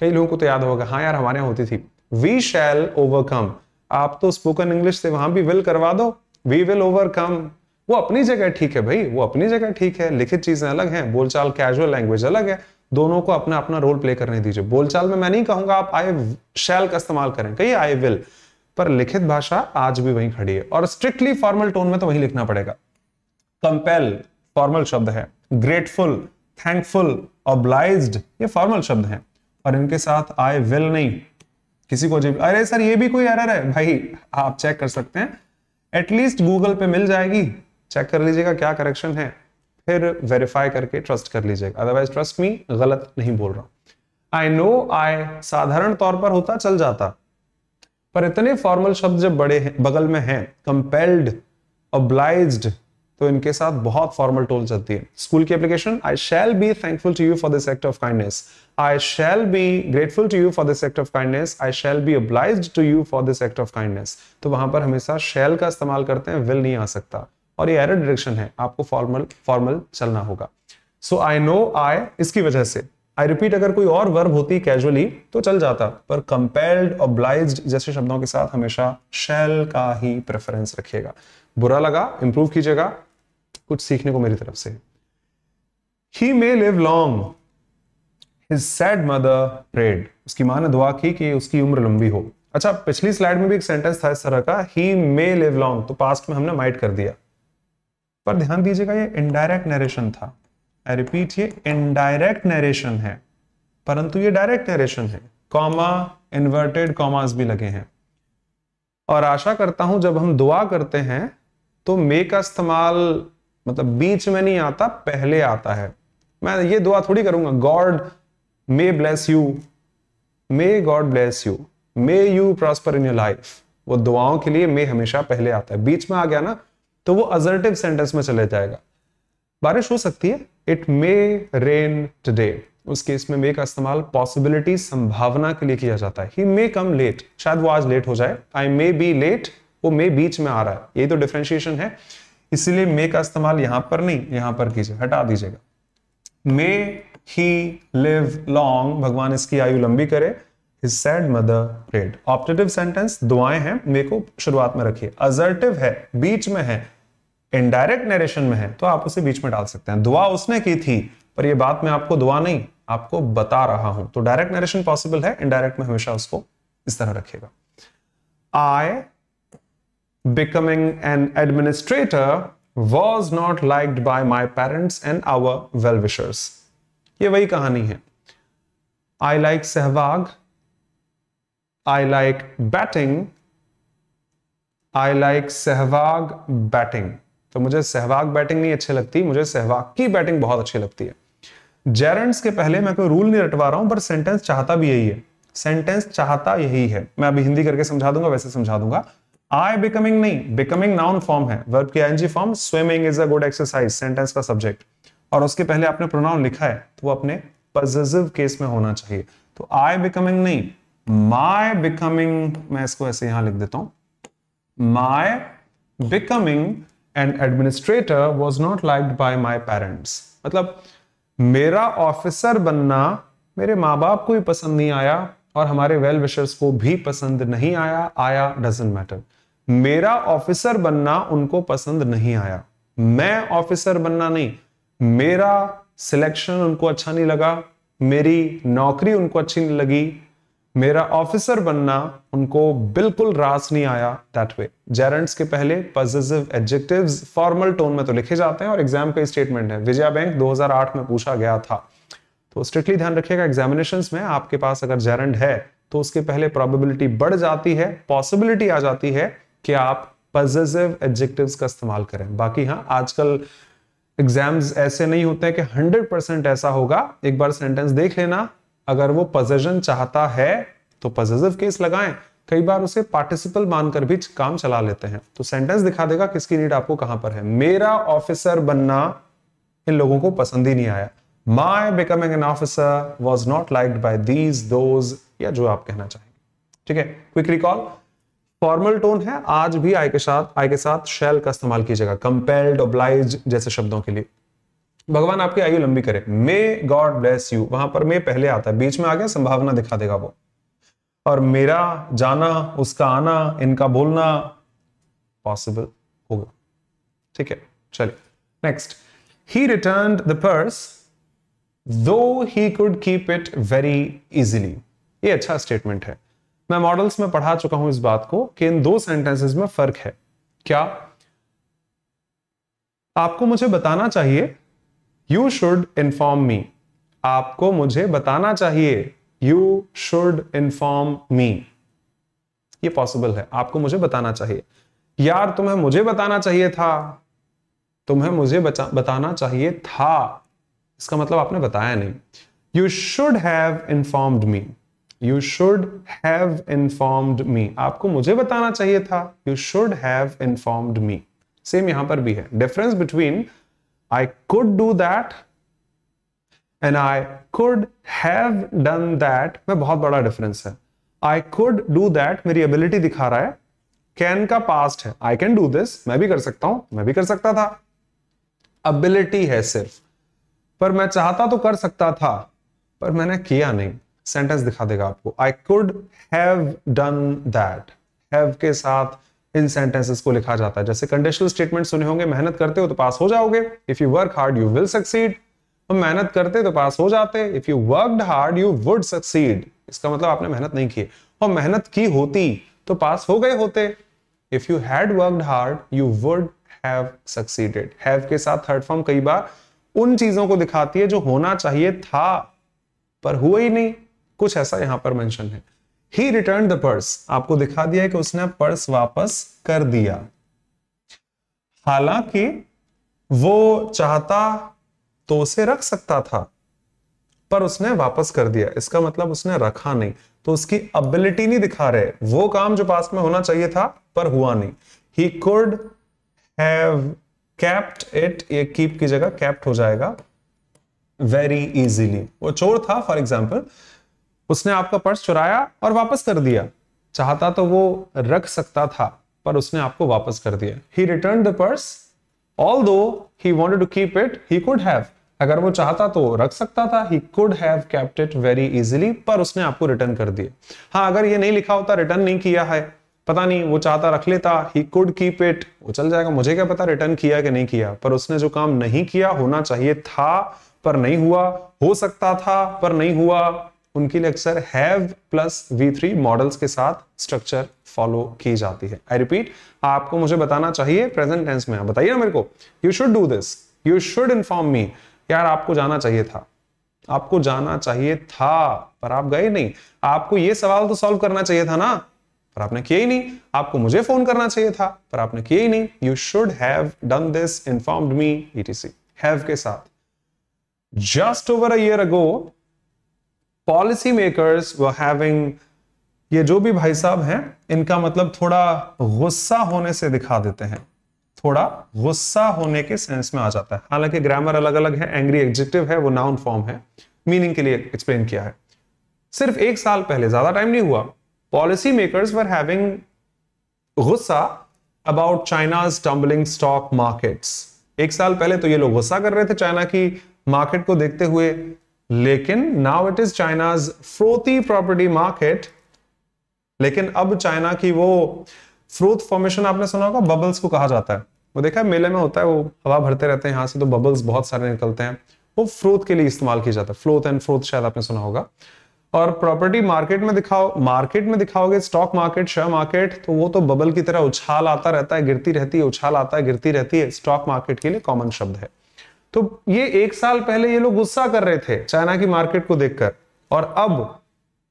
कई लोगों को तो याद होगा हाँ यार हमारे यहां होती थी वी shall ओवरकम आप तो स्पोकन इंग्लिश से वहां भी विल करवा दो वी विल ओवरकम वो अपनी जगह ठीक है भाई वो अपनी जगह ठीक है लिखित चीजें अलग हैं बोलचाल कैजुअल लैंग्वेज अलग है दोनों को अपना अपना रोल प्ले करने दीजिए बोलचाल में मैं नहीं कहूंगा आप आई शैल का इस्तेमाल करें कही आई विल पर लिखित भाषा आज भी वहीं खड़ी है और स्ट्रिक्टली फॉर्मल टोन में तो वही लिखना पड़ेगा कंपेल फॉर्मल शब्द है ग्रेटफुल थैंकफुल ऑब्लाइज ये फॉर्मल शब्द है और इनके साथ आई विल नहीं किसी को जब अरे सर ये भी कोई एरर है भाई आप चेक कर सकते हैं एटलीस्ट गूगल पे मिल जाएगी चेक कर लीजिएगा क्या करेक्शन है फिर वेरीफाई करके ट्रस्ट कर लीजिएगा अदरवाइज ट्रस्ट मी गलत नहीं बोल रहा आई नो आई साधारण तौर पर होता चल जाता पर इतने फॉर्मल शब्द जब बड़े हैं बगल में हैं कंपेल्ड ऑब्लाइज तो इनके साथ बहुत फॉर्मल टोल चलती है स्कूल की application I shall be thankful to you for this act of kindness I shall be grateful to you for this act of kindness I shall be oblige to you for this act of kindness तो वहां पर हमेशा शैल का इस्तेमाल करते हैं will नहीं आ सकता और ये एरर डायरेक्शन है आपको फॉर्मल फॉर्मल चलना होगा सो आई नो आई इसकी वजह से आई रिपीट अगर कोई और वर्ब होती कैजुअली तो चल जाता पर कंपेल्ड ऑब्लाइज जैसे शब्दों के साथ हमेशा शेल का ही प्रेफरेंस रखिएगा बुरा लगा इंप्रूव कीजिएगा कुछ सीखने को मेरी तरफ से he may live long his sad mother prayed उसकी माँ ने दुआ की कि उसकी उम्र लंबी हो अच्छा पिछली स्लाइड में भी एक सेंटेंस था इस तरह का ही मे लिव लॉन्ग तो पास्ट में हमने माइट कर दिया पर ध्यान दीजिएगा ये इनडायरेक्ट नरेशन था आई रिपीट ये इनडायरेक्ट नरेशन है परंतु ये डायरेक्ट नरेशन है कॉमा इन्वर्टेड कॉमास भी लगे हैं और आशा करता हूं जब हम दुआ करते हैं तो मे का इस्तेमाल मतलब बीच में नहीं आता पहले आता है मैं ये दुआ थोड़ी करूंगा God may bless you may God bless you may you prosper in your life वो दुआओं के लिए मे हमेशा पहले आता है बीच में आ गया ना तो वो अजर्टिव सेंटेंस में चले जाएगा बारिश हो सकती है इट मे रेन टूडे उस केस में मे का इस्तेमाल पॉसिबिलिटी संभावना के लिए किया जाता है ही मे कम लेट शायद वो आज लेट हो जाए आई मे बी लेट वो मे बीच में आ रहा है ये तो डिफ्रेंशिएशन है इसलिए मे का इस्तेमाल यहां पर नहीं यहां पर कीजिए हटा दीजिएगा मे ही लिव लॉन्ग भगवान इसकी आयु लंबी करे His sad mother prayed. Optative sentence, दुआएं हैं मे को शुरुआत में रखिए Assertive है बीच में है इनडायरेक्ट नरेशन में है तो आप उसे बीच में डाल सकते हैं दुआ उसने की थी पर यह बात मैं आपको दुआ नहीं आपको बता रहा हूं तो डायरेक्ट नरेशन पॉसिबल है इनडायरेक्ट में हमेशा उसको इस तरह रखेगा I, becoming an administrator, was not liked by my parents and our well-wishers. ये वही कहानी है I like Sehwag I like batting I like Sehwag batting तो मुझे सहवाग बैटिंग नहीं अच्छी लगती मुझे सहवाग की बैटिंग बहुत अच्छी लगती है जेरेंट्स के पहले मैं कोई रूल नहीं रटवा रहा हूं पर सेंटेंस चाहता भी यही है सेंटेंस चाहता यही है मैं अभी हिंदी करके समझा दूंगा वैसे समझा दूंगा आई बिकमिंग नहीं बिकमिंग नाउन फॉर्म है वर्ब की N G form swimming is a good exercise sentence का सब्जेक्ट और उसके पहले आपने प्रोनाउन लिखा है तो वो अपने पॉजिटिव केस में होना चाहिए तो आई बिकमिंग नहीं माय बिकमिंग मैं इसको ऐसे यहां लिख देता हूं my becoming and administrator was not liked by my parents मतलब मेरा ऑफिसर बनना मेरे माँ बाप को भी पसंद नहीं आया और हमारे वेल विशर्स को भी पसंद नहीं आया आया डजेंट मैटर मेरा ऑफिसर बनना उनको पसंद नहीं आया मैं ऑफिसर बनना नहीं मेरा सिलेक्शन उनको अच्छा नहीं लगा मेरी नौकरी उनको अच्छी नहीं लगी मेरा ऑफिसर बनना उनको बिल्कुल रास नहीं आया दैट वे जेरेंट्स के पहले पॉजिटिव एडजेक्टिव्स फॉर्मल टोन में तो लिखे जाते हैं और एग्जाम का स्टेटमेंट है विजया बैंक 2008 में पूछा गया था तो स्ट्रिक्टली ध्यान रखिएगा एग्जामिनेशन में आपके पास अगर जेरेंट है तो उसके पहले प्रोबेबिलिटी बढ़ जाती है पॉसिबिलिटी आ जाती है कि आप पॉजिटिव एडजेक्टिव का इस्तेमाल करें बाकी हाँ आजकल एग्जाम्स ऐसे नहीं होते हैं कि 100% ऐसा होगा एक बार सेंटेंस देख लेना अगर वो पजेशन चाहता है तो पजेसिव केस लगाएं कई बार उसे पार्टिसिपल मानकर भी काम चला लेते हैं तो सेंटेंस दिखा देगा किसकी नीड आपको कहां पर है मेरा ऑफिसर बनना इन लोगों को पसंद ही नहीं आया my becoming an officer was not like by these two या जो आप कहना चाहेंगे ठीक है क्विक रिकॉल फॉर्मल टोन है आज भी आई के साथ आई के साथ शेल का इस्तेमाल कीजिएगा कंपेल्ड ओब्लाइज जैसे शब्दों के लिए भगवान आपकी आयु लंबी करे मे गॉड ब्लेस यू वहां पर मे पहले आता है बीच में आ गया संभावना दिखा देगा वो और मेरा जाना उसका आना इनका बोलना पॉसिबल होगा ठीक है चलिए next he return the purse though he could keep it very easily ये अच्छा स्टेटमेंट है मैं मॉडल्स में पढ़ा चुका हूं इस बात को कि इन दो सेंटेंसेस में फर्क है क्या आपको मुझे बताना चाहिए यू शुड इन्फॉर्म मी आपको मुझे बताना चाहिए यू शुड इन्फॉर्म मी ये पॉसिबल है आपको मुझे बताना चाहिए यार तुम्हें मुझे बताना चाहिए था तुम्हें मुझे बताना चाहिए था इसका मतलब आपने बताया नहीं you should have informed me you should have informed me आपको मुझे बताना चाहिए था you should have informed me same यहां पर भी है difference between I could do that and I could have done that में बहुत बड़ा difference है I could do that मेरी ability दिखा रहा है can का past है I can do this मैं भी कर सकता हूं मैं भी कर सकता था ability है सिर्फ पर मैं चाहता तो कर सकता था पर मैंने किया नहीं सेंटेंस दिखा देगा आपको I could have done that have के साथ इन सेंटेंसेस को लिखा जाता है जैसे कंडीशनल स्टेटमेंट सुने होंगे मेहनत करते हो तो पास हो जाओगे if you work hard you will succeed हम मेहनत करते तो पास हो जाते if you worked hard you would succeed इसका मतलब आपने मेहनत नहीं की और मेहनत की होती तो पास हो गए होते if you had worked hard you would have succeeded have के साथ थर्ड फॉर्म कई बार उन चीजों को दिखाती है जो होना चाहिए था पर हुआ ही नहीं कुछ ऐसा यहां पर मेंशन है ही रिटर्न द पर्स आपको दिखा दिया कि उसने पर्स वापस कर दिया हालांकि वो चाहता तो उसे रख सकता था पर उसने वापस कर दिया इसका मतलब उसने रखा नहीं तो उसकी अबिलिटी नहीं दिखा रहे वो काम जो पास में होना चाहिए था पर हुआ नहीं he could have kept it ये कीप की जगह कैप्ट हो जाएगा वेरी इजीली वो चोर था फॉर एग्जाम्पल उसने आपका पर्स चुराया और वापस कर दिया चाहता तो वो रख सकता था पर उसने आपको वापस कर दिया he return the purse although he wanted to keep it he could have अगर वो चाहता तो रख सकता था he could have kept it very easily पर उसने आपको रिटर्न कर दिया हाँ अगर ये नहीं लिखा होता रिटर्न नहीं किया है पता नहीं वो चाहता रख लेता ही कुड कीप इट वो चल जाएगा मुझे क्या पता रिटर्न किया कि नहीं किया पर उसने जो काम नहीं किया होना चाहिए था पर नहीं हुआ हो सकता था पर नहीं हुआ उनकी lecture have plus V three models के साथ स्ट्रक्चर फॉलो की जाती है आई रिपीट आपको मुझे बताना चाहिए प्रेजेंट टेंस में बताइए ना मेरे को you should do this you should inform me यार आपको जाना चाहिए था आपको जाना चाहिए था पर आप गए नहीं आपको यह सवाल तो सॉल्व करना चाहिए था ना पर आपने किया ही नहीं आपको मुझे फोन करना चाहिए था पर आपने किया ही नहीं you should have done this informed me etc have के साथ just over a year ago policy makers were having ये जो भी भाई साहब हैं इनका मतलब थोड़ा गुस्सा होने से दिखा देते हैं थोड़ा गुस्सा होने के सेंस में आ जाता है हालांकि ग्रामर अलग अलग है एंग्री एग्जिटिव है वो नाउन फॉर्म है मीनिंग के लिए एक्सप्लेन किया है सिर्फ एक साल पहले ज्यादा टाइम नहीं हुआ पॉलिसी मेकर्स वर हैविंग गुस्सा about China's tumbling stock markets एक साल पहले तो ये लोग गुस्सा कर रहे थे चाइना की मार्केट को देखते हुए लेकिन now it is China's frothy property market लेकिन अब चाइना की वो फ्रोथ फॉर्मेशन आपने सुना होगा बबल्स को कहा जाता है वो देखा है मेले में होता है वो हवा भरते रहते हैं यहां से तो बबल्स बहुत सारे निकलते हैं वो फ्रोथ के लिए इस्तेमाल किया जाता है फ्लोथ एंड फ्रोथ शायद आपने सुना होगा और प्रॉपर्टी मार्केट में दिखाओ मार्केट में दिखाओगे स्टॉक मार्केट शेयर मार्केट तो वो तो बबल की तरह उछाल आता रहता है गिरती रहती है उछाल आता है गिरती रहती है स्टॉक मार्केट के लिए कॉमन शब्द है तो ये एक साल पहले ये लोग गुस्सा कर रहे थे चाइना की मार्केट को देखकर और अब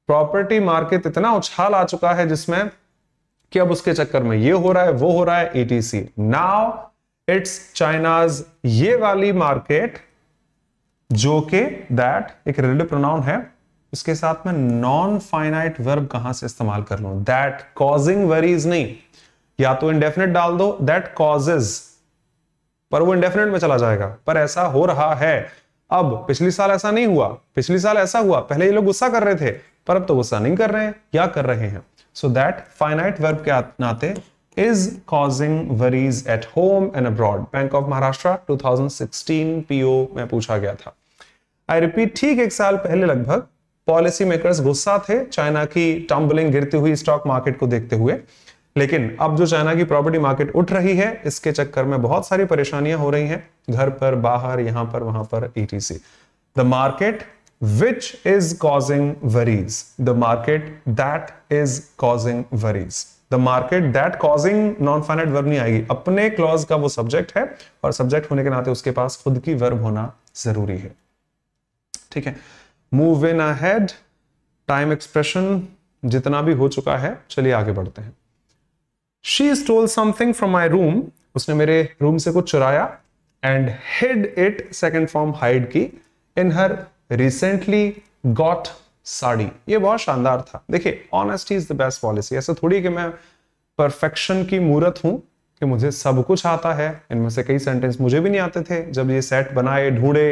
प्रॉपर्टी मार्केट इतना उछाल आ चुका है जिसमें कि अब उसके चक्कर में ये हो रहा है वो हो रहा है ईटीसी नाउ इट्स चाइनाज ये वाली मार्केट जो के दैट एक रिलेटिव प्रोनाउन है उसके साथ में नॉन फाइनाइट वर्ब कहां से इस्तेमाल कर लू दैट कॉजिंग वरीज नहीं या तो इनडेफिनेट डाल दो दैट कॉजेज पर वो इंडेफिनेट में चला जाएगा पर ऐसा हो रहा है अब पिछले साल ऐसा नहीं हुआ पिछले साल ऐसा हुआ पहले ये लोग गुस्सा कर रहे थे पर अब तो गुस्सा नहीं कर रहे हैं क्या कर रहे हैं सो दैट फाइनाइट वर्ब के नाते is causing worries at home and abroad bank of Maharashtra 2016 PO में पूछा गया था आई रिपीट ठीक एक साल पहले लगभग पॉलिसी मेकर्स गुस्सा थे चाइना की टम्बलिंग गिरती हुई स्टॉक मार्केट को देखते हुए लेकिन अब जो चाइना की प्रॉपर्टी मार्केट उठ रही है इसके चक्कर में बहुत सारी परेशानियां हो रही हैं घर पर बाहर यहां पर वहां पर etc the market which is causing worries the market that is causing worries the market that causing non finite verb नहीं आएगी अपने क्लॉज का वो सब्जेक्ट है और सब्जेक्ट होने के नाते उसके पास खुद की वर्ब होना जरूरी है ठीक है मूव इन अड टाइम एक्सप्रेशन जितना भी हो चुका है चलिए आगे बढ़ते हैं she stole something from my room उसने मेरे रूम से कुछ चुराया and hid it second form hide की in her recently got sari ये बहुत शानदार था देखिए honesty is the best policy ऐसा थोड़ी कि मैं परफेक्शन की मूर्त हूं कि मुझे सब कुछ आता है इनमें से कई सेंटेंस मुझे भी नहीं आते थे जब ये सेट बनाए ढूंढे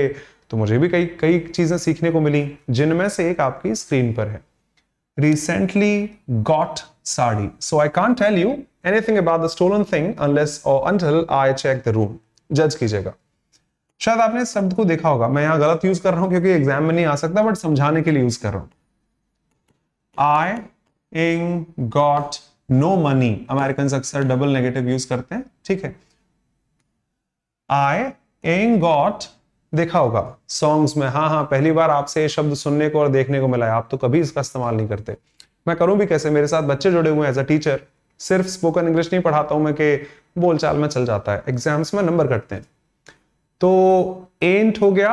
तो मुझे भी कई कई चीजें सीखने को मिली जिनमें से एक आपकी स्क्रीन पर है recently got sari so I can tell you anything about the stolen thing unless और until I check the room जज कीजिएगा शायद आपने इस शब्द को देखा होगा मैं यहां गलत यूज कर रहा हूं क्योंकि एग्जाम में नहीं आ सकता बट समझाने के लिए यूज कर रहा हूं I ain't got no money American अक्सर डबल नेगेटिव यूज करते हैं ठीक है आई इन गॉट देखा होगा सॉन्ग्स में हाँ हाँ पहली बार आपसे ये शब्द सुनने को और देखने को मिला है आप तो कभी इसका इस्तेमाल नहीं करते मैं करूं भी कैसे मेरे साथ बच्चे जुड़े हुए हैं एज अ टीचर सिर्फ स्पोकन इंग्लिश नहीं पढ़ाता हूं मैं कि बोलचाल में चल जाता है एग्जाम्स में नंबर कटते हैं तो एंट हो गया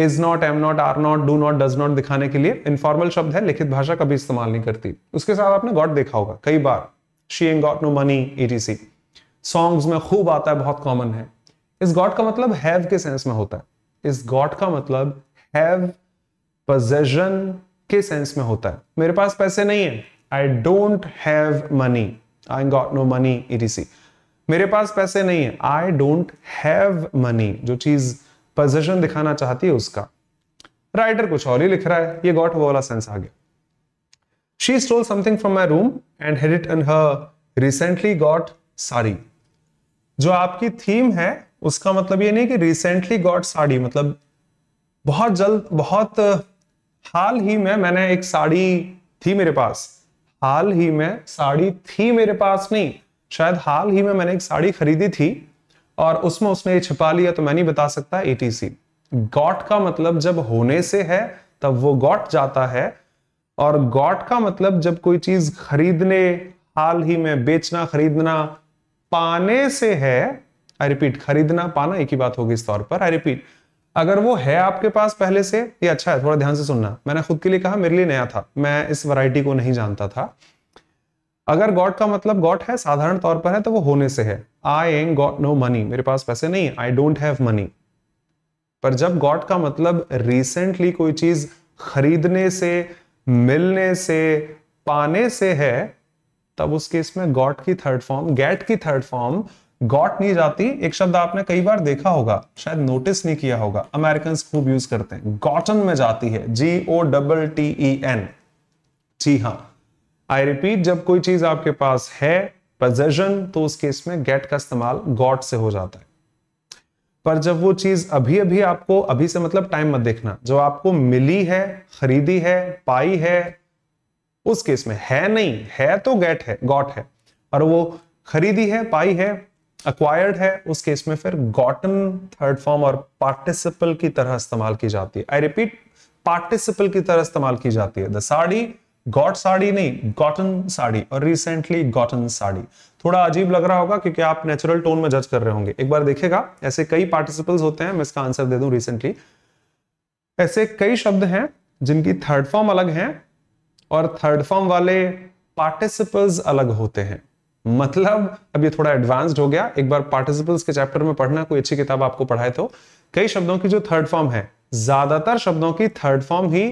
is not am not are not do not does not दिखाने के लिए इनफॉर्मल शब्द है लिखित भाषा कभी इस्तेमाल नहीं करती उसके साथ आपने गॉड देखा होगा कई बार she ain't got no money etc songs में खूब आता है बहुत कॉमन है इस गॉड का मतलब हैव के सेंस में होता है इस गॉड का मतलब हैव पोजेशन के सेंस में होता है मेरे पास पैसे नहीं है I don't have money I got no money ई मेरे पास पैसे नहीं है आई डोंट हैव मनी जो चीज पोजिशन दिखाना चाहती है उसका राइटर कुछ और ही लिख रहा है ये गॉट वाला सेंस आ गया she stole something from my room and hid it in her recently got sari जो आपकी थीम है उसका मतलब ये नहीं कि रिसेंटली गॉट साड़ी मतलब बहुत जल्द बहुत हाल ही में मैंने एक साड़ी थी मेरे पास हाल ही में साड़ी थी मेरे पास नहीं शायद हाल ही में मैंने एक साड़ी खरीदी थी और उसमें उसने छिपा लिया तो मैं नहीं बता सकता एटीसी गॉट का मतलब जब होने से है तब वो गॉट जाता है और गॉट का मतलब जब कोई चीज खरीदने हाल ही में बेचना खरीदना पाने से है आई रिपीट खरीदना पाना एक ही बात होगी इस तौर पर आई रिपीट अगर वो है आपके पास पहले से ये अच्छा है थोड़ा ध्यान से सुनना मैंने खुद के लिए कहा मेरे लिए नया था मैं इस वैरायटी को नहीं जानता था अगर गॉड का मतलब गॉड है साधारण तौर पर है तो वो होने से है I am got no money मेरे पास पैसे नहीं आई डोंट हैव मनी पर जब गॉड का मतलब रिसेंटली कोई चीज खरीदने से मिलने से पाने से है तब उस केस में गॉड की थर्ड फॉर्म गैट की थर्ड फॉर्म गॉट नहीं जाती एक शब्द आपने कई बार देखा होगा शायद नोटिस नहीं किया होगा अमेरिकन खूब यूज करते हैं गॉटन में जाती है G O double T E N G हाँ आई रिपीट जब कोई चीज आपके पास है पजेशन तो उस केस में गेट का इस्तेमाल गॉट से हो जाता है पर जब वो चीज अभी अभी आपको अभी से मतलब टाइम मत देखना जो आपको मिली है खरीदी है पाई है उस केस में है नहीं है तो गेट है गॉट है और वो खरीदी है पाई है अक्वायर्ड है उस केस में फिर गॉटन थर्ड फॉर्म और पार्टिसिपल की तरह इस्तेमाल की जाती है आई रिपीट पार्टिसिपल की तरह इस्तेमाल की जाती है द साड़ी गॉट साड़ी नहीं गॉटन साड़ी और रिसेंटली गॉटन साड़ी थोड़ा अजीब लग रहा होगा क्योंकि आप नेचुरल टोन में जज कर रहे होंगे एक बार देखेगा ऐसे कई पार्टिसिपल्स होते हैं मैं इसका आंसर दे दू रिसेंटली ऐसे कई शब्द हैं जिनकी थर्ड फॉर्म अलग है और थर्ड फॉर्म वाले पार्टिसिपल्स अलग होते हैं मतलब अब ये थोड़ा एडवांस्ड हो गया एक बार पार्टिसिपल्स के चैप्टर में पढ़ना कोई अच्छी किताब आपको पढ़ाए तो कई शब्दों की जो थर्ड फॉर्म है ज्यादातर शब्दों की थर्ड फॉर्म ही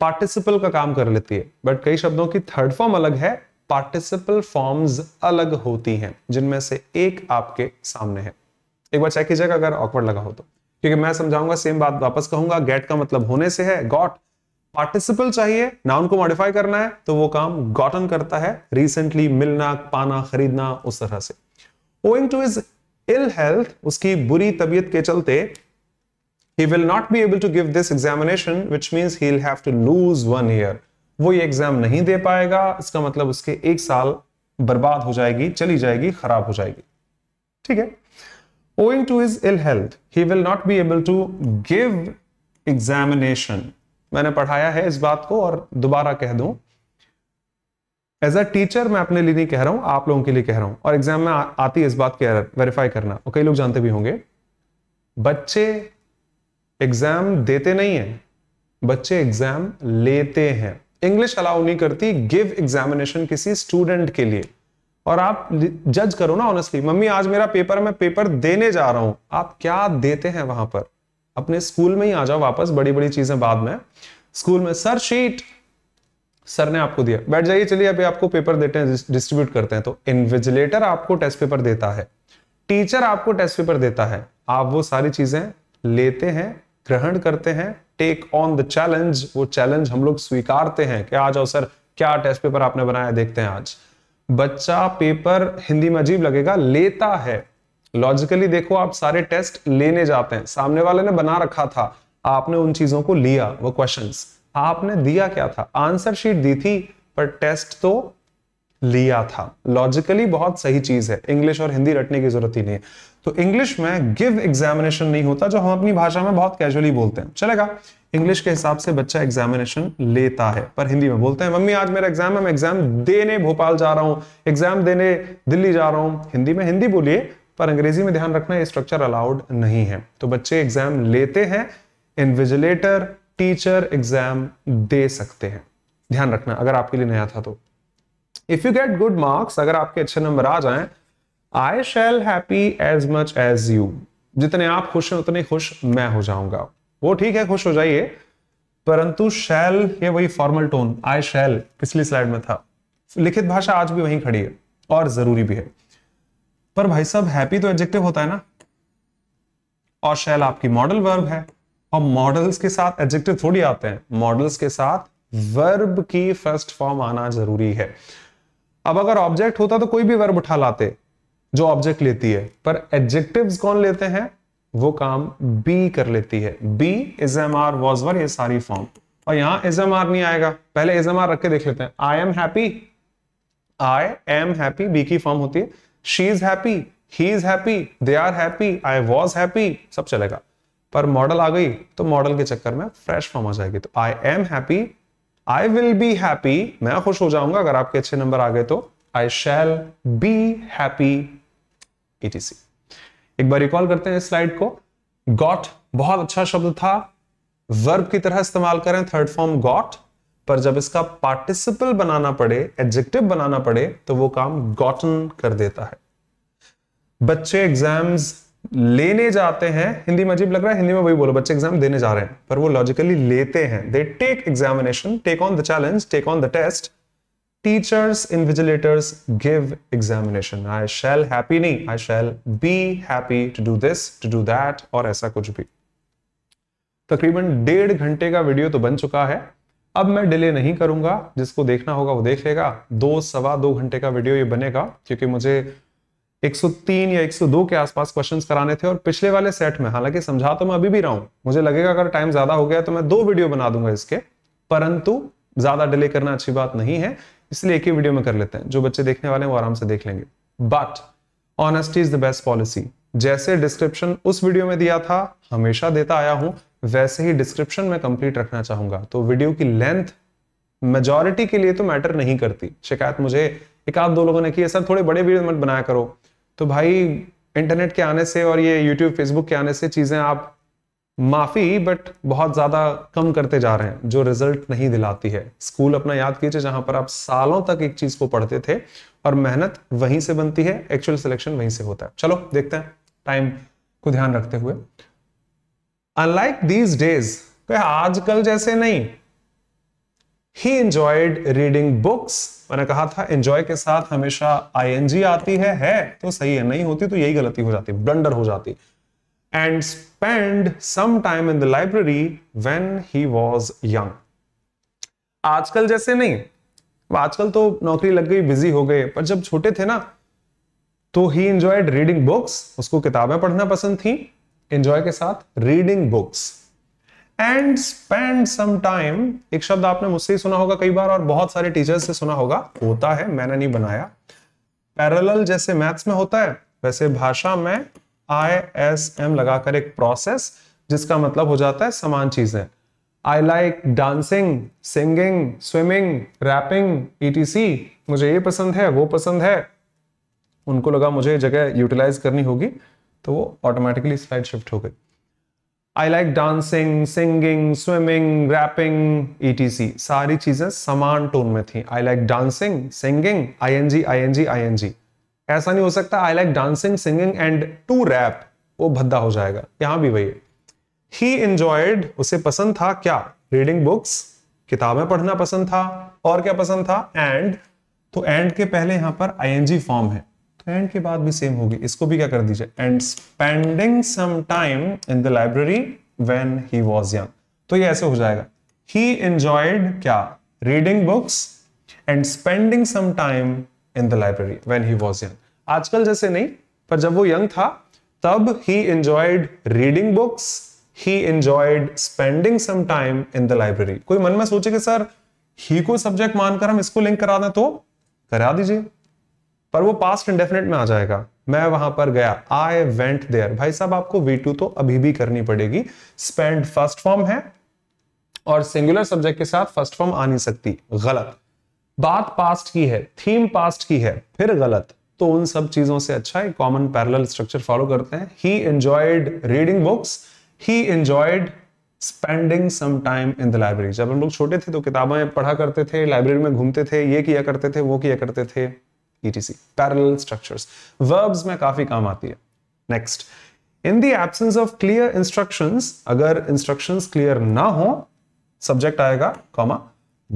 पार्टिसिपल का काम कर लेती है बट कई शब्दों की थर्ड फॉर्म अलग है पार्टिसिपल फॉर्म्स अलग होती हैं जिनमें से एक आपके सामने है एक बार चेक कीजिएगा अगर ऑकवर्ड लगा हो तो क्योंकि मैं समझाऊंगा सेम बात वापस कहूंगा गेट का मतलब होने से है गॉट पार्टिसिपल चाहिए नाउन को मॉडिफाई करना है तो वो काम गॉटन करता है रिसेंटली मिलना पाना खरीदना उस तरह से owing to his ill health उसकी बुरी तबीयत के चलते he will not be able to give this examination which means he'll have to lose one year वो ये एग्जाम नहीं दे पाएगा इसका मतलब उसके एक साल बर्बाद हो जाएगी चली जाएगी खराब हो जाएगी ठीक है owing to his ill health he will not be able to give examination मैंने पढ़ाया है इस बात को और दोबारा कह दूं एज अ टीचर मैं अपने लिए नहीं कह रहा हूं आप लोगों के लिए कह रहा हूं और एग्जाम में आ, आती है इस बात की एरर वेरीफाई करना और कई लोग जानते भी होंगे बच्चे एग्जाम देते नहीं है बच्चे एग्जाम लेते हैं इंग्लिश अलाउ नहीं करती गिव एग्जामिनेशन किसी स्टूडेंट के लिए और आप जज करो ना ऑनेस्टली मम्मी आज मेरा पेपर मैं पेपर देने जा रहा हूं आप क्या देते हैं वहां पर अपने स्कूल में ही आ जाओ वापस बड़ी बड़ी चीजें बाद में स्कूल में सर शीट सर ने आपको दिया बैठ जाइए चलिए अभी आपको पेपर देते हैं डिस्ट्रीब्यूट करते हैं तो इनविजिलेटर आपको टेस्ट पेपर देता है टीचर आपको टेस्ट पेपर देता है आप वो सारी चीजें लेते हैं ग्रहण करते हैं टेक ऑन द चैलेंज वो चैलेंज हम लोग स्वीकारते हैं कि आ जाओ सर क्या टेस्ट पेपर आपने बनाया देखते हैं आज बच्चा पेपर हिंदी में अजीब लगेगा लेता है लॉजिकली देखो आप सारे टेस्ट लेने जाते हैं सामने वाले ने बना रखा था आपने उन चीजों को लिया वो क्वेश्चन आपने दिया क्या था आंसर शीट दी थी पर टेस्ट तो लिया था लॉजिकली बहुत सही चीज है इंग्लिश और हिंदी रटने की जरूरत ही नहीं है तो इंग्लिश में गिव एग्जामिनेशन नहीं होता जो हम अपनी भाषा में बहुत कैजुअली बोलते हैं चलेगा इंग्लिश के हिसाब से बच्चा एग्जामिनेशन लेता है पर हिंदी में बोलते हैं मम्मी आज मेरा एग्जाम है मैं एग्जाम देने भोपाल जा रहा हूं एग्जाम देने दिल्ली जा रहा हूं हिंदी में हिंदी बोलिए पर अंग्रेजी में ध्यान रखना ये स्ट्रक्चर अलाउड नहीं है तो बच्चे एग्जाम लेते हैं इनविजिलेटर टीचर एग्जाम दे सकते हैं ध्यान रखना अगर आपके लिए नया था तो if you get good marks अगर आपके अच्छे नंबर आ जाए I shall happy as much as you जितने आप खुश हैं उतने खुश मैं हो जाऊंगा वो ठीक है खुश हो जाइए परंतु शैल ये वही फॉर्मल टोन आई शैल पिछली स्लाइड में था लिखित भाषा आज भी वहीं खड़ी है और जरूरी भी है पर भाई साहब हैप्पी तो एडजेक्टिव होता है ना और शैल आपकी मॉडल वर्ब है और मॉडल्स के साथ एडजेक्टिव थोड़ी आते हैं मॉडल्स के साथ वर्ब की फर्स्ट फॉर्म आना जरूरी है अब अगर ऑब्जेक्ट होता तो कोई भी वर्ब उठा लाते जो ऑब्जेक्ट लेती है पर एडजेक्टिव कौन लेते हैं वो काम बी कर लेती है be is am are was were ये सारी फॉर्म और यहां इज एम आर नहीं आएगा पहले इज एम आर रख के देख लेते हैं I am happy I am happy be की फॉर्म होती है she is happy he is happy they are happy I was happy सब चलेगा पर मॉडल आ गई तो मॉडल के चक्कर में फ्रेश फॉर्म हो जाएगी तो I am happy I will be happy मैं खुश हो जाऊंगा अगर आपके अच्छे नंबर आ गए तो I shall be happy is एक बार रिकॉल करते हैं इस स्लाइड को गॉट बहुत अच्छा शब्द था वर्ब की तरह इस्तेमाल करें थर्ड फॉर्म गॉट पर जब इसका पार्टिसिपल बनाना पड़े एडजेक्टिव बनाना पड़े तो वो काम गॉटन कर देता है बच्चे एग्जाम्स लेने जाते हैं हिंदी में अजीब लग रहा है हिंदी में वही बोलो बच्चे एग्जाम देने जा रहे हैं पर वो लॉजिकली लेते हैं they take examination take on the challenge take on the test teachers invigilators give examination I shall happy नहीं I shall be happy to do this to do that और ऐसा कुछ भी तकरीबन डेढ़ घंटे का वीडियो तो बन चुका है अब मैं डिले नहीं करूंगा जिसको देखना होगा वो देख लेगा दो सवा दो घंटे का वीडियो ये बनेगा क्योंकि मुझे 103 या 102 के आसपास क्वेश्चंस कराने थे और पिछले वाले सेट में हालांकि समझा तो मैं अभी भी रहा हूं मुझे लगेगा अगर टाइम ज्यादा हो गया तो मैं दो वीडियो बना दूंगा इसके परंतु ज्यादा डिले करना अच्छी बात नहीं है इसलिए एक ही वीडियो में कर लेते हैं जो बच्चे देखने वाले हैं वो आराम से देख लेंगे but honesty is the best policy जैसे डिस्क्रिप्शन उस वीडियो में दिया था हमेशा देता आया हूं वैसे ही डिस्क्रिप्शन में कंप्लीट रखना चाहूंगा तो वीडियो की लेंथ मेजोरिटी के लिए तो मैटर नहीं करती शिकायत मुझे एक आध दो लोगों ने की सर थोड़े बड़े वीडियो मत बनाया करो तो भाई इंटरनेट के आने से और ये यूट्यूब फेसबुक के आने से चीजें आप माफी बट बहुत ज्यादा कम करते जा रहे हैं जो रिजल्ट नहीं दिलाती है स्कूल अपना याद कीजिए जहां पर आप सालों तक एक चीज को पढ़ते थे और मेहनत वहीं से बनती है एक्चुअल सिलेक्शन वहीं से होता है चलो देखते हैं टाइम को ध्यान रखते हुए अनलाइक दीज डेज आजकल जैसे नहीं ही एंजॉयड रीडिंग बुक्स मैंने कहा था एंजॉय के साथ हमेशा आईएनजी आती है है तो सही है नहीं होती तो यही गलती हो जाती ब्लंडर हो जाती and spend some time in the library when he was young आजकल जैसे नहीं आजकल तो नौकरी लग गई बिजी हो गए पर जब छोटे थे ना तो ही इंजॉयड रीडिंग बुक्स उसको किताबें पढ़ना पसंद थी इंजॉय के साथ reading books and spend some time एक शब्द आपने मुझसे ही सुना होगा कई बार और बहुत सारे टीचर्स से सुना होगा होता है मैंने नहीं बनाया पैरल जैसे मैथ्स में होता है वैसे भाषा में आई एस एम लगाकर एक प्रोसेस जिसका मतलब हो जाता है समान चीजें I like dancing singing swimming rapping ई मुझे ये पसंद है वो पसंद है उनको लगा मुझे जगह यूटिलाइज करनी होगी तो वो ऑटोमेटिकली स्लाइड शिफ्ट हो गई I like dancing singing swimming rapping etc सारी चीजें समान टोन में थी I like dancing singing I N G I N G I N G ऐसा नहीं हो सकता I like dancing singing and to rap वो भद्दा हो जाएगा यहां भी वही ही इंजॉयड उसे पसंद था क्या रीडिंग बुक्स किताबें पढ़ना पसंद था और क्या पसंद था एंड तो एंड के पहले यहां पर आई फॉर्म है एंड के बाद भी सेम होगी इसको भी क्या कर दीजिए and spending some time in the library when he was young तो ये ऐसे हो जाएगा ही एंजॉयड क्या reading books and spending some time in the library when he was young आजकल जैसे नहीं पर जब वो यंग था तब he enjoyed reading books he enjoyed spending some time in the library कोई मन में सोचे कि सर ही को सब्जेक्ट मानकर हम इसको लिंक करा दें तो करा दीजिए पर वो पास्ट इंडेफिनेट में आ जाएगा मैं वहां पर गया आई वेंट देयर भाई साहब आपको वी टू तो अभी भी करनी पड़ेगी स्पेंड फर्स्ट फॉर्म है और सिंगुलर सब्जेक्ट के साथ फर्स्ट फॉर्म आ नहीं सकती गलत बात पास्ट की है थीम पास्ट की है फिर गलत तो उन सब चीजों से अच्छा एक कॉमन पैरल स्ट्रक्चर फॉलो करते हैं he enjoyed reading books he enjoyed spending some time in the library जब हम लोग छोटे थे तो किताबें पढ़ा करते थे लाइब्रेरी में घूमते थे ये किया करते थे वो किया करते थे ईटीसी पैरेलल स्ट्रक्चर्स वर्ब्स में काफी काम आती है next in the absence of clear instructions अगर इंस्ट्रक्शन क्लियर ना हो सब्जेक्ट आएगा comma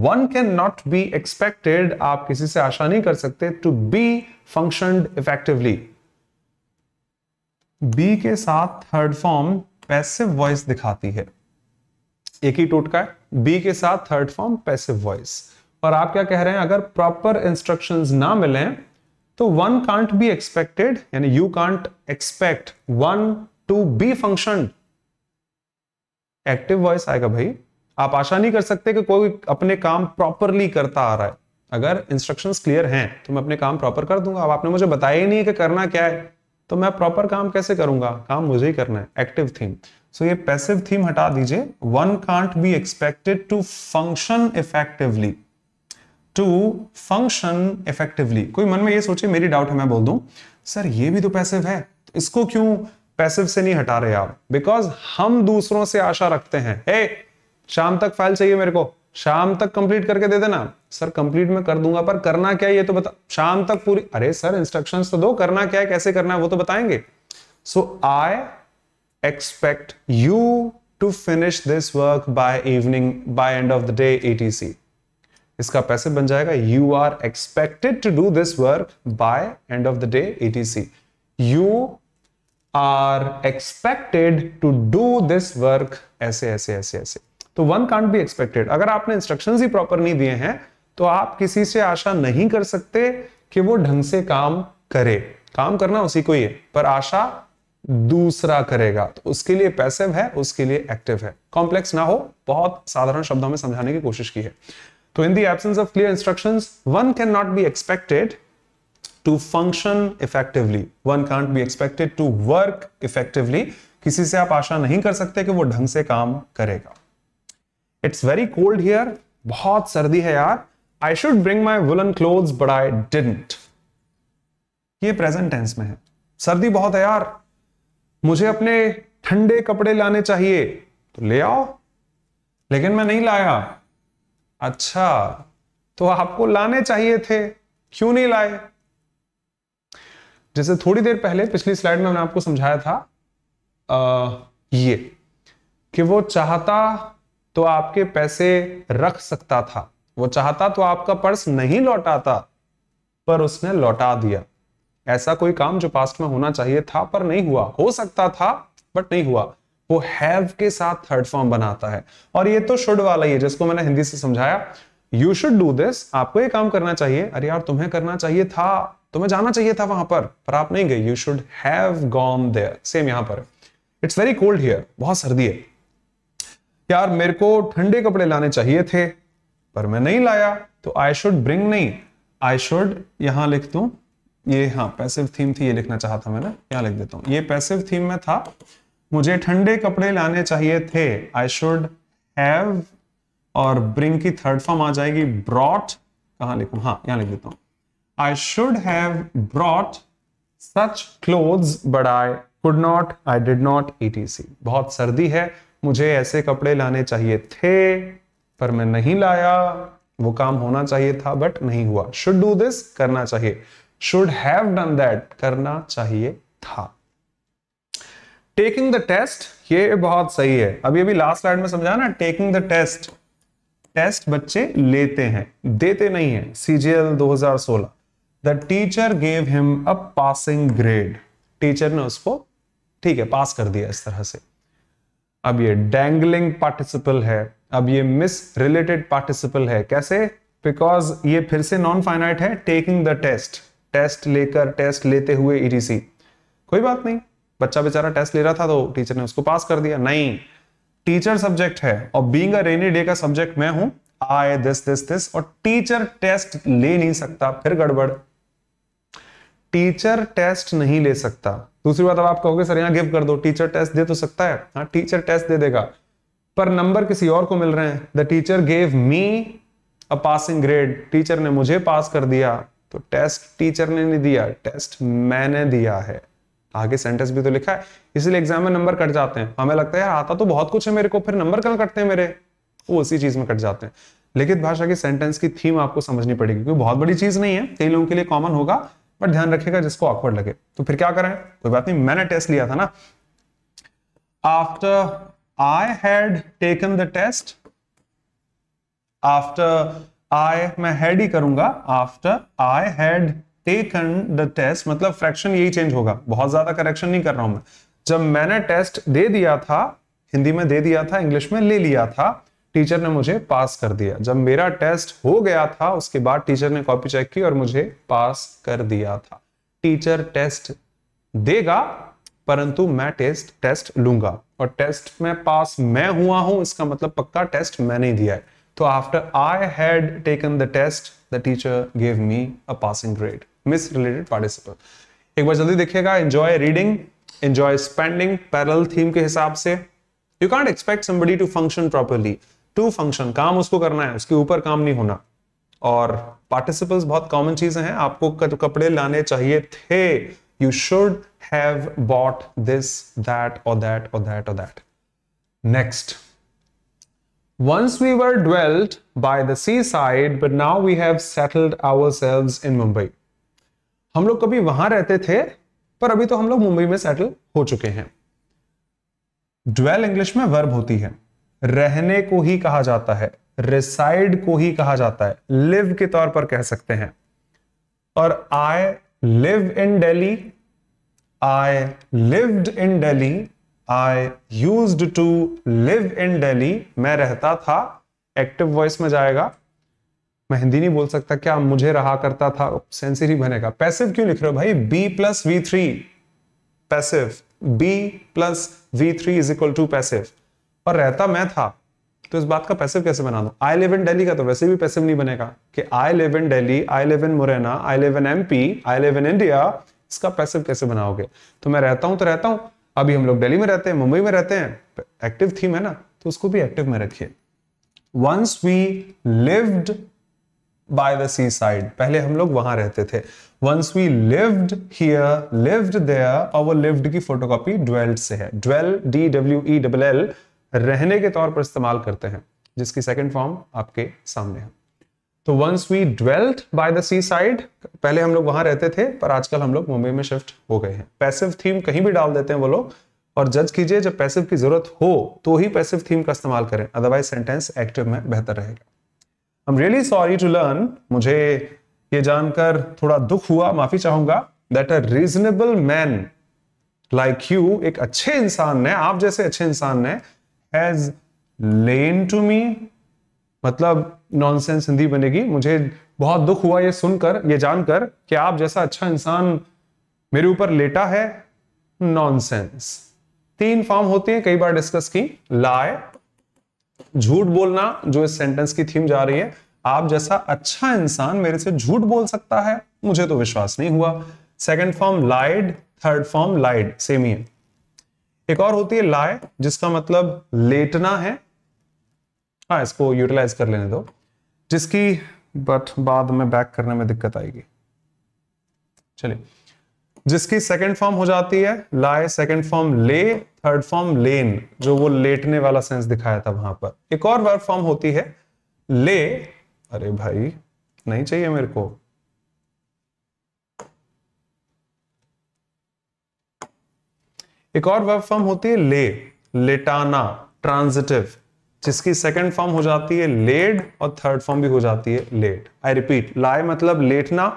one can not be expected आप किसी से आशा नहीं कर सकते to be function effectively B के साथ थर्ड फॉर्म पैसिव वॉइस दिखाती है एक ही टोटका है बी के साथ थर्ड फॉर्म पैसिव वॉइस और आप क्या कह रहे हैं अगर प्रॉपर इंस्ट्रक्शन ना मिले तो वन कांट बी एक्सपेक्टेड यानी you can't expect one to be function active voice आएगा भाई आप आशा नहीं कर सकते कि कोई अपने काम प्रॉपरली करता आ रहा है अगर इंस्ट्रक्शंस क्लियर हैं तो मैं अपने काम प्रॉपर कर दूंगा अब आपने मुझे बताया ही नहीं है कि करना क्या है तो मैं प्रॉपर काम कैसे करूंगा काम मुझे ही करना है एक्टिव थीम सो ये पैसिव थीम हटा दीजिए one can't be expected to function effectively to function effectively कोई मन में ये सोचे मेरी डाउट है मैं बोल दूं सर ये भी तो पैसिव है तो इसको क्यों पैसिव से नहीं हटा रहे आप बिकॉज हम दूसरों से आशा रखते हैं hey, शाम तक फाइल चाहिए मेरे को शाम तक कंप्लीट करके दे देना सर कंप्लीट में कर दूंगा पर करना क्या है ये तो बता शाम तक पूरी अरे सर इंस्ट्रक्शन तो दो करना क्या है कैसे करना है वो तो बताएंगे so I expect you to finish this work by evening by end of the day etc इसका पैसे बन जाएगा you are expected to do this work by end of the day etc you are expected to do this work ऐसे ऐसे ऐसे ऐसे तो one can't be expected अगर आपने इंस्ट्रक्शंस ही प्रॉपर नहीं दिए हैं तो आप किसी से आशा नहीं कर सकते कि वो ढंग से काम करे काम करना उसी को ही है पर आशा दूसरा करेगा तो उसके लिए पैसिव है उसके लिए एक्टिव है कॉम्प्लेक्स ना हो बहुत साधारण शब्दों में समझाने की कोशिश की है in the absence of clear instruction instructions, one cannot be expected to function effectively. One can't be expected to work effectively. किसी से आप आशा नहीं कर सकते कि वो ढंग से काम करेगा इट्स वेरी कोल्ड हियर बहुत सर्दी है यार I should bring my woollen cloth but I didn't ये प्रेजेंट टेंस में है सर्दी बहुत है यार मुझे अपने ठंडे कपड़े लाने चाहिए तो ले आओ लेकिन मैं नहीं लाया अच्छा तो आपको लाने चाहिए थे क्यों नहीं लाए जैसे थोड़ी देर पहले पिछली स्लाइड में हमने आपको समझाया था आ, ये कि वो चाहता तो आपके पैसे रख सकता था वो चाहता तो आपका पर्स नहीं लौटाता पर उसने लौटा दिया ऐसा कोई काम जो पास्ट में होना चाहिए था पर नहीं हुआ हो सकता था बट नहीं हुआ वो हैव के साथ थर्ड फॉर्म बनाता है और ये तो शुड वाला ही है जिसको मैंने हिंदी से समझाया यू शुड डू दिस आपको ये काम करना चाहिए अरे यार तुम्हें करना चाहिए था तुम्हें जाना चाहिए था वहां पर पर आप नहीं गए you should have gone there same यहां पर इट्स वेरी कोल्ड हियर बहुत सर्दी है यार मेरे को ठंडे कपड़े लाने चाहिए थे पर मैं नहीं लाया तो आई शुड ब्रिंग नहीं आई शुड यहां लिख दू ये हाँ पैसिव थीम थी ये लिखना चाहता मैंने यहां लिख देता हूं ये पैसिव थीम में था मुझे ठंडे कपड़े लाने चाहिए थे आई शुड हैव और ब्रिंग की थर्ड फॉर्म आ जाएगी ब्रॉट कहा लिखू हाँ यहां लिख देता हूं I should have brought such cloth but I could not I did not etc बहुत सर्दी है मुझे ऐसे कपड़े लाने चाहिए थे पर मैं नहीं लाया वो काम होना चाहिए था बट नहीं हुआ शुड डू दिस करना चाहिए शुड हैव डन दैट करना चाहिए था टेकिंग द टेस्ट ये बहुत सही है अभी अभी लास्ट स्लाइड में समझा ना टेकिंग द टेस्ट टेस्ट बच्चे लेते हैं देते नहीं है CGL 2016 the teacher gave him a passing grade teacher ने उसको ठीक है पास कर दिया इस तरह से अब ये डेंगलिंग पार्टिसिपल है अब ये मिस रिलेटेड पार्टिसिपल है कैसे बिकॉज ये फिर से नॉन फाइनाइट है टेकिंग द टेस्ट टेस्ट लेकर टेस्ट लेते हुए ईडीसी e कोई बात नहीं बच्चा बेचारा टेस्ट ले रहा था तो टीचर ने उसको पास कर दिया नहीं टीचर सब्जेक्ट है और बींग रेनी डे का सब्जेक्ट मैं हूं आए दिस दिस दिस और टीचर टेस्ट ले नहीं सकता फिर गड़बड़ टीचर टेस्ट नहीं ले सकता दूसरी बात अब आप कहोगे सर यहां गिव कर दो टीचर टेस्ट दे तो सकता है हाँ टीचर टेस्ट दे देगा पर नंबर किसी और को मिल रहे हैं the teacher gave me a passing grade teacher ने मुझे पास कर दिया तो टेस्ट टीचर ने नहीं दिया टेस्ट मैंने दिया है आगे सेंटेंस भी तो लिखा है इसलिए एग्जाम में नंबर कट जाते हैं हमें लगता है यार आता तो बहुत कुछ है मेरे को फिर नंबर कल कटते हैं मेरे वो उसी चीज में कट जाते हैं लिखित भाषा की सेंटेंस की थीम आपको समझनी पड़ेगी क्योंकि बहुत बड़ी चीज नहीं है कई लोगों के लिए कॉमन होगा बट ध्यान रखेगा जिसको ऑकवर्ड लगे तो फिर क्या करें कोई बात नहीं मैंने टेस्ट लिया था ना after I had taken the test after I मैं हैड ही करूंगा after I had taken the test मतलब फ्रैक्शन यही चेंज होगा बहुत ज्यादा करेक्शन नहीं कर रहा हूं मैं जब मैंने टेस्ट दे दिया था हिंदी में दे दिया था इंग्लिश में ले लिया था टीचर ने मुझे पास कर दिया जब मेरा टेस्ट हो गया था उसके बाद टीचर ने कॉपी चेक की और मुझे पास कर दिया था टीचर टेस्ट देगा परंतु मैं टेस्ट टेस्ट लूंगा और टेस्ट में पास मैं हुआ हूं इसका मतलब पक्का टेस्ट मैंने दिया है तो after I had taken the test the teacher gave me a passing grade miss related participle एक बार जल्दी देखिएगा enjoy reading enjoy spending parallel theme के हिसाब से you can't expect somebody to function properly to function काम उसको करना है उसके ऊपर काम नहीं होना और पार्टिसिपल्स बहुत कॉमन चीजें हैं आपको कपड़े लाने चाहिए थे you should have bought this that और दैट और दैट और that next Once we were dwelt by the seaside, but now we have settled ourselves in Mumbai. हम लोग कभी वहां रहते थे पर अभी तो हम लोग मुंबई में सेटल हो चुके हैं ड्वेल इंग्लिश में वर्ब होती है रहने को ही कहा जाता है रिसाइड को ही कहा जाता है लिव के तौर पर कह सकते हैं और I live in Delhi I lived in Delhi I use to live in Delhi मैं रहता था एक्टिव वॉइस में जाएगा मैं हिंदी नहीं बोल सकता क्या मुझे रहा करता था सेंसिर ही बनेगा पैसिव क्यों लिख रहे हो भाई B plus V three passive B plus V three is equal to passive और रहता मैं था तो इस बात का पैसिव कैसे बना दो आई लिव इन डेली का तो वैसे भी पैसिव नहीं बनेगा कि I live in Delhi I live in Morena I live in MP I live in India इसका पैसिव कैसे बनाओगे तो मैं रहता हूं तो रहता हूं अभी हम लोग दिल्ली में रहते हैं मुंबई में रहते हैं एक्टिव थीम है ना तो उसको भी एक्टिव में रखिए once we lived by the seaside पहले हम लोग वहां रहते थे once we lived here lived there और वो लिव्ड की फोटोकॉपी ड्वेल्ड से है dwell D W E double L रहने के तौर पर इस्तेमाल करते हैं जिसकी सेकेंड फॉर्म आपके सामने है तो once we dwelt by the seaside पहले हम लोग वहां रहते थे पर आजकल हम लोग मुंबई में शिफ्ट हो गए हैं पैसिव थीम कहीं भी डाल देते हैं वो लोग और जज कीजिए जब पैसिव की जरूरत हो तो ही पैसिव थीम का इस्तेमाल करें अदरवाइज सेंटेंस एक्टिव में बेहतर रहेगा I am really sorry to learn मुझे ये जानकर थोड़ा दुख हुआ माफी चाहूंगा that a reasonable man like you एक अच्छे इंसान ने आप जैसे अच्छे इंसान ने हैज लेन टू मी मतलब नॉनसेंस हिंदी बनेगी मुझे बहुत दुख हुआ ये सुनकर ये जानकर कि आप जैसा अच्छा इंसान मेरे ऊपर लेटा है नॉनसेंस तीन फॉर्म होती हैं कई बार डिस्कस की लाए झूठ बोलना जो इस सेंटेंस की थीम जा रही है आप जैसा अच्छा इंसान मेरे से झूठ बोल सकता है मुझे तो विश्वास नहीं हुआ second form lied third form lied same ही है एक और होती है लाए जिसका मतलब लेटना है हाँ इसको यूटिलाइज कर लेने दो जिसकी बट बाद में बैक करने में दिक्कत आएगी चलिए जिसकी सेकंड फॉर्म हो जाती है lie second form lay third form lain जो वो लेटने वाला सेंस दिखाया था वहां पर एक और वर्ब फॉर्म होती है ले अरे भाई नहीं चाहिए मेरे को एक और वर्ब फॉर्म होती है ले लेटाना ट्रांजिटिव जिसकी सेकंड फॉर्म हो जाती है लेड और थर्ड फॉर्म भी हो जाती है लेट आई रिपीट लाए मतलब लेटना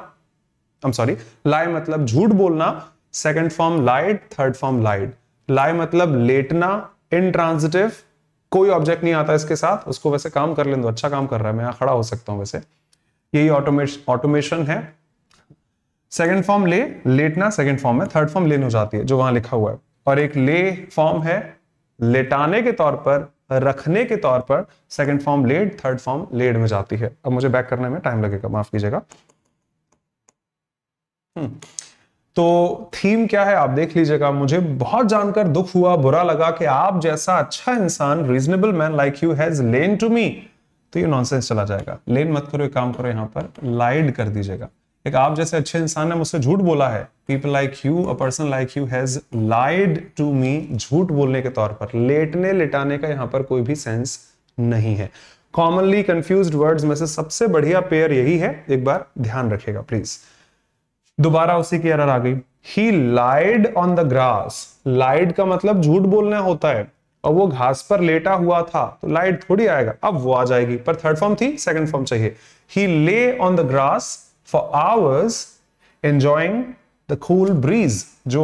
I'm sorry, lie मतलब झूठ बोलना second form lied third form lied lie मतलब लेटना इनट्रांजिटिव कोई ऑब्जेक्ट नहीं आता इसके साथ उसको वैसे काम कर लें दो अच्छा काम कर रहा है मैं खड़ा हो सकता हूं वैसे यही ऑटोमेशन ऑटोमेशन है सेकेंड फॉर्म ले लेटना सेकेंड फॉर्म है थर्ड फॉर्म लेन हो जाती है जो वहां लिखा हुआ है और एक ले फॉर्म है लेटाने के तौर पर रखने के तौर पर second form laid third form laid में जाती है अब मुझे बैक करने में टाइम लगेगा माफ कीजिएगा हम्म। तो थीम क्या है आप देख लीजिएगा मुझे बहुत जानकर दुख हुआ बुरा लगा कि आप जैसा अच्छा इंसान reasonable man like you has lain to me तो ये नॉनसेंस चला जाएगा लेन मत करो काम करो यहां पर लाइड कर दीजिएगा एक आप जैसे अच्छे इंसान ने मुझसे झूठ बोला है people like you a person like you has lied to me झूठ बोलने के तौर पर लेटने लिटाने का यहां पर कोई भी सेंस नहीं है कॉमनली कंफ्यूज वर्ड्स में से सबसे बढ़िया पेयर यही है एक बार ध्यान रखिएगा प्लीज़ दोबारा उसी की एरर आ गई he lied on the grass lied का मतलब झूठ बोलना होता है और वो घास पर लेटा हुआ था तो लाइट थोड़ी आएगा अब वो आ जाएगी पर थर्ड फॉर्म थी सेकंड फॉर्म चाहिए he lay on the grass for hours enjoying the cool breeze जो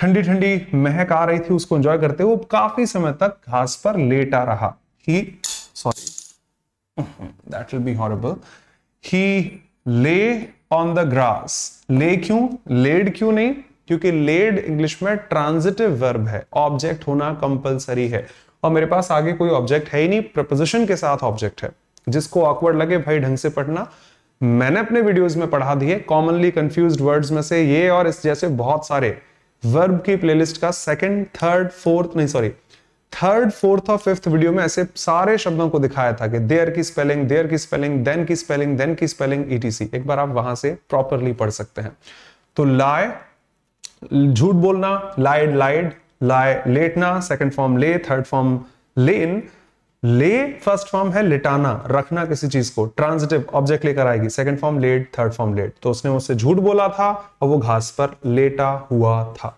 ठंडी ठंडी महक आ रही थी उसको एंजॉय करते वो काफी समय तक घास पर लेटा रहा he sorry that will be horrible he lay on the grass ले क्यों लेड क्यों नहीं क्योंकि लेड इंग्लिश में ट्रांजिटिव वर्ब है ऑब्जेक्ट होना कंपलसरी है और मेरे पास आगे कोई ऑब्जेक्ट है ही नहीं प्रपोजिशन के साथ ऑब्जेक्ट है जिसको ऑकवर्ड लगे भाई ढंग से पढ़ना मैंने अपने वीडियोस में पढ़ा दिए कॉमनली कंफ्यूज वर्ड्स में से ये और इस जैसे बहुत सारे वर्ब की प्लेलिस्ट का सेकंड थर्ड फोर्थ नहीं सॉरी थर्ड फोर्थ और फिफ्थ वीडियो में ऐसे सारे शब्दों को दिखाया था कि देयर की स्पेलिंग देयर की स्पेलिंग देन की स्पेलिंग देन की स्पेलिंग ईटीसी एक बार आप वहां से प्रॉपरली पढ़ सकते हैं तो लाए झूठ बोलना लाइड लाइड लाए लेटना second form lay third form lain lay first form है लिटाना रखना किसी चीज को ट्रांजिटिव ऑब्जेक्ट लेकर आएगी second form laid third form laid तो उसने मुझसे झूठ बोला था और वो घास पर लेटा हुआ था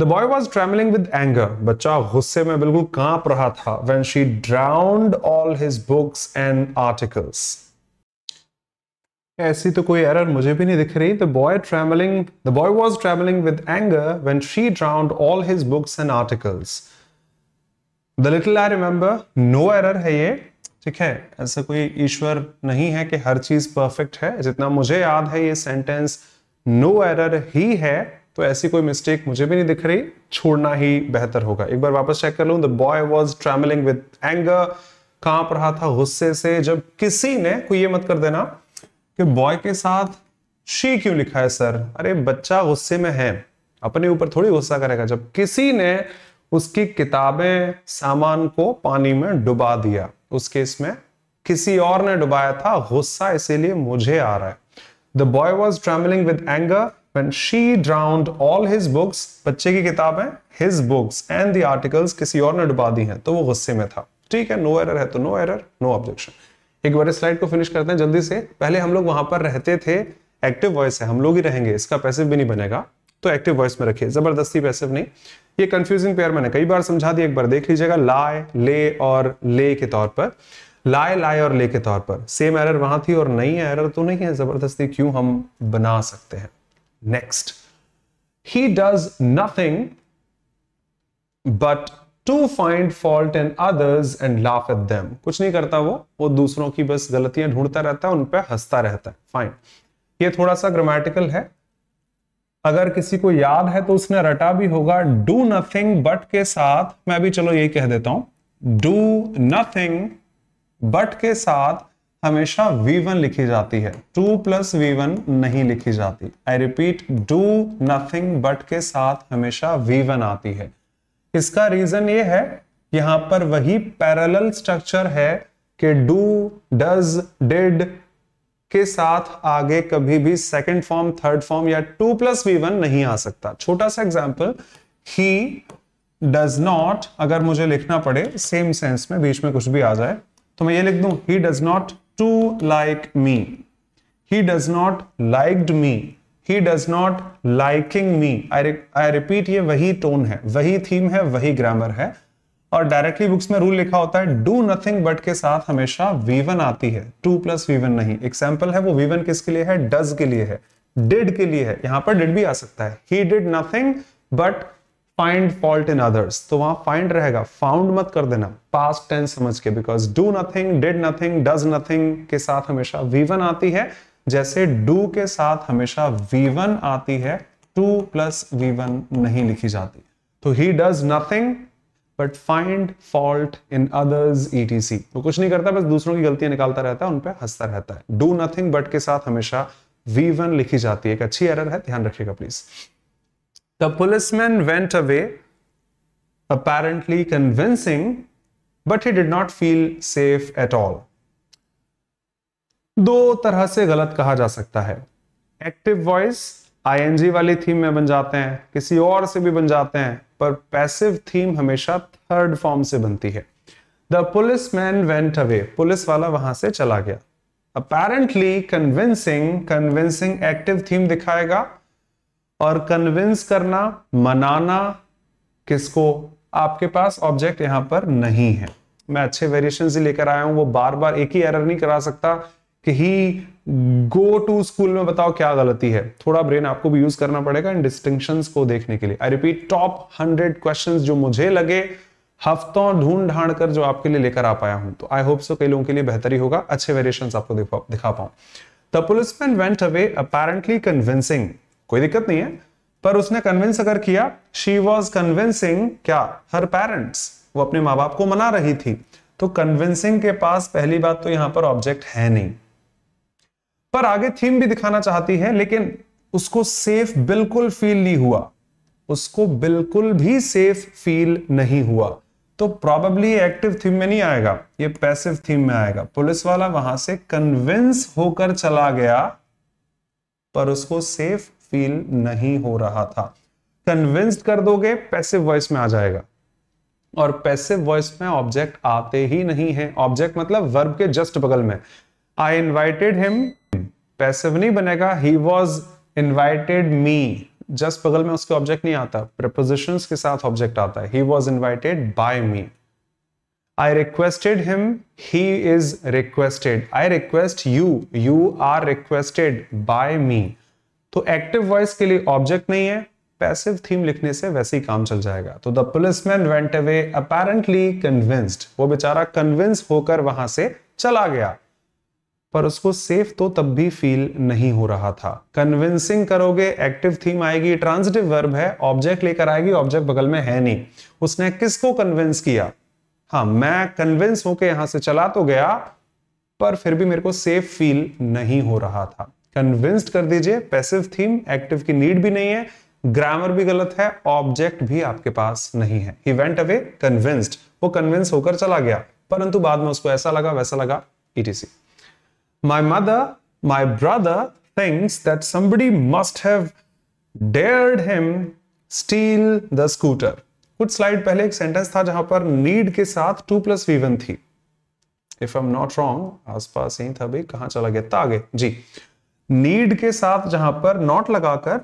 the boy was travelling with anger बच्चा गुस्से में बिल्कुल कांप रहा था when she drowned all his books and articles ऐसी तो कोई एरर मुझे भी नहीं दिख रही the boy travelling the boy was travelling with anger when she drowned all his books and articles the little I remember no error है ये ठीक है ऐसा कोई ईश्वर नहीं है कि हर चीज परफेक्ट है जितना मुझे याद है ये सेंटेंस नो एरर ही है तो ऐसी कोई मिस्टेक मुझे भी नहीं दिख रही छोड़ना ही बेहतर होगा एक बार वापस चेक कर लू the boy was travelling with anger कांप रहा था गुस्से से जब किसी ने कोई ये मत कर देना कि बॉय के साथ शी क्यों लिखा है सर अरे बच्चा गुस्से में है अपने ऊपर थोड़ी गुस्सा करेगा जब किसी ने उसकी किताबें सामान को पानी में डुबा दिया उस केस में किसी और ने डुबाया था गुस्सा इसीलिए मुझे आ रहा है the boy was travelling with anger when she drowned all his books बच्चे की किताब है his books and the articles किसी और ने डुबा दी हैं तो वो गुस्से में था ठीक है नो no एरर है तो नो एरर नो ऑब्जेक्शन एक बार स्लाइड को फिनिश करते हैं जल्दी से पहले हम लोग वहां पर रहते थे एक्टिव वॉइस है हम लोग ही रहेंगे इसका पैसिव भी नहीं बनेगा तो एक्टिव वॉइस में रखिए जबरदस्ती पैसिव नहीं ये कंफ्यूजिंग पेयर मैंने कई बार समझा दिया एक बार देख लीजिएगा लाए ले और ले के तौर पर लाए लाए और ले के तौर पर सेम एरर वहां थी और नई एरर तो नहीं है जबरदस्ती क्यों हम बना सकते हैं next. He does nothing but to find fault in others and laugh at them. kuch nahi karta wo wo dusron ki bas galtiyan dhoondta rehta hai un pe hasta rehta hai fine ye thoda sa grammatical hai अगर किसी को याद है तो उसने रटा भी होगा डू नथिंग बट के साथ मैं भी चलो यही कह देता हूं डू नथिंग बट के साथ हमेशा v1 लिखी जाती है टू प्लस वी वन नहीं लिखी जाती I repeat do nothing but के साथ हमेशा v1 आती है इसका रीजन ये है यहां पर वही पैरेलल स्ट्रक्चर है कि डू डज डिड के साथ आगे कभी भी सेकंड फॉर्म थर्ड फॉर्म या टू प्लस वी वन नहीं आ सकता छोटा सा एग्जाम्पल ही डज नॉट अगर मुझे लिखना पड़े सेम सेंस में बीच में कुछ भी आ जाए तो मैं ये लिख दूं he does not to like me he does not liked me he does not liking me I repeat ये वही टोन है वही थीम है वही ग्रामर है और डायरेक्टली बुक्स में रूल लिखा होता है डू नथिंग बट के साथ हमेशा वीवन आती है टू प्लस वीवन नहीं एग्जाम्पल है वो वीवन किसके लिए है डज के लिए है डिड के लिए है यहां पर डिड भी आ सकता है he did nothing but find fault in others तो वहां फाइंड रहेगा फाउंड मत कर देना पास्ट टेंस समझ के because do nothing did nothing does nothing के साथ हमेशा वीवन आती है जैसे डू के साथ हमेशा वीवन आती है टू प्लस वीवन नहीं लिखी जाती तो he does nothing but find fault in others ETC वो कुछ नहीं करता बस दूसरों की गलतियां निकालता रहता है उन पर हंसता रहता है डू नथिंग बट के साथ हमेशा वी वन लिखी जाती है एक अच्छी एरर है ध्यान रखिएगा please The policeman went away, apparently convincing, but he did not feel safe at all. दो तरह से गलत कहा जा सकता है एक्टिव वॉइस आईएनजी वाली थीम में बन जाते हैं किसी और से भी बन जाते हैं पर पैसिव थीम हमेशा थर्ड फॉर्म से बनती है the policeman went away police वाला वहां से चला गया apparently convincing convincing active theme दिखाएगा और कन्विंस करना मनाना किसको आपके पास ऑब्जेक्ट यहां पर नहीं है मैं अच्छे वेरिएशन ही लेकर आया हूं वो बार बार एक ही एरर नहीं करा सकता कि ही गो टू स्कूल में बताओ क्या गलती है थोड़ा ब्रेन आपको भी यूज करना पड़ेगा इन डिस्टिंक्शन को देखने के लिए I repeat top hundred question जो मुझे लगे हफ्तों ढूंढ ढांड कर जो आपके लिए लेकर आ पाया हूं तो आई होप सो कई लोगों के लिए बेहतर ही होगा अच्छे वेरिएशन आपको दिखा, पाऊं the policeman went away apparently convincing कोई दिक्कत नहीं है पर उसने कन्विंस अगर किया शी वॉज कन्विंसिंग क्या हर पेरेंट्स वो अपने माँ बाप को मना रही थी तो कन्विंसिंग के पास पहली बात तो यहां पर ऑब्जेक्ट है नहीं पर आगे थीम भी दिखाना चाहती है लेकिन उसको सेफ बिल्कुल फील नहीं हुआ उसको बिल्कुल भी सेफ फील नहीं हुआ तो प्रॉबेबली एक्टिव थीम में नहीं आएगा ये पैसिव थीम में आएगा पुलिस वाला वहां से कन्विंस होकर चला गया पर उसको सेफ फील नहीं हो रहा था कन्विंस्ड कर दोगे पैसिव वॉइस में आ जाएगा और पैसिव वॉइस में ऑब्जेक्ट आते ही नहीं है ऑब्जेक्ट मतलब वर्ब के जस्ट बगल में आई इन्वाइटेड हिम पैसिव नहीं बनेगा he was invited me just बगल में उसके ऑब्जेक्ट नहीं आता प्रपोजिशन के साथ ऑब्जेक्ट आता है he was invited by me I requested him he is requested I request you you are requested by me तो एक्टिव वॉइस के लिए ऑब्जेक्ट नहीं है पैसिव थीम लिखने से वैसे ही काम चल जाएगा तो the policeman went away apparently convinced वो बेचारा कन्विंस होकर वहां से चला गया पर उसको सेफ तो तब भी फील नहीं हो रहा था कन्विंसिंग करोगे एक्टिव थीम आएगी ट्रांजिटिव वर्ब है ऑब्जेक्ट लेकर आएगी ऑब्जेक्ट बगल में है नहीं उसने किसको कन्विंस किया हाँ मैं कन्विंस होके यहां से चला तो गया पर फिर भी मेरे को सेफ फील नहीं हो रहा था कन्विंस्ड कर दीजिए पैसिव थीम एक्टिव की नीड भी नहीं है ग्रामर भी गलत है ऑब्जेक्ट भी आपके पास नहीं है ही वेंट अवे कन्विंस्ड वो कन्विंस होकर चला गया परंतु बाद में उसको ऐसा लगा वैसा लगा ETC my mother my brother things that somebody must have dared him steal the scooter कुछ स्लाइड पहले एक सेंटेंस था जहां पर नीड के साथ टू प्लस वी वन थी if I am not wrong आस पास यही था भाई कहां चला गया था आगे जी नीड के साथ जहां पर नॉट लगाकर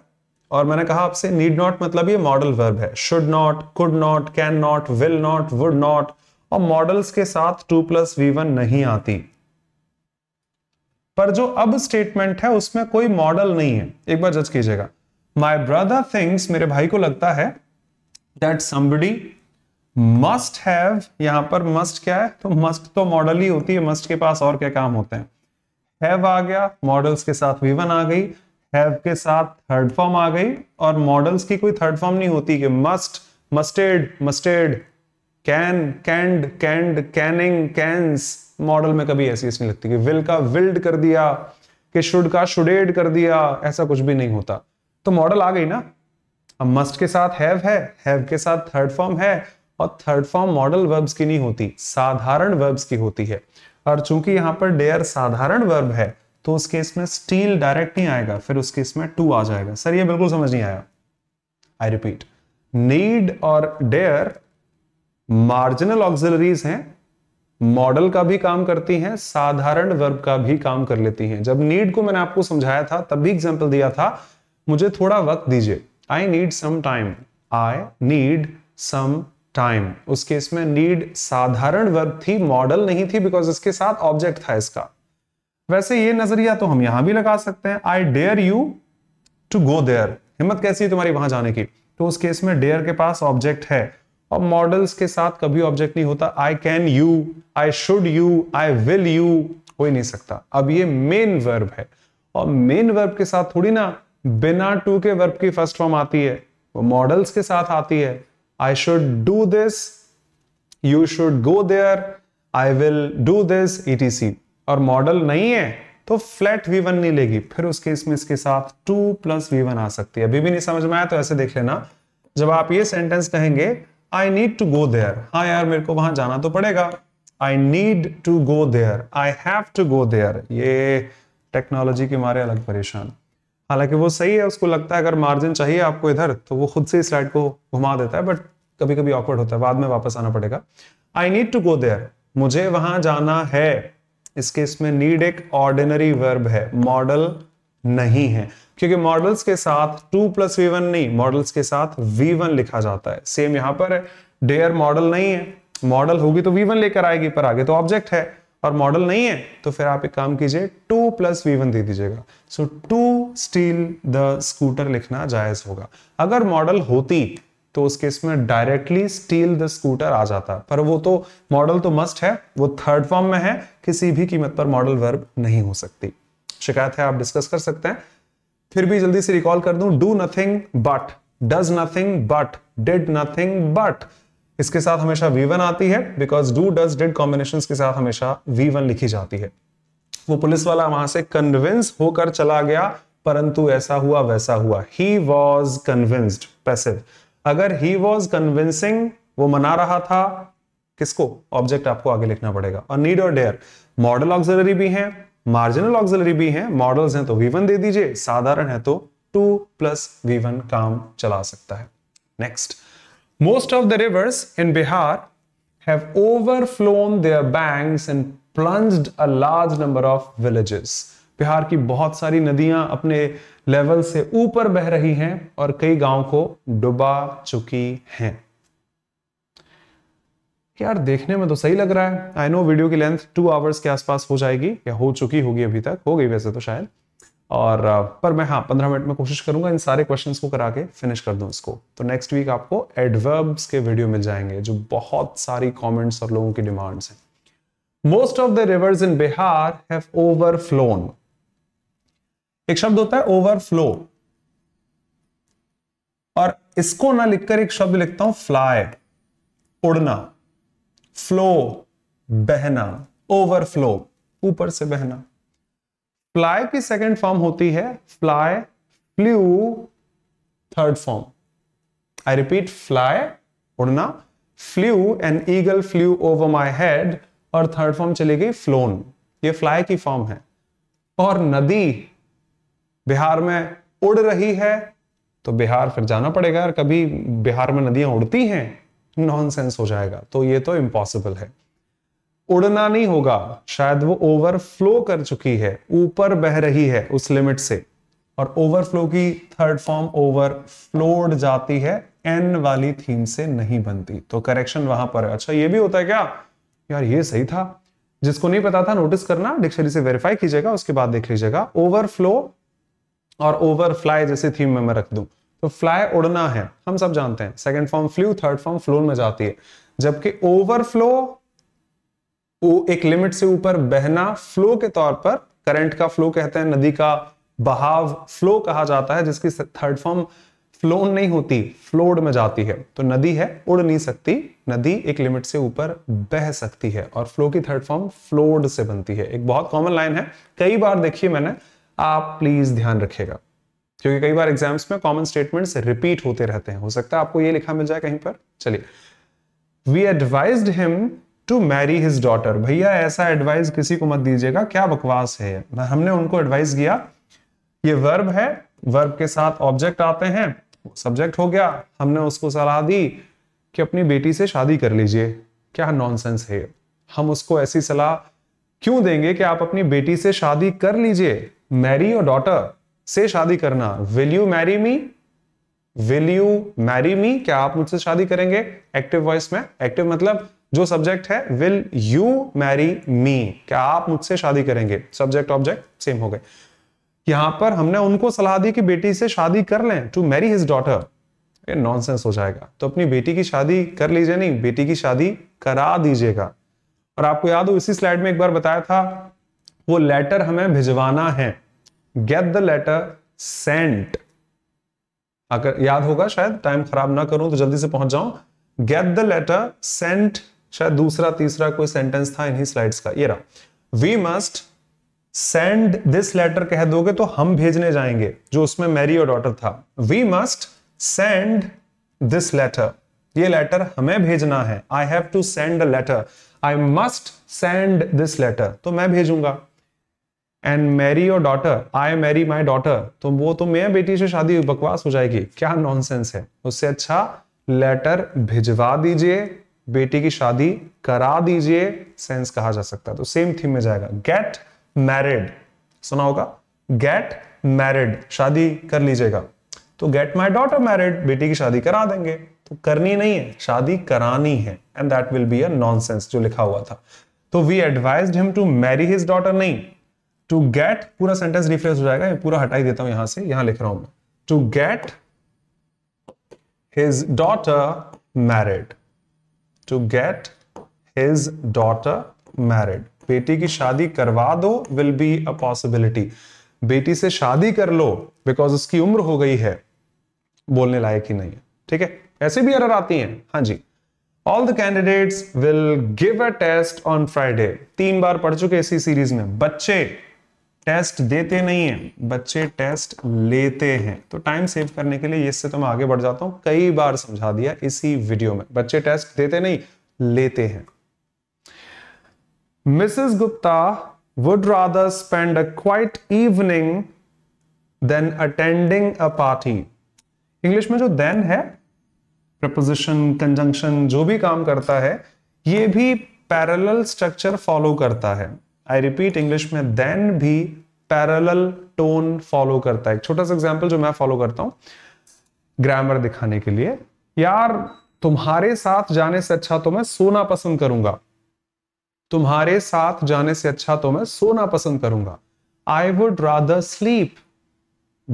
और मैंने कहा आपसे नीड नॉट मतलब ये मॉडल वर्ब है should not could not can not will not would not और मॉडल्स के साथ टू प्लस वी वन नहीं आती पर जो अब स्टेटमेंट है उसमें कोई मॉडल नहीं है एक बार जज कीजिएगा माई ब्रदर थिंग्स मेरे भाई को लगता है दैट समबडी मस्ट हैव यहां पर मस्ट क्या है तो मस्ट तो मॉडल ही होती है मस्ट के पास और क्या काम होते हैं हैव आ गया मॉडल्स के साथ वी वन आ गई हैव के साथ थर्ड फॉर्म आ गई और मॉडल्स की कोई थर्ड फॉर्म नहीं होती कि must musted musted can canned canned canning cans modal में कभी ऐसी ऐसी नहीं लगती कि विल का विल्ड कर दिया कि शुड का शुडेड कर दिया ऐसा कुछ भी नहीं होता तो मॉडल आ गई ना अब मस्ट के साथ हैव है हैव के साथ थर्ड फॉर्म है और थर्ड फॉर्म मॉडल वर्ब्स की नहीं होती साधारण वर्ब्स की होती है और चूंकि यहां पर डेयर साधारण वर्ब है तो उस केस में स्टील डायरेक्ट नहीं आएगा फिर उस केस में टू आ जाएगा सर ये बिल्कुल समझ नहीं आया आई रिपीट नीड और डेयर मार्जिनल ऑक्सिलरीज हैं मॉडल का भी काम करती हैं साधारण वर्ब का भी काम कर लेती हैं जब नीड को मैंने आपको समझाया था तब भी एग्जाम्पल दिया था मुझे थोड़ा वक्त दीजिए I need some time I need some time उस केस में नीड साधारण वर्ब थी मॉडल नहीं थी बिकॉज इसके साथ ऑब्जेक्ट था इसका वैसे ये नजरिया तो हम यहां भी लगा सकते हैं I dare you to go there हिम्मत कैसी है तुम्हारी वहां जाने की तो उस केस में डेयर के पास ऑब्जेक्ट है और मॉडल्स के साथ कभी ऑब्जेक्ट नहीं होता I can you I should you I will you हो ही नहीं सकता अब ये मेन वर्ब है और मेन वर्ब के साथ थोड़ी ना बिना टू के वर्ब की फर्स्ट फॉर्म आती है वो मॉडल्स के साथ आती है I should do this, you should go there, I will do this, etc. और मॉडल नहीं है तो फ्लैट v1 नहीं लेगी फिर उस केस में इसके साथ 2 प्लस वी आ सकती है अभी भी नहीं समझ में आया तो ऐसे देख लेना जब आप ये सेंटेंस कहेंगे I need to go there हाँ यार मेरे को वहां जाना तो पड़ेगा I need to go there I have to go there ये टेक्नोलॉजी के मारे अलग परेशान हालांकि वो सही है उसको लगता है अगर मार्जिन चाहिए आपको इधर तो वो खुद से इस स्लाइड को घुमा देता है बट कभी कभी ऑकवर्ड होता है बाद में वापस आना पड़ेगा I need to go there मुझे वहां जाना है इस केस में नीड एक ऑर्डिनरी वर्ब है मॉडल नहीं है क्योंकि मॉडल्स के साथ टू प्लस वी वन नहीं मॉडल्स के साथ वी वन लिखा जाता है सेम यहां पर है डेयर मॉडल नहीं है मॉडल होगी तो वी वन लेकर आएगी पर आगे तो ऑब्जेक्ट है और मॉडल नहीं है तो फिर आप एक काम कीजिए टू प्लस वी वन दे दीजिएगा so to steal the scooter लिखना जायज होगा अगर मॉडल होती तो उस केस में डायरेक्टली स्टील द स्कूटर आ जाता पर वो तो मॉडल तो मस्ट है वो थर्ड फॉर्म में है किसी भी कीमत पर मॉडल वर्ब नहीं हो सकती शिकायत है आप डिस्कस कर सकते हैं फिर भी जल्दी से रिकॉल कर दूं do nothing but does nothing but did nothing but इसके साथ हमेशा वी वन आती है because do does did combination के साथ हमेशा वी वन लिखी जाती है वो पुलिस वाला वहां से कन्विंस होकर चला गया परंतु ऐसा हुआ वैसा हुआ ही वॉज कन्विंस्ड पैसिव अगर ही वॉज कन्विंसिंग वो मना रहा था किसको ऑब्जेक्ट आपको आगे लिखना पड़ेगा और नीड और डेयर मॉडल ऑक्सिलरी भी है मार्जिनल ऑक्सिलरी भी है मॉडल्स हैं तो वी वन दे दीजिए साधारण है तो टू प्लस वी वन काम चला सकता है next Most of the rivers in Bihar have overflown their banks and plunged a large number of villages. Bihar की बहुत सारी नदियां अपने लेवल से ऊपर बह रही हैं और कई गांव को डुबा चुकी हैं यार देखने में तो सही लग रहा है आई नो वीडियो की लेंथ टू आवर्स के आसपास हो जाएगी या हो चुकी होगी अभी तक हो गई वैसे तो शायद और पर मैं हाँ पंद्रह मिनट में कोशिश करूंगा इन सारे क्वेश्चन को करा के फिनिश कर दूँ इसको तो नेक्स्ट वीक आपको एडवर्ब्स के वीडियो मिल जाएंगे जो बहुत सारी कॉमेंट्स और लोगों की डिमांड्स हैं most of the rivers in Bihar have एक शब्द होता है ओवरफ्लो और इसको ना लिखकर एक शब्द लिखता हूं फ्लाय उड़ना फ्लो बहना ओवरफ्लो ऊपर से बहना फ्लाय की सेकेंड फॉर्म होती है fly flew third form I repeat fly उड़ना flew an eagle flew over my head और थर्ड फॉर्म चली गई फ्लोन ये फ्लाय की फॉर्म है और नदी बिहार में उड़ रही है तो बिहार फिर जाना पड़ेगा और कभी बिहार में नदियां उड़ती हैं नॉन हो जाएगा तो ये तो इम्पॉसिबल है उड़ना नहीं होगा शायद वो ओवरफ्लो कर चुकी है ऊपर बह रही है उस लिमिट से और ओवरफ्लो की थर्ड फॉर्म ओवरफ्लोड जाती है एन वाली थीम से नहीं बनती तो करेक्शन वहां पर है अच्छा ये भी होता है क्या यार ये सही था जिसको नहीं पता था नोटिस करना डिक्शनरी से वेरीफाई कीजिएगा उसके बाद देख लीजिएगा ओवरफ्लो और ओवरफ्लाई जैसी थीम में मैं रख दू तो फ्लाई उड़ना है हम सब जानते हैं second form flew third form flown में जाती है जबकि ओवरफ्लो वो एक लिमिट से ऊपर बहना फ्लो के तौर पर करंट का फ्लो कहते हैं नदी का बहाव फ्लो कहा जाता है जिसकी थर्ड फॉर्म फ्लो नहीं होती फ्लोड में जाती है तो नदी है उड़ नहीं सकती नदी एक लिमिट से ऊपर बह सकती है और फ्लो की थर्ड फॉर्म फ्लोड से बनती है एक बहुत कॉमन लाइन है कई बार देखिए मैंने आप प्लीज ध्यान रखिएगा क्योंकि कई बार एग्जाम्स में कॉमन स्टेटमेंट्स रिपीट होते रहते हैं हो सकता है आपको ये लिखा मिल जाए कहीं पर चलिए we advise him to marry his daughter भैया ऐसा एडवाइस किसी को मत दीजिएगा क्या बकवास है हमने उनको एडवाइस किया ये वर्ब है वर्ब के साथ ऑब्जेक्ट आते हैं सब्जेक्ट हो गया हमने उसको सलाह दी कि अपनी बेटी से शादी कर लीजिए क्या नॉनसेंस है हम उसको ऐसी सलाह क्यों देंगे कि आप अपनी बेटी से शादी कर लीजिए मैरी और डॉटर से शादी करना will you marry me will you marry me क्या आप मुझसे शादी करेंगे एक्टिव वॉइस में एक्टिव मतलब जो सब्जेक्ट है विल यू मैरी मी क्या आप मुझसे शादी करेंगे सब्जेक्ट ऑब्जेक्ट सेम हो गए यहां पर हमने उनको सलाह दी कि बेटी से शादी कर लें to marry his daughter nonsense हो जाएगा तो अपनी बेटी की शादी कर लीजिए नहीं बेटी की शादी करा दीजिएगा और आपको याद हो इसी स्लाइड में एक बार बताया था वो लेटर हमें भिजवाना है गेट द लेटर सेंट अगर याद होगा शायद टाइम खराब ना करूं तो जल्दी से पहुंच जाऊं गेट द लेटर सेंट शायद दूसरा तीसरा कोई सेंटेंस था इन्हीं स्लाइड्स का ये रहा we must send this letter कह दोगे तो हम भेजने जाएंगे जो उसमें मैरी और डॉटर था we must send this letter ये लेटर हमें भेजना है I have to send a letter I must send this letter तो मैं भेजूंगा एंड मैरी और daughter I marry my daughter तो वो तो मैं बेटी से शादी बकवास हो जाएगी क्या नॉनसेंस है उससे अच्छा लेटर भिजवा दीजिए बेटी की शादी करा दीजिए सेंस कहा जा सकता है तो सेम थीम में जाएगा गेट मैरिड सुना होगा गेट मैरिड शादी कर लीजिएगा तो गेट माई डॉटर मैरिड बेटी की शादी करा देंगे तो करनी नहीं है शादी करानी है and that will be a nonsense जो लिखा हुआ था तो we advise him to marry his daughter नहीं टू गेट पूरा सेंटेंस रिफ्रेश हो जाएगा पूरा हटाई देता हूं यहां से यहां लिख रहा हूं मैं to get his daughter married to get his daughter married बेटी की शादी करवा दो विल बी अ पॉसिबिलिटी बेटी से शादी कर लो बिकॉज उसकी उम्र हो गई है बोलने लायक ही नहीं है ठीक है ऐसे भी अरर आती हैं हाँ जी all the candidates will give a test on Friday तीन बार पढ़ चुके इसी सीरीज में बच्चे टेस्ट देते नहीं है बच्चे टेस्ट लेते हैं तो टाइम सेव करने के लिए इससे तो मैं आगे बढ़ जाता हूं कई बार समझा दिया इसी वीडियो में बच्चे टेस्ट देते नहीं लेते हैं Mrs Gupta would rather spend a quite evening than attending a party English में जो देन है प्रपोजिशन कंजंक्शन जो भी काम करता है ये भी पैरेलल स्ट्रक्चर फॉलो करता है आई रिपीट इंग्लिश में देन भी पैरल टोन फॉलो करता है एक छोटा सा एग्जाम्पल जो मैं फॉलो करता हूं ग्रामर दिखाने के लिए यार तुम्हारे साथ जाने से अच्छा तो मैं सोना पसंद करूंगा तुम्हारे साथ जाने से अच्छा तो मैं सोना पसंद करूंगा I would rather sleep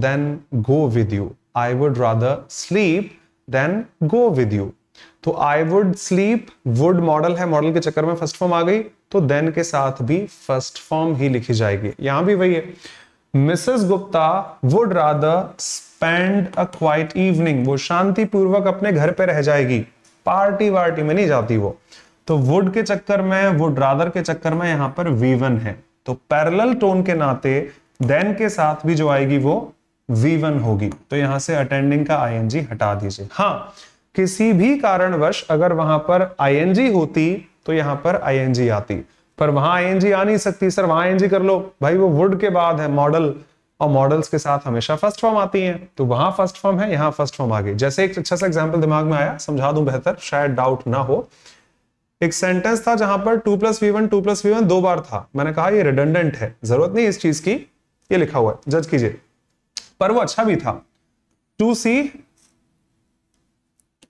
than go with you I would rather sleep than go with you तो I would sleep would model है मॉडल के चक्कर में फर्स्ट फॉर्म आ गई तो देन के साथ भी फर्स्ट फॉर्म ही लिखी जाएगी यहां भी वही है Mrs Gupta would rather spend a quite evening वो शांतिपूर्वक अपने घर पे रह जाएगी पार्टी वार्टी में नहीं जाती वो तो वुड के चक्कर में वुड रादर के चक्कर में यहां पर वीवन है तो पैरेलल टोन के नाते देन के साथ भी जो आएगी वो वीवन होगी तो यहां से अटेंडिंग का आईएनजी हटा दीजिए हाँ किसी भी कारणवश अगर वहां पर आईएनजी होती तो यहां पर आई आती पर वहां आई आ नहीं सकती सर वहां आई कर लो भाई वो वुड के बाद है मॉडल और मॉडल्स के साथ हमेशा फर्स्ट फॉर्म आती हैं तो वहां फर्स्ट फॉर्म है यहां फर्स्ट फॉर्म आ गई जैसे एक अच्छा सा एग्जाम्पल दिमाग में आया समझा दू बेहतर शायद डाउट ना हो एक सेंटेंस था जहां पर to plus V one to plus V one दो बार था मैंने कहा ये रिडंडेंट है जरूरत नहीं इस चीज की ये लिखा हुआ है जज कीजिए पर वो अच्छा भी था टू सी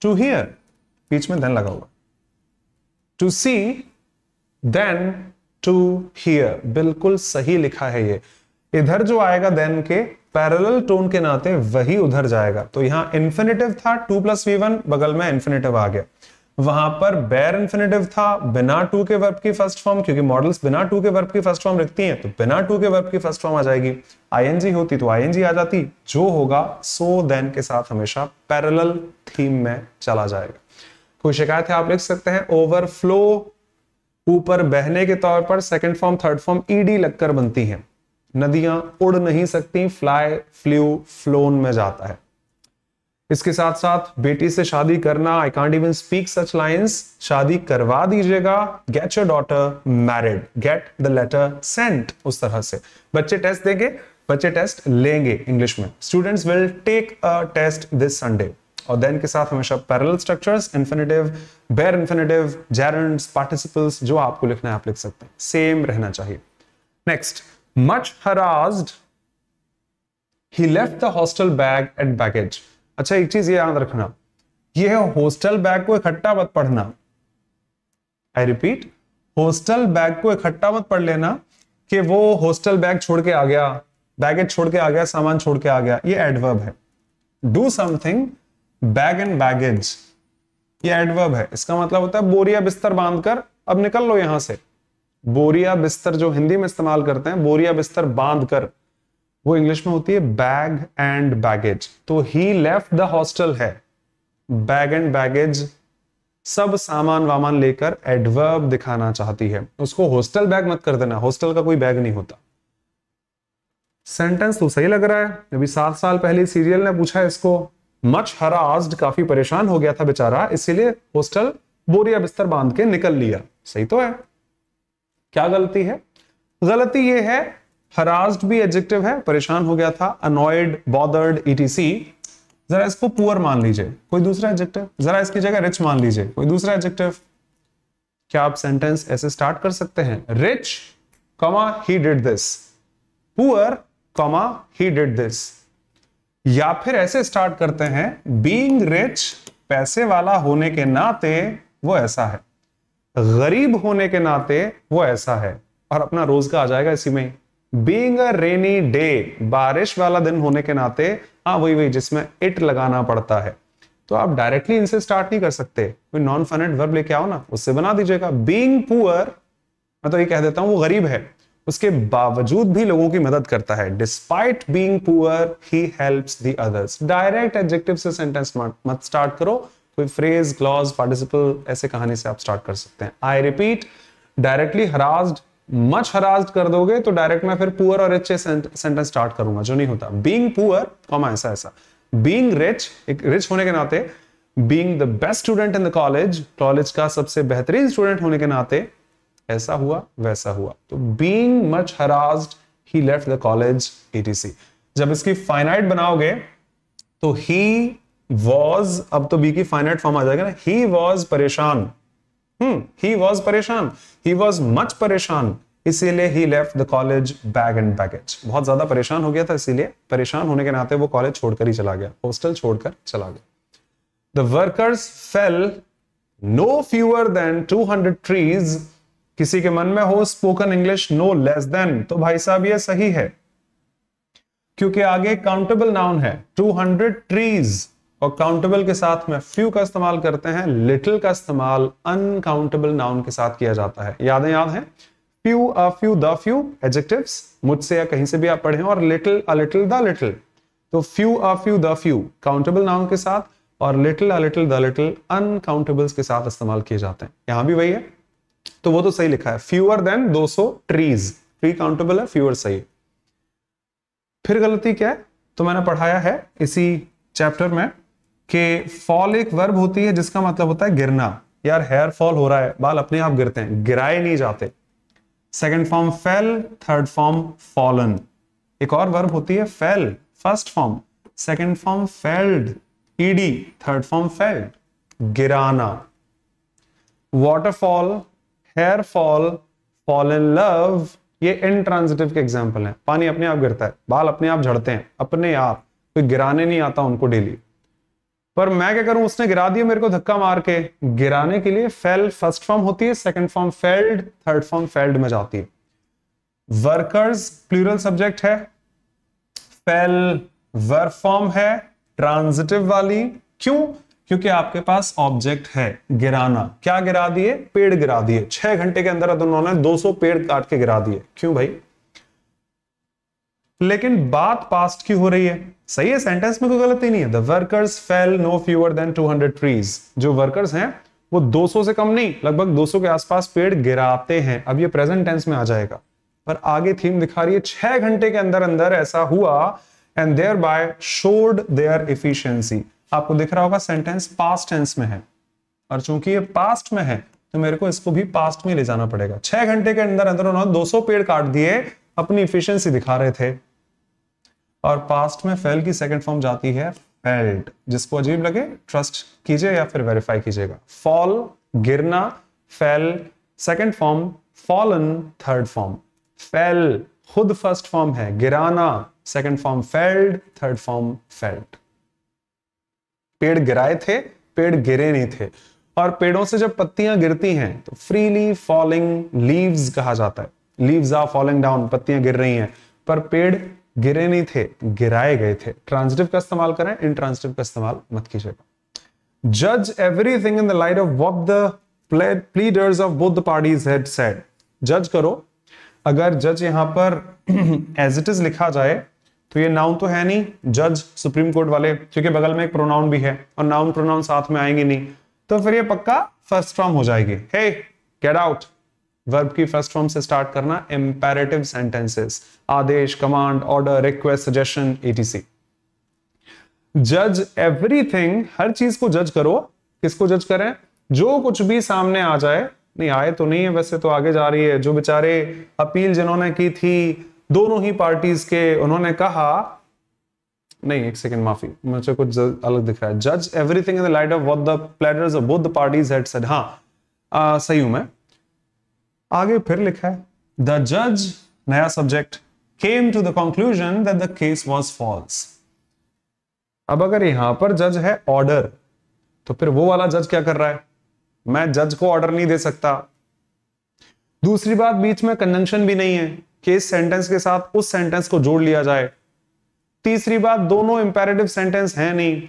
टू हियर बीच में धन लगा हुआ to see than to hear बिल्कुल सही लिखा है ये इधर जो आएगा देन के पैरेलल टोन के नाते वही उधर जाएगा तो यहां इन्फिनेटिव था टू प्लस वी वन बगल में इन्फिनेटिव आ गया वहां पर बैर इन्फिनेटिव था बिना टू के वर्ब की फर्स्ट फॉर्म क्योंकि मॉडल्स बिना टू के वर्ब की फर्स्ट फॉर्म लिखती हैं तो बिना टू के वर्ब की फर्स्ट फॉर्म आ जाएगी आईएनजी होती तो आईएनजी आ जाती जो होगा सो so देन के साथ हमेशा पैरेलल थीम में चला जाएगा कोई शिकायत है आप लिख सकते हैं ओवरफ्लो ऊपर बहने के तौर पर second form third form ED लगकर बनती हैं नदियां उड़ नहीं सकती फ्लाई फ्लू फ्लोन में जाता है इसके साथ साथ बेटी से शादी करना I can't even speak such lines शादी करवा दीजिएगा get your daughter married get the letter sent उस तरह से बच्चे टेस्ट देंगे बच्चे टेस्ट लेंगे इंग्लिश में students will take a test this Sunday और देन के साथ हमेशा parallel structures infinitive bare infinitive gerunds participles जो आपको लिखना है आप लिख सकते हैं सेम रहना चाहिए next much harassed he left the hostel bag and baggage अच्छा एक चीज ये याद रखना ये है हॉस्टल बैग को इकट्ठा मत पढ़ना आई रिपीट हॉस्टल बैग को इकट्ठा मत पढ़ लेना कि वो हॉस्टल बैग छोड़ के आ गया बैगेज छोड़ के आ गया सामान छोड़ के आ गया ये एडवर्ब है do something bag and baggage ये एडवर्ब है इसका मतलब होता है बोरिया बिस्तर बांधकर अब निकल लो यहां से बोरिया बिस्तर जो हिंदी में इस्तेमाल करते हैं बोरिया बिस्तर बांधकर वो इंग्लिश में होती है बैग एंड बैगेज तो ही लेफ्ट द हॉस्टल है बैग एंड बैगेज सब सामान वामान लेकर एडवर्ब दिखाना चाहती है उसको हॉस्टल बैग मत कर देना हॉस्टल का कोई बैग नहीं होता सेंटेंस तो सही लग रहा है अभी सात साल पहले सीरियल ने पूछा इसको मच हरास्ड काफी परेशान हो गया था बेचारा इसीलिए होस्टल बोरिया बिस्तर बांध के निकल लिया सही तो है क्या गलती है गलती ये है हरास्ड भी एडजेक्टिव है परेशान हो गया था अनोयड बॉदर्ड ईटीसी जरा इसको पुअर मान लीजिए कोई दूसरा एडजेक्टिव जरा इसकी जगह रिच मान लीजिए कोई दूसरा एडजेक्टिव क्या आप सेंटेंस ऐसे स्टार्ट कर सकते हैं रिच कमा ही डिड दिस पुअर कमा ही डिड दिस या फिर ऐसे स्टार्ट करते हैं बींग रिच पैसे वाला होने के नाते वो ऐसा है गरीब होने के नाते वो ऐसा है और अपना रोज का आ जाएगा इसी में बींग अ रेनी डे बारिश वाला दिन होने के नाते हाँ वही वही जिसमें इट लगाना पड़ता है तो आप डायरेक्टली इनसे स्टार्ट नहीं कर सकते कोई नॉन फनेंट वर्ब लेके आओ ना उससे बना दीजिएगा बींग पुअर मैं तो ये कह देता हूं वो गरीब है उसके बावजूद भी लोगों की मदद करता है despite being poor he help the others direct adjective से सेंटेंस मत स्टार्ट करो कोई फ्रेज क्लॉज पार्टिसिपल ऐसे कहानी से आप स्टार्ट कर सकते हैं I repeat directly harassed much harassed कर दोगे तो डायरेक्ट मैं फिर पुअर और रिच सेंटेंस स्टार्ट करूंगा जो नहीं होता बींग पुअर कॉम ऐसा ऐसा बींग रिच एक रिच होने के नाते being the best student in the college college का सबसे बेहतरीन स्टूडेंट होने के नाते ऐसा हुआ वैसा हुआ तो being much harassed he left the college etc जब इसकी फाइनाइट बनाओगे तो ही वॉज अब तो बी की फाइनाइट फॉर्म आ जाएगा ना ही वॉज परेशान ही हम्म, वॉज परेशान ही वॉज मच परेशान इसीलिए he left the college bag and baggage बहुत ज्यादा परेशान हो गया था इसीलिए परेशान होने के नाते वो कॉलेज छोड़कर ही चला गया हॉस्टल छोड़कर चला गया the workers fell no fewer than 200 trees किसी के मन में हो spoken English no less than तो भाई साहब ये सही है क्योंकि आगे काउंटेबल नाउन है 200 ट्रीज और काउंटेबल के साथ में फ्यू का इस्तेमाल करते हैं लिटिल का इस्तेमाल अनकाउंटेबल नाउन के साथ किया जाता है यादें याद हैं few a few the few adjectives मुझसे या कहीं से भी आप पढ़े और little a little the little तो few a few the few countable noun के साथ और little a little the little uncountables के साथ इस्तेमाल किए जाते हैं यहां भी वही है तो वो तो सही लिखा है fewer than 200 trees tree countable है फ्यूअर सही फिर गलती क्या है तो मैंने पढ़ाया है इसी चैप्टर में कि फॉल एक वर्ब होती है जिसका मतलब होता है गिरना यार हेयर फॉल हो रहा है बाल अपने आप गिरते हैं गिराए नहीं जाते second form fell third form fallen एक और वर्ब होती है fell first form second form felled ED third form felled गिराना waterfall hair fall fall in love ये इनट्रांजिटिव के एग्जाम्पल है पानी अपने आप गिरता है बाल अपने आप झड़ते हैं अपने आप कोई गिराने नहीं आता उनको डेली पर मैं क्या करूं उसने गिरा दिया मेरे को धक्का मार के गिराने के लिए फेल फर्स्ट फॉर्म होती है second form felled third form felled में जाती है वर्कर्स प्लूरल सब्जेक्ट है फेल वर्क फॉर्म है ट्रांजिटिव वाली क्यों क्योंकि आपके पास ऑब्जेक्ट है गिराना क्या गिरा दिए पेड़ गिरा दिए छह घंटे के अंदर उन्होंने 200 पेड़ काट के गिरा दिए क्यों भाई लेकिन बात पास्ट की हो रही है सही है सेंटेंस में कोई गलती नहीं है the workers fell no fewer than 200 trees जो वर्कर्स हैं वो 200 से कम नहीं लगभग 200 के आसपास पेड़ गिराते हैं अब ये प्रेजेंट टेंस में आ जाएगा पर आगे थीम दिखा रही है छह घंटे के अंदर अंदर ऐसा हुआ and thereby showed their efficiency आपको दिख रहा होगा सेंटेंस पास्ट टेंस में है और चूंकि ये पास्ट में है तो मेरे को इसको भी पास्ट में ले जाना पड़ेगा छह घंटे के अंदर अंदर उन्होंने 200 पेड़ काट दिए अपनी इफिशियंसी दिखा रहे थे और पास्ट में फेल की सेकेंड फॉर्म जाती है फेल्ट जिसको अजीब लगे ट्रस्ट कीजिए या फिर वेरीफाई कीजिएगा फॉल गिरना fell second form fallen third form fell खुद फर्स्ट फॉर्म है गिराना second form felled third form felt पेड़ गिराए थे पेड़ गिरे नहीं थे और पेड़ों से जब पत्तियां गिरती हैं तो फ्रीली फॉलिंग लीव्स कहा जाता है लीव्स आर फॉलिंग डाउन पत्तियां गिर रही हैं पर पेड़ गिरे नहीं थे गिराए गए थे ट्रांसिटिव का इस्तेमाल करें इनट्रांजिटिव का इस्तेमाल मत कीजिएगा जज every thing in the light of what the प्लीडर्स of Buddha parties had said जज करो अगर जज यहां पर एज इट इज लिखा जाए तो ये नाउन तो है नहीं जज सुप्रीम कोर्ट वाले क्योंकि बगल में एक प्रोनाउन भी है और नाउन प्रोनाउन साथ में आएंगे नहीं तो फिर ये पक्का फर्स्ट फॉर्म हो जाएगी हे गेट आउट वर्ब की फर्स्ट फॉर्म से स्टार्ट करना इंपेरेटिव सेंटेंसेस आदेश command order request suggestion etc जज एवरीथिंग हर चीज को जज करो किसको जज करें जो कुछ भी सामने आ जाए नहीं आए तो नहीं है वैसे तो आगे जा रही है जो बेचारे अपील जिन्होंने की थी दोनों ही पार्टीज के उन्होंने कहा नहीं एक सेकंड माफी मुझे कुछ अलग दिख रहा है जज everything in the light of what the pleaders of both the parties had said हां सही हूं मैं आगे फिर लिखा है द जज नया subject came to the conclusion that the case was false अब अगर यहां पर जज है ऑर्डर तो फिर वो वाला जज क्या कर रहा है मैं जज को ऑर्डर नहीं दे सकता दूसरी बात बीच में कंजंक्शन भी नहीं है कि इस सेंटेंस के साथ उस सेंटेंस को जोड़ लिया जाए तीसरी बात दोनों इंपेरेटिव सेंटेंस है नहीं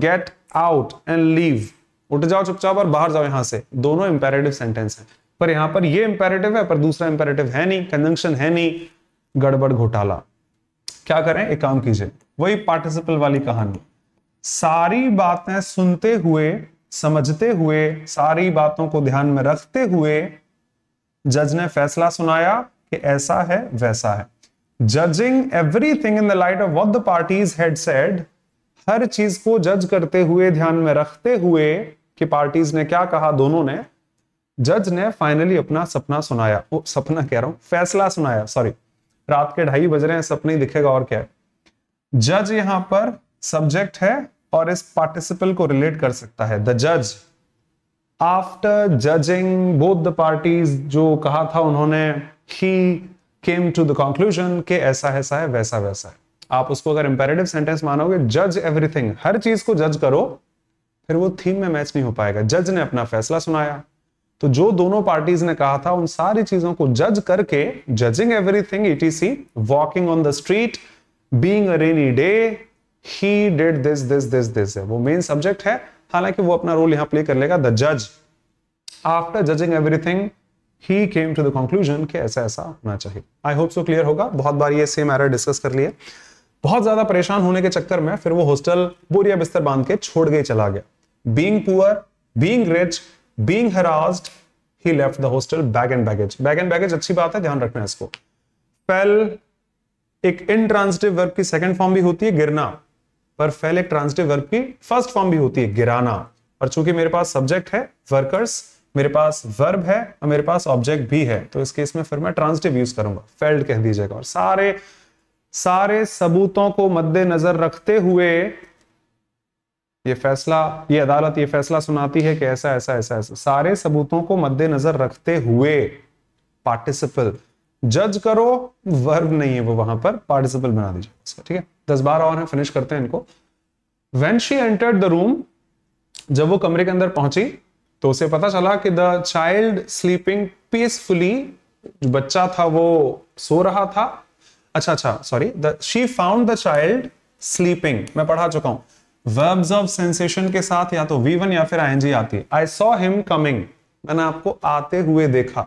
गेट आउट एंड लीव उठ जाओ चुपचाप और बाहर जाओ यहां से दोनों इंपेरेटिव सेंटेंस है पर यहां पर ये इंपेरेटिव है पर दूसरा इंपेरेटिव है नहीं कंजंक्शन है नहीं गड़बड़ घोटाला क्या करें एक काम कीजिए वही पार्टिसिपल वाली कहानी सारी बातें सुनते हुए समझते हुए सारी बातों को ध्यान में रखते हुए जज ने फैसला सुनाया कि ऐसा है वैसा है judging everything in the light of what the parties had said हर चीज को जज करते हुए ध्यान में रखते हुए कि पार्टीज ने क्या कहा दोनों ने जज ने फाइनली अपना सपना सुनाया ओ, सपना कह रहा हूं फैसला सुनाया सॉरी रात के ढाई बज रहे हैं सपने ही दिखेगा और क्या है जज यहां पर सब्जेक्ट है और इस पार्टिसिपल को रिलेट कर सकता है द जज after judging both the parties जो कहा था उन्होंने he came to the conclusion के ऐसा ऐसा है वैसा वैसा है आप उसको अगर इंपेरेटिव सेंटेंस मानोगे जज एवरीथिंग हर चीज को जज करो फिर वो थीम में मैच नहीं हो पाएगा जज ने अपना फैसला सुनाया तो जो दोनों पार्टीज ने कहा था उन सारी चीजों को जज करके judging everything etc walking on the street being a rainy day he did this this this this वो मेन सब्जेक्ट है हालांकि वो अपना रोल यहां प्ले कर लेगा द जज after judging everything he came to the conclusion कि ऐसा ऐसा होना चाहिए आई होप सो क्लियर होगा बहुत बार ये सेम एरर डिस्कस कर लिए बहुत ज्यादा परेशान होने के चक्कर में फिर वो हॉस्टल बोरिया बिस्तर बांध के छोड़ गए चला गया being poor being rich being harassed he left the hostel bag and baggage bag and baggage अच्छी बात है ध्यान रखना इसको फेल एक इनट्रांसिटिव वर्ब की सेकंड फॉर्म भी होती है गिरना पर फेल एक ट्रांसिटिव वर्ब की फर्स्ट फॉर्म भी होती है गिराना और चूंकि मेरे पास सब्जेक्ट है वर्कर्स मेरे पास वर्ब है और मेरे पास ऑब्जेक्ट भी है तो इस केस में फिर मैं ट्रांसटिव यूज करूंगा फेल्ड कह दीजिएगा और सारे सारे सबूतों को मद्देनजर रखते हुए ये फैसला ये अदालत ये फैसला सुनाती है कि ऐसा ऐसा ऐसा ऐसा सारे सबूतों को मद्देनजर रखते हुए पार्टिसिपल जज करो वर्ब नहीं है वो वहां पर पार्टिसिपल बना दीजिए अच्छा, ठीक है दस बार और हैं फिनिश करते हैं इनको when she entered the room जब वो कमरे के अंदर पहुंची तो उसे पता चला कि द चाइल्ड स्लीपिंग पीसफुली जो बच्चा था वो सो रहा था अच्छा अच्छा sorry the she found the child sleeping मैं पढ़ा चुका हूं वर्ब्स ऑफ सेंसेशन के साथ या तो वी वन या फिर आई आती है आई सॉ हिम कमिंग मैंने आपको आते हुए देखा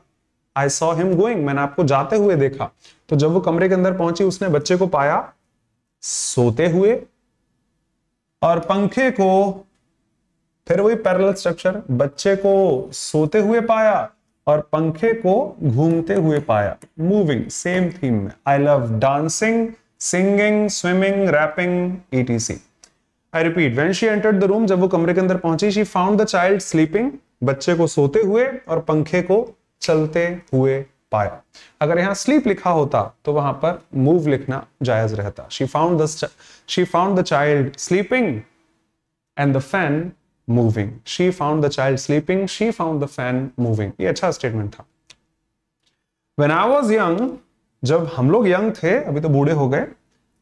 आई सॉ हिम गोइंग मैंने आपको जाते हुए देखा तो जब वो कमरे के अंदर पहुंची उसने बच्चे को पाया सोते हुए और पंखे को फिर वही पैरल स्ट्रक्चर बच्चे को सोते हुए पाया और पंखे को घूमते हुए पाया मूविंग सेम थीम में I love dancing singing swimming rapping etc I repeat when she entered the room जब वो कमरे के अंदर पहुंची she found the child sleeping बच्चे को सोते हुए और पंखे को चलते हुए पाया अगर यहां स्लीप लिखा होता तो वहां पर मूव लिखना जायज रहता she found she found the child sleeping and the fan moving she found the child sleeping she found the fan moving ये अच्छा स्टेटमेंट था वेन आई वॉज यंग जब हम लोग यंग थे अभी तो बूढ़े हो गए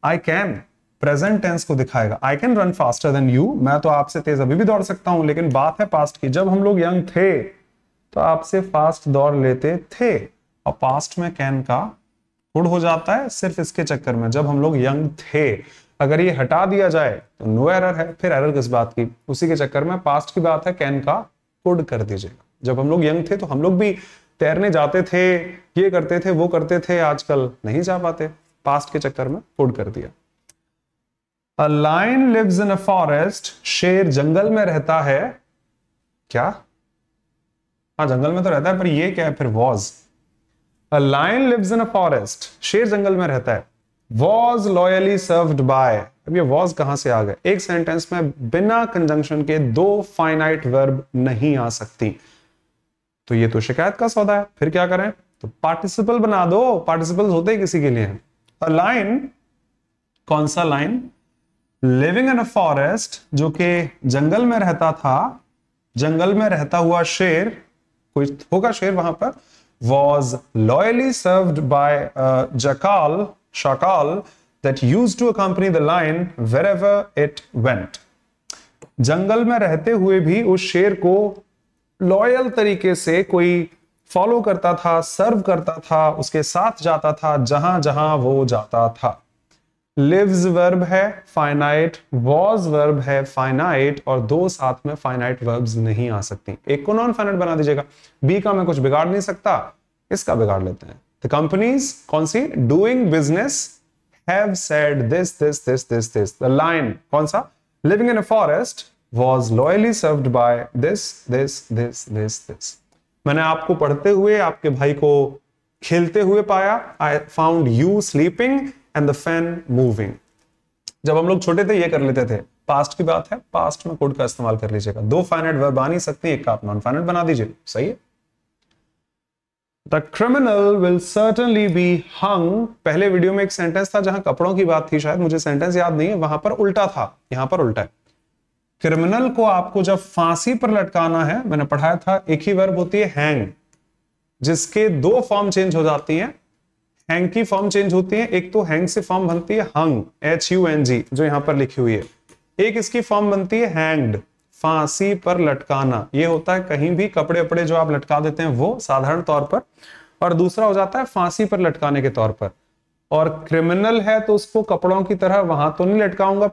आई कैन प्रेजेंट टेंस को दिखाएगा I can run faster than you मैं तो आपसे तेज अभी भी दौड़ सकता हूं लेकिन बात है पास्ट की जब हम लोग यंग थे तो आपसे फास्ट दौड़ लेते थे और पास्ट में कैन का गुड़ हो जाता है सिर्फ इसके चक्कर में जब हम लोग यंग थे अगर ये हटा दिया जाए तो नो एरर है फिर एरर किस बात की उसी के चक्कर में पास्ट की बात है कैन का कोड कर दीजिएगा जब हम लोग यंग थे तो हम लोग भी तैरने जाते थे ये करते थे वो करते थे आजकल नहीं जा पाते पास्ट के चक्कर में कोड कर दिया a lion lives in a forest शेर जंगल में रहता है क्या हाँ जंगल में तो रहता है पर ये क्या है फिर was a lion lives in a forest शेर जंगल में रहता है वॉज लॉयली सर्व्ड बाय अब ये वॉज कहां से आ गए एक सेंटेंस में बिना कंजंक्शन के दो फाइनाइट वर्ब नहीं आ सकती तो ये तो शिकायत का सौदा है फिर क्या करें तो पार्टिसिपल बना दो पार्टिसिपल होते किसी के लिए अ लाइन कौन सा lion living in a forest जो कि जंगल में रहता था जंगल में रहता हुआ शेर कोई होगा शेर वहां पर was loyally served by jackal that used to to the lion wherever it went जंगल में रहते हुए भी उस शेर को लॉयल तरीके से कोई फॉलो करता था सर्व करता था उसके साथ जाता था जहां जहां वो जाता था लिव्स वर्ब है फाइनाइट वॉज वर्ब है फाइनाइट और दो साथ में फाइनाइट वर्ब्स नहीं आ सकती एक को नॉन फाइनाइट बना दीजिएगा बी का मैं कुछ बिगाड़ नहीं सकता इसका बिगाड़ लेते हैं द कंपनीज कौन सी doing business have said this this this this this the lion कौन सा living in a forest was loyally served by this this this this this मैंने आपको पढ़ते हुए आपके भाई को खेलते हुए पाया I found you sleeping and the fan moving जब हम लोग छोटे थे ये कर लेते थे पास्ट की बात है पास्ट में कोड का इस्तेमाल कर लीजिएगा दो फाइनेट वर्ब आ नहीं सकती एक का आप नॉन फाइनेट बना दीजिए सही है the criminal will certainly be hung पहले वीडियो में एक सेंटेंस था जहां कपड़ों की बात थी शायद मुझे सेंटेंस याद नहीं है वहां पर उल्टा था यहां पर उल्टा है क्रिमिनल को आपको जब फांसी पर लटकाना है मैंने पढ़ाया था एक ही वर्ब होती है हैंग जिसके दो फॉर्म चेंज हो जाती हैं हैंग की फॉर्म चेंज होती है एक तो हैंग से फॉर्म बनती है hung H U N G जो यहां पर लिखी हुई है एक इसकी फॉर्म बनती है हैंग्ड फांसी पर लटकाना ये होता है कहीं भी कपड़े वपड़े जो आप लटका देते हैं वो साधारण तौर पर और दूसरा हो जाता है फांसी पर लटकाने के तौर पर और क्रिमिनल है तो उसको कपड़ों की तरह वहां तो नहीं लटकाऊंगा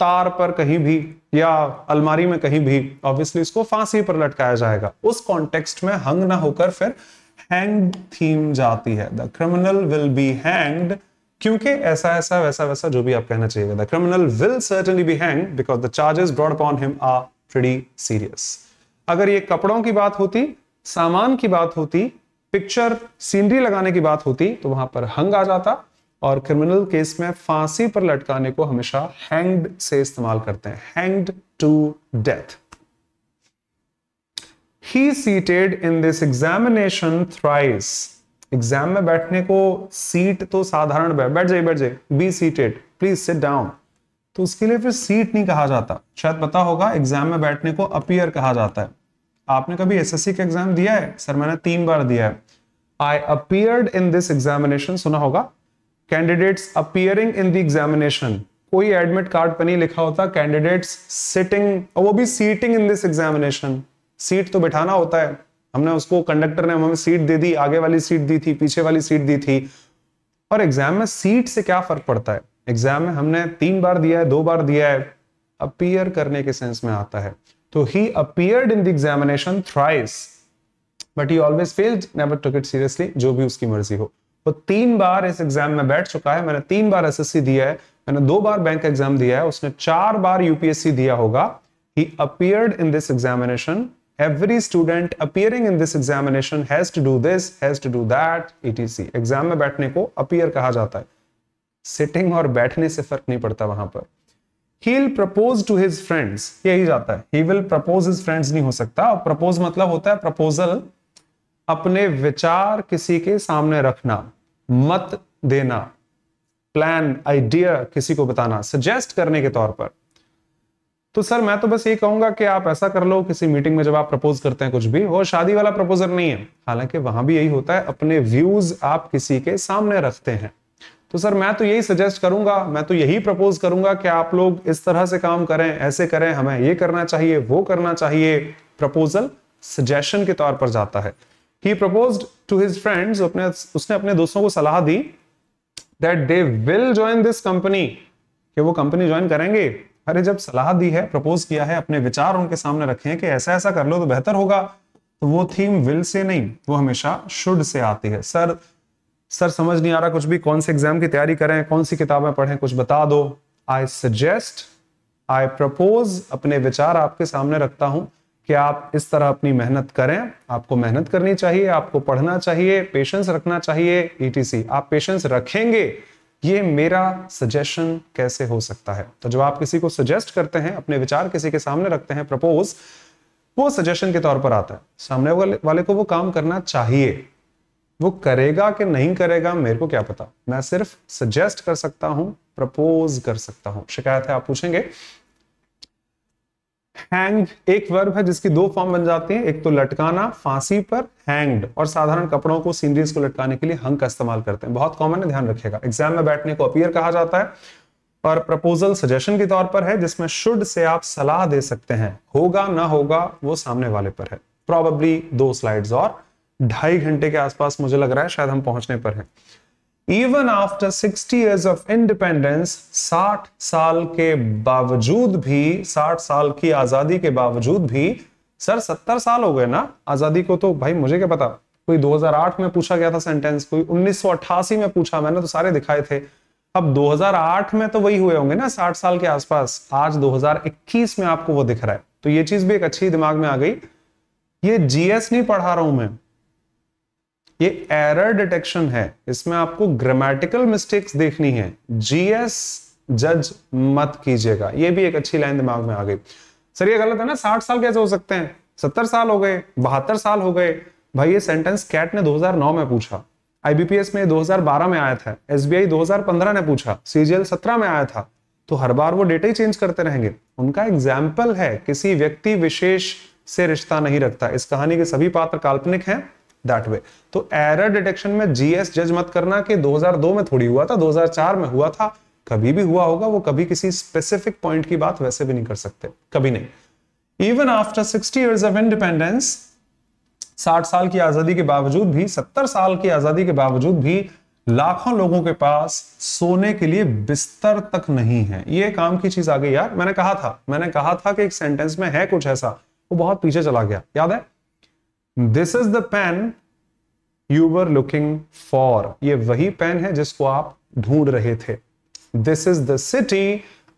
तार पर कहीं भी या अलमारी में कहीं भी ऑब्वियसली इसको फांसी पर लटकाया जाएगा उस कॉन्टेक्स्ट में हंग ना होकर फिर हैंग थीम जाती है the criminal will be hanged क्योंकि ऐसा ऐसा वैसा वैसा जो भी आप कहना चाहिए the criminal will certainly be hung because the charges brought upon him are pretty serious अगर ये कपड़ों की बात होती सामान की बात होती पिक्चर सीनरी लगाने की बात होती तो वहां पर हंग आ जाता और क्रिमिनल केस में फांसी पर लटकाने को हमेशा हैंग्ड से इस्तेमाल करते हैं hanged to death he seated in this examination thrice exam में बैठने को सीट तो साधारण बैठ जाइए बैठ जाइए be seated please sit down तो उसके लिए फिर सीट नहीं कहा जाता शायद पता होगा एग्जाम में बैठने को अपियर कहा जाता है आपने कभी एसएससी का एग्जाम दिया है सर मैंने तीन बार दिया है I appear in this examination सुना होगा candidates appearing in the examination कोई एडमिट कार्ड पर नहीं लिखा होता कैंडिडेट्स सिटिंग वो भी seating in this examination seat तो बिठाना होता है हमने उसको कंडक्टर ने हमें सीट दे दी आगे वाली सीट दी थी पीछे वाली सीट दी थी और एग्जाम में सीट से क्या फर्क पड़ता है एग्जाम में हमने तीन बार दिया है दो बार दिया है अपियर करने के सेंस में आता है तो he appeared in the examination thrice but he always failed never took it seriously जो भी उसकी मर्जी हो वो तो तीन बार इस एग्जाम में बैठ चुका है मैंने तीन बार एसएससी दिया है मैंने दो बार बैंक एग्जाम दिया है उसने चार बार यूपीएससी दिया होगा he appeared in this examination every student appearing in this examination has to do this has to do that etc exam में बैठने को appear कहा जाता है sitting और बैठने से फर्क नहीं पड़ता वहां पर he'll propose to his friends यही जाता है he will propose his friends नहीं हो सकता और propose मतलब होता है proposal अपने विचार किसी के सामने रखना मत देना प्लान आइडिया किसी को बताना सजेस्ट करने के तौर पर तो सर मैं तो बस ये कहूंगा कि आप ऐसा कर लो किसी मीटिंग में जब आप प्रपोज करते हैं कुछ भी वो शादी वाला प्रपोजल नहीं है हालांकि वहां भी यही होता है अपने व्यूज आप किसी के सामने रखते हैं तो सर मैं तो यही सजेस्ट करूंगा मैं तो यही प्रपोज करूंगा कि आप लोग इस तरह से काम करें ऐसे करें हमें ये करना चाहिए वो करना चाहिए प्रपोजल सजेशन के तौर पर जाता है he propose to his friends अपने उसने अपने दोस्तों को सलाह दी that they will join this company कि वो कंपनी ज्वाइन करेंगे अरे जब सलाह दी है प्रपोज किया है अपने विचार उनके सामने हैं कि ऐसा ऐसा कर लो तो बेहतर होगा तो वो थीम विल से नहीं वो हमेशा शुड से आती है सर सर समझ नहीं आ रहा कुछ भी कौन से एग्जाम की तैयारी करें कौन सी किताबें पढ़ें कुछ बता दो आई सजेस्ट आई प्रपोज अपने विचार आपके सामने रखता हूं कि आप इस तरह अपनी मेहनत करें आपको मेहनत करनी चाहिए आपको पढ़ना चाहिए पेशेंस रखना चाहिए ई e आप पेशेंस रखेंगे ये मेरा सजेशन कैसे हो सकता है तो जब आप किसी को सजेस्ट करते हैं अपने विचार किसी के सामने रखते हैं प्रपोज वो सजेशन के तौर पर आता है सामने वाले, वाले को वो काम करना चाहिए वो करेगा कि नहीं करेगा मेरे को क्या पता मैं सिर्फ सजेस्ट कर सकता हूं प्रपोज कर सकता हूं शिकायत है आप पूछेंगे हैंग एक वर्ब है जिसकी दो फॉर्म बन जाती है एक तो लटकाना फांसी पर हैंग्ड और साधारण कपड़ों को सीनरीज को लटकाने के लिए हंग का इस्तेमाल करते हैं बहुत कॉमन है ध्यान रखिएगा एग्जाम में बैठने को अपियर कहा जाता है और प्रपोजल सजेशन के तौर पर है जिसमें शुड से आप सलाह दे सकते हैं होगा ना होगा वो सामने वाले पर है प्रॉबली दो स्लाइड्स और ढाई घंटे के आसपास मुझे लग रहा है शायद हम पहुंचने पर हैं even after 60 years of independence 60 साल के बावजूद भी 60 साल की आजादी के बावजूद भी सर 70 साल हो गए ना आजादी को तो भाई मुझे क्या पता कोई 2008 में पूछा गया था सेंटेंस कोई 1988 में पूछा मैंने तो सारे दिखाए थे अब 2008 में तो वही हुए होंगे ना 60 साल के आसपास आज 2021 में आपको वो दिख रहा है तो ये चीज भी एक अच्छी दिमाग में आ गई ये जीएस नहीं पढ़ा रहा हूं मैं ये एरर डिटेक्शन है इसमें आपको ग्रामेटिकल मिस्टेक्स देखनी है जीएस जज मत कीजिएगा ये भी एक अच्छी लाइन दिमाग में आ गई सर ये गलत है ना साठ साल कैसे हो सकते हैं सत्तर साल हो गए बहत्तर साल हो गए भाई ये सेंटेंस कैट ने 2009 में पूछा आईबीपीएस में 2012 में आया था एसबीआई 2015 ने पूछा सीजीएल 17 में आया था तो हर बार वो डेटा ही चेंज करते रहेंगे उनका एग्जाम्पल है किसी व्यक्ति विशेष से रिश्ता नहीं रखता इस कहानी के सभी पात्र काल्पनिक हैं दैट वे तो एरर डिटेक्शन में जीएस जज मत करना कि 2002 में थोड़ी हुआ था 2004 में हुआ था कभी भी हुआ होगा वो कभी किसी स्पेसिफिक पॉइंट की बात वैसे भी नहीं कर सकते कभी नहीं even after sixty years of independence साठ साल की आजादी के बावजूद भी सत्तर साल की आजादी के बावजूद भी लाखों लोगों के पास सोने के लिए बिस्तर तक नहीं है ये काम की चीज आ गई यार मैंने कहा था मैंने कहा था कि एक सेंटेंस में है कुछ ऐसा वो बहुत पीछे चला गया याद है this is the pen you were looking for ये वही पेन है जिसको आप ढूंढ रहे थे this is the city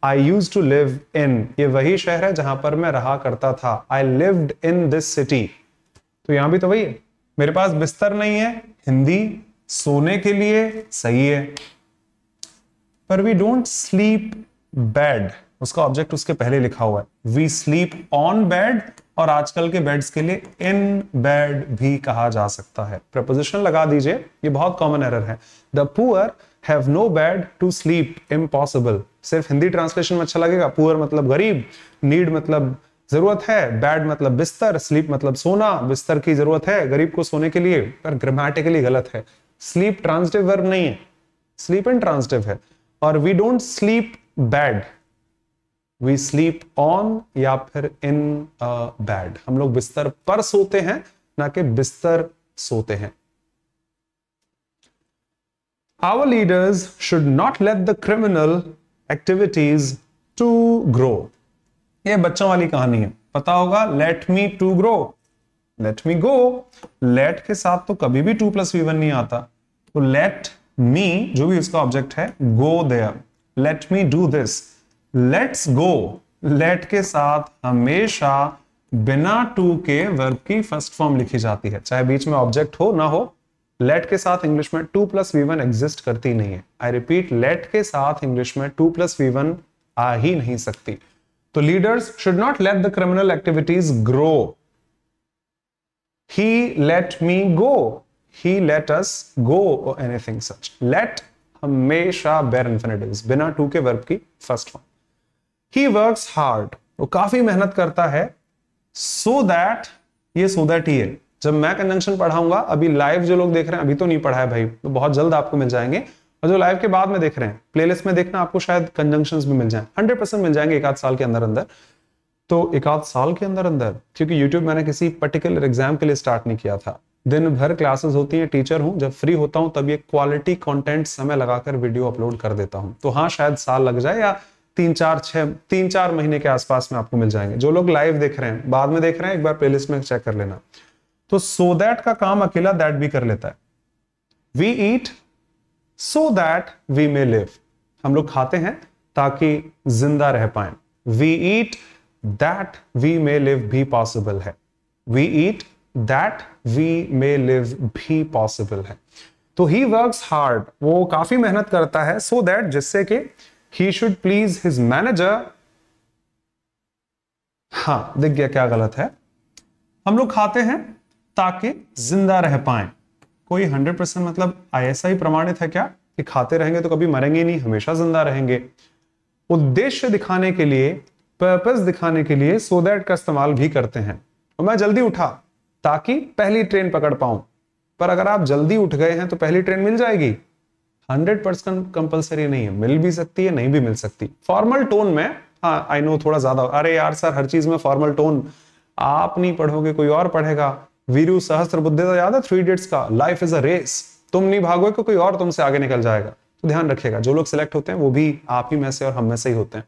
I use to live in ये वही शहर है जहां पर मैं रहा करता था I lived in this city तो यहां भी तो वही है मेरे पास बिस्तर नहीं है हिंदी सोने के लिए सही है पर वी डोंट स्लीप बेड उसका ऑब्जेक्ट उसके पहले लिखा हुआ है वी स्लीप ऑन बेड और आजकल के बेड्स के लिए इन बेड भी कहा जा सकता है प्रपोजिशन लगा दीजिए ये बहुत कॉमन एरर है the poor have no bed to sleep impossible सिर्फ हिंदी ट्रांसलेशन में अच्छा लगेगा पुअर मतलब गरीब नीड मतलब जरूरत है बेड मतलब बिस्तर स्लीप मतलब सोना बिस्तर की जरूरत है गरीब को सोने के लिए पर ग्रामेटिकली गलत है स्लीप ट्रांसटिव वर्ब नहीं है स्लीप एंड ट्रांसटिव है और we don't sleep bed we sleep on या फिर इन बेड हम लोग बिस्तर पर सोते हैं ना कि बिस्तर सोते हैं our leaders should not let the criminal activities to grow ये बच्चों वाली कहानी है पता होगा let me to grow let me go let के साथ तो कभी भी टू प्लस वी वन नहीं आता तो लेट मी जो भी उसका ऑब्जेक्ट है go there let me do this let's go let के साथ हमेशा बिना टू के वर्ब की फर्स्ट फॉर्म लिखी जाती है चाहे बीच में ऑब्जेक्ट हो ना हो लेट के साथ इंग्लिश में to plus V one exist करती नहीं है आई रिपीट लेट के साथ इंग्लिश में टू प्लस वी वन आ ही नहीं सकती तो leaders should not let the criminal activities grow he let me go he let us go anything such let हमेशा बेर इन्फिनेटिव्स बिना टू के वर्ब की first form he work hard वो काफी मेहनत करता है सो so दैट ये सो दैट ही है जब मैं कंजंक्शन पढ़ाऊंगा अभी लाइव जो लोग देख रहे हैं अभी तो नहीं पढ़ा है भाई तो बहुत जल्द आपको मिल जाएंगे और जो लाइव के बाद में देख रहे हैं प्लेलिस्ट में देखना आपको शायद कंजंक्शन भी मिल जाए हंड्रेड परसेंट मिल जाएंगे एक आध साल के अंदर अंदर तो एक आध साल के अंदर अंदर क्योंकि यूट्यूब मैंने किसी पर्टिकुलर एग्जाम के लिए स्टार्ट नहीं किया था दिन भर क्लासेस होती हैं टीचर हूं जब फ्री होता हूं तब ये क्वालिटी कंटेंट समय लगाकर वीडियो अपलोड कर देता हूं तो हाँ शायद साल लग जाए या तीन चार छह तीन चार महीने के आसपास में आपको मिल जाएंगे जो लोग लाइव देख रहे हैं बाद में देख रहे हैं एक बार प्लेलिस्ट में चेक कर लेना तो सो so दैट का काम अकेला दैट भी कर लेता है we eat so that we may live हम लोग खाते हैं ताकि जिंदा रह पाए we eat that we may live भी पॉसिबल है we eat that we may live भी पॉसिबल है तो ही वर्क हार्ड वो काफी मेहनत करता है सो so दैट जिससे कि he should please his manager हां देख गया क्या गलत है हम लोग खाते हैं ताकि जिंदा रह पाए कोई हंड्रेड परसेंट मतलब ऐसा ही प्रमाणित है क्या कि खाते रहेंगे तो कभी मरेंगे नहीं हमेशा जिंदा रहेंगे उद्देश्य दिखाने के लिए पर्पस दिखाने के लिए सो दैट का इस्तेमाल भी करते हैं और मैं जल्दी उठा ताकि पहली ट्रेन पकड़ पाऊं पर अगर आप जल्दी उठ गए हैं तो पहली ट्रेन मिल जाएगी हंड्रेड परसेंट कंपल्सरी नहीं है मिल भी सकती है नहीं भी मिल सकती फॉर्मल टोन में हाँ आई नो थोड़ा ज्यादा अरे यार सर हर चीज में फॉर्मल टोन आप नहीं पढ़ोगे कोई और पढ़ेगा वीरू सहस्त्र बुद्धि तो याद है थ्री डेट्स का लाइफ इज अ रेस तुम नहीं भागोगे को तो कोई और तुमसे आगे निकल जाएगा तो ध्यान रखिएगा जो लोग सिलेक्ट होते हैं वो भी आप ही में से और हम में से ही होते हैं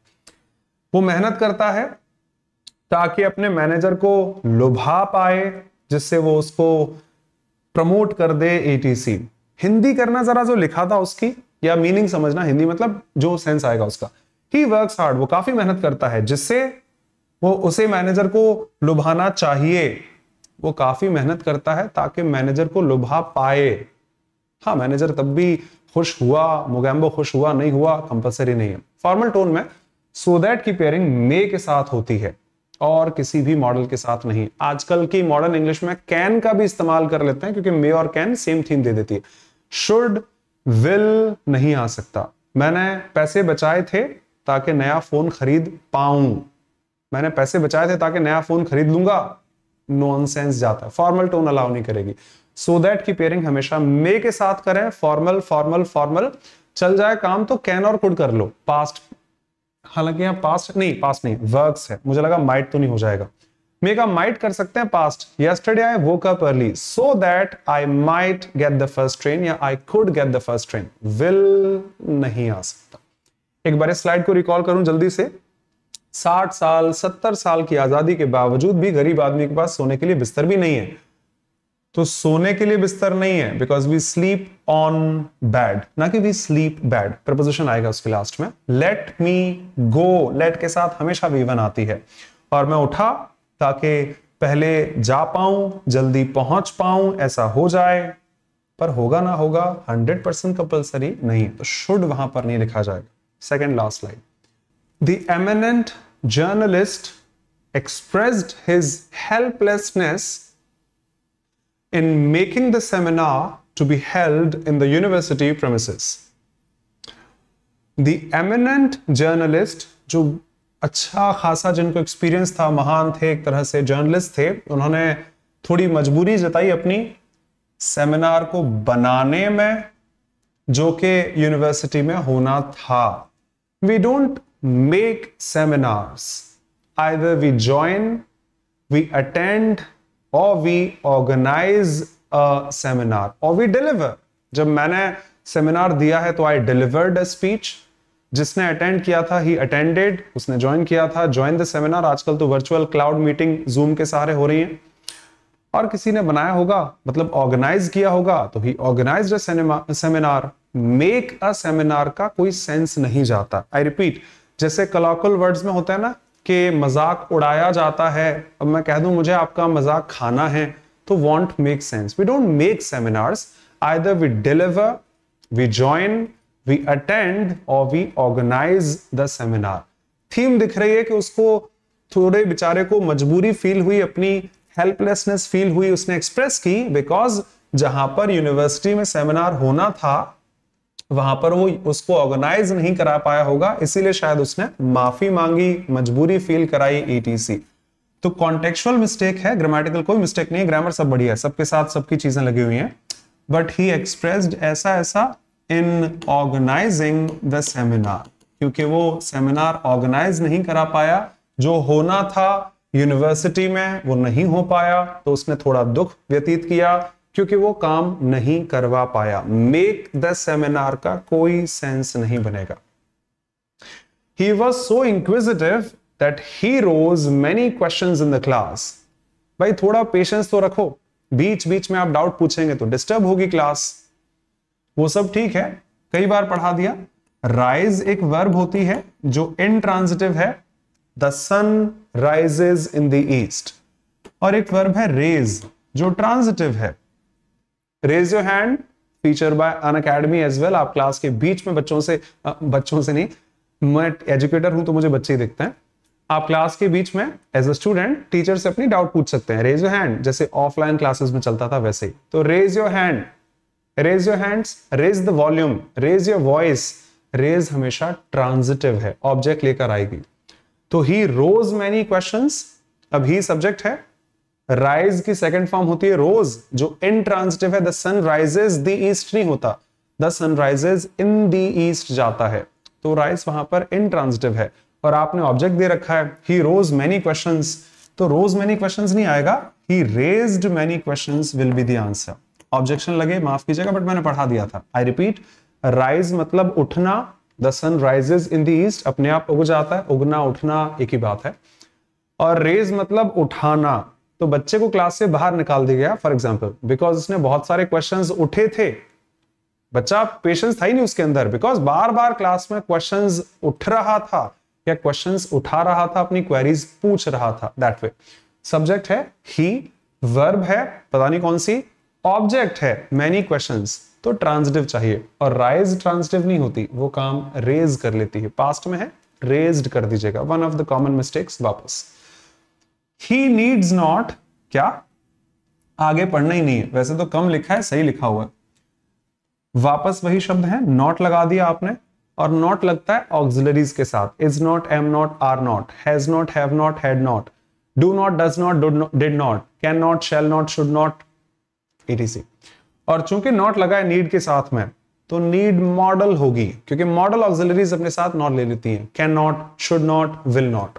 वो मेहनत करता है ताकि अपने मैनेजर को लुभा पाए जिससे वो उसको प्रमोट कर दे एटीसी हिंदी करना जरा जो लिखा था उसकी या मीनिंग समझना हिंदी मतलब जो सेंस आएगा उसका ही वर्क हार्ड वो काफी मेहनत करता है जिससे वो उसे मैनेजर को लुभाना चाहिए वो काफी मेहनत करता है ताकि मैनेजर को लुभा पाए हाँ मैनेजर तब भी खुश हुआ मोगैम्बो खुश हुआ नहीं हुआ कंपल्सरी नहीं है फॉर्मल टोन में सो so दैट की पेयरिंग मे के साथ होती है और किसी भी मॉडल के साथ नहीं आजकल की मॉडर्न इंग्लिश में कैन का भी इस्तेमाल कर लेते हैं क्योंकि मे और कैन सेम थीम दे देती है शुड विल नहीं आ सकता मैंने पैसे बचाए थे ताकि नया फोन खरीद पाऊं मैंने पैसे बचाए थे ताकि नया फोन खरीद लूंगा नॉन सेंस जाता है फॉर्मल टोन अलाउ नहीं करेगी सो so दैट की पेयरिंग हमेशा मे के साथ करें फॉर्मल फॉर्मल फॉर्मल चल जाए काम तो कैन और कुड कर लो पास्ट हालांकि यहाँ पास्ट नहीं पास्ट नहीं वर्क्स है मुझे लगा माइट तो नहीं हो जाएगा मेक अ माइट कर सकते हैं past yesterday I woke up early so that I might get the first train या I could get the first train will नहीं आ सकता एक बार स्लाइड को रिकॉल करूं जल्दी से 60 साल 70 साल की आजादी के बावजूद भी गरीब आदमी के पास सोने के लिए बिस्तर भी नहीं है तो सोने के लिए बिस्तर नहीं है because we sleep on bed ना कि वी स्लीप बैड प्रपोजिशन आएगा उसके लास्ट में लेट मी गो लेट के साथ हमेशा वीवन आती है और मैं उठा ताकि पहले जा पाऊं जल्दी पहुंच पाऊं ऐसा हो जाए पर होगा ना होगा हंड्रेड परसेंट कंपल्सरी नहीं तो शुड वहां पर नहीं लिखा जाएगा second last line the eminent journalist expressed his helplessness in making the seminar to be held in the university promise the eminent journalist जो अच्छा खासा जिनको एक्सपीरियंस था महान थे एक तरह से जर्नलिस्ट थे उन्होंने थोड़ी मजबूरी जताई अपनी सेमिनार को बनाने में जो कि यूनिवर्सिटी में होना था we don't make seminars I we join we attend और वी ऑर्गेनाइज अ सेमिनार और वी डिलीवर जब मैंने सेमिनार दिया है तो आई डिलीवर्ड अ स्पीच जिसने अटेंड किया था ही अटेंडेड उसने ज्वाइन किया था ज्वाइन द सेमिनार आजकल तो वर्चुअल क्लाउड मीटिंग जूम के सहारे हो रही है और किसी ने बनाया होगा मतलब ऑर्गेनाइज किया होगा तो he organize seminar make a seminar का कोई सेंस नहीं जाता आई रिपीट जैसे कलाकुल वर्ड्स में होता है ना कि मजाक उड़ाया जाता है अब मैं कह दूं मुझे आपका मजाक खाना है तो won't make sense we don't make seminars I we deliver we join we attend और we organize the seminar theme दिख रही है कि उसको थोड़े बेचारे को मजबूरी फील हुई अपनी हेल्पलेसनेस फील हुई उसने एक्सप्रेस की बिकॉज जहां पर यूनिवर्सिटी में सेमिनार होना था वहां पर वो उसको ऑर्गेनाइज नहीं करा पाया होगा इसीलिए शायद उसने माफी मांगी मजबूरी फील कराई ईटीसी e तो कॉन्टेक्चुअल मिस्टेक है ग्रामेटिकल कोई मिस्टेक नहीं है ग्रामर सब बढ़िया है सबके साथ सबकी चीजें लगी हुई हैं बट ही एक्सप्रेस्ड ऐसा ऐसा इन ऑर्गेनाइजिंग द सेमिनार क्योंकि वो सेमिनार ऑर्गेनाइज नहीं करा पाया जो होना था यूनिवर्सिटी में वो नहीं हो पाया तो उसने थोड़ा दुख व्यतीत किया क्योंकि वो काम नहीं करवा पाया मेक द सेमिनार का कोई सेंस नहीं बनेगा he was so inquisitive that he rose many question in the class भाई थोड़ा पेशेंस तो रखो बीच बीच में आप डाउट पूछेंगे तो डिस्टर्ब होगी क्लास वो सब ठीक है कई बार पढ़ा दिया राइज एक वर्ब होती है जो इनट्रांजिटिव है the sun rises in the east और एक वर्ब है रेज जो ट्रांजिटिव है raise your hand feature by Unacademy as well आप क्लास के बीच में बच्चों से बच्चों से नहीं मैं एजुकेटर हूं तो मुझे बच्चे ही दिखते हैं आप क्लास के बीच में एज अ स्टूडेंट टीचर से अपनी डाउट पूछ सकते हैं रेज योर हैंड जैसे ऑफलाइन क्लासेस में चलता था वैसे तो raise your hand raise your hands raise the volume raise your voice raise हमेशा ट्रांजिटिव है ऑब्जेक्ट लेकर आएगी तो ही रोज मैनी क्वेश्चन अब ही सब्जेक्ट है राइज की सेकेंड फॉर्म होती है रोज जो इन ट्रांजिटिव है the sun rises the east नहीं होता the sun rises in the east जाता है तो राइज वहां पर इन ट्रांजिटिव है और आपने ऑब्जेक्ट दे रखा है ही रोज मैनी क्वेश्चन तो रोज मैनी क्वेश्चन नहीं आएगा he raise many question will be the answer objection लगे माफ कीजिएगा बट मैंने पढ़ा दिया था आई रिपीट राइज मतलब उठना the sun rises in the east अपने आप उग जाता है उगना उठना एक ही बात है और रेज मतलब उठाना तो बच्चे को क्लास से बाहर निकाल दिया गया फॉर एग्जाम्पल बिकॉज उसने बहुत सारे क्वेश्चन उठे थे बच्चा पेशेंस था ही नहीं उसके अंदर बिकॉज बार बार क्लास में क्वेश्चन उठ रहा था या क्वेश्चन उठा रहा था अपनी क्वेरीज पूछ रहा था दैट वे सब्जेक्ट है ही वर्ब है पता नहीं कौन सी ऑब्जेक्ट है मैनी क्वेश्चन तो ट्रांसिटिव चाहिए और राइज ट्रांसिटिव नहीं होती वो काम रेज कर लेती है पास्ट में है रेज्ड कर दीजिएगा one of the common mistakes वापस ही नीड्स नॉट क्या आगे पढ़ना ही नहीं है वैसे तो कम लिखा है सही लिखा हुआ है वापस वही शब्द है नॉट लगा दिया आपने और नॉट लगता है ऑक्सिलरीज के साथ is not am not are not has not have not had not do not does not did not can not shall not should not etc और चूंकि नॉट लगा है नीड के साथ में तो नीड मॉडल होगी क्योंकि मॉडल ऑक्सिलरीज अपने साथ नॉट ले लेती हैं can not should not will not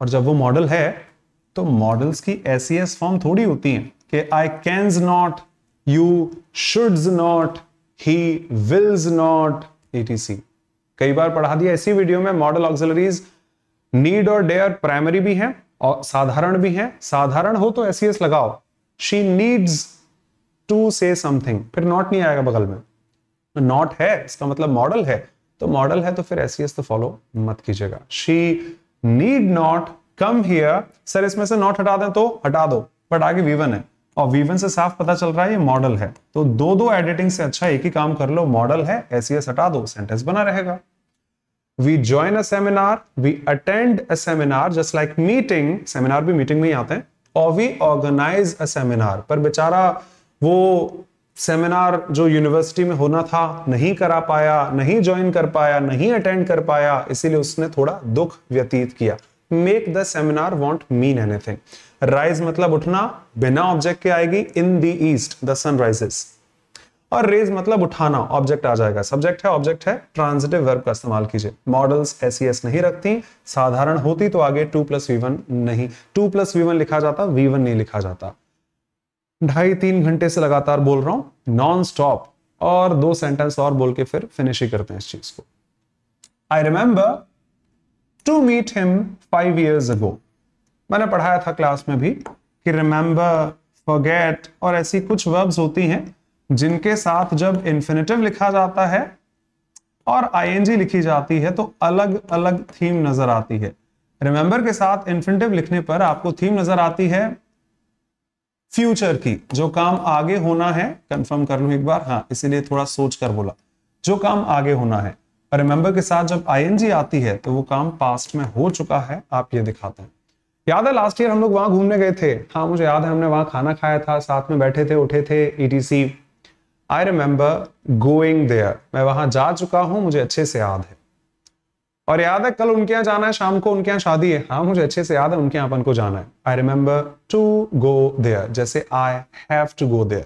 और जब वो मॉडल है तो मॉडल्स की ऐसी एस फॉर्म थोड़ी होती हैं कि I cans not you should not he wills not etc कई बार पढ़ा दिया ऐसी वीडियो में मॉडल ऑक्सिलरीज नीड और डेयर प्राइमरी भी हैं और साधारण भी हैं साधारण हो तो एसीएस e लगाओ she needs to say something फिर नॉट नहीं आएगा बगल में नॉट तो है इसका मतलब मॉडल है तो मॉडल है तो फिर ऐसी e तो फॉलो मत कीजिएगा she need not come here sir इसमें से नॉट हटा दें तो हटा दो बट आगे वीवन है और वीवन से साफ पता चल रहा है ये मॉडल है तो दो दो एडिटिंग से अच्छा एक ही काम कर लो मॉडल है ऐसी e हटा दो सेंटेंस बना रहेगा we join a seminar we attend a seminar just like meeting seminar भी मीटिंग में ही आते हैं और वी ऑर्गेनाइज अ सेमिनार पर बेचारा वो सेमिनार जो यूनिवर्सिटी में होना था नहीं करा पाया नहीं ज्वाइन कर पाया नहीं अटेंड कर पाया इसीलिए उसने थोड़ा दुख व्यतीत किया make the seminar won't mean anything rise मतलब उठना बिना ऑब्जेक्ट के आएगी in the east the sun rises और रेज मतलब उठाना ऑब्जेक्ट आ जाएगा सब्जेक्ट है ऑब्जेक्ट है ट्रांजिटिव वर्ब का इस्तेमाल कीजिए मॉडल्स एस e नहीं रखती साधारण होती तो आगे टू प्लस वी वन नहीं टू प्लस वी वन लिखा जाता वी वन नहीं लिखा जाता ढाई तीन घंटे से लगातार बोल रहा हूं नॉन स्टॉप और दो सेंटेंस और बोल के फिर फिनिश ही करते हैं इस चीज को I remember to meet him five years ago मैंने पढ़ाया था क्लास में भी कि रिमेंबर फॉरगेट और ऐसी कुछ वर्ब्स होती हैं जिनके साथ जब इन्फिनेटिव लिखा जाता है और जी लिखी जाती है तो अलग अलग थीम नजर आती है रिमेंबर के साथ इन्फिनेटिव लिखने पर आपको थीम नजर आती है फ्यूचर की जो काम आगे होना है कंफर्म कर लू एक बार हाँ इसीलिए थोड़ा सोच कर बोला जो काम आगे होना है रिमेंबर के साथ जब आई आती है तो वो काम पास्ट में हो चुका है आप ये दिखाते हैं याद है लास्ट ईयर हम लोग वहां घूमने गए थे हाँ मुझे याद है हमने वहां खाना खाया था साथ में बैठे थे उठे थे etc I remember going there मैं वहां जा चुका हूं मुझे अच्छे से याद है और याद है कल उनके यहाँ जाना है शाम को उनके यहाँ शादी है हाँ मुझे अच्छे से याद है उनके यहाँ अपन को जाना है I remember to go there जैसे I have to go there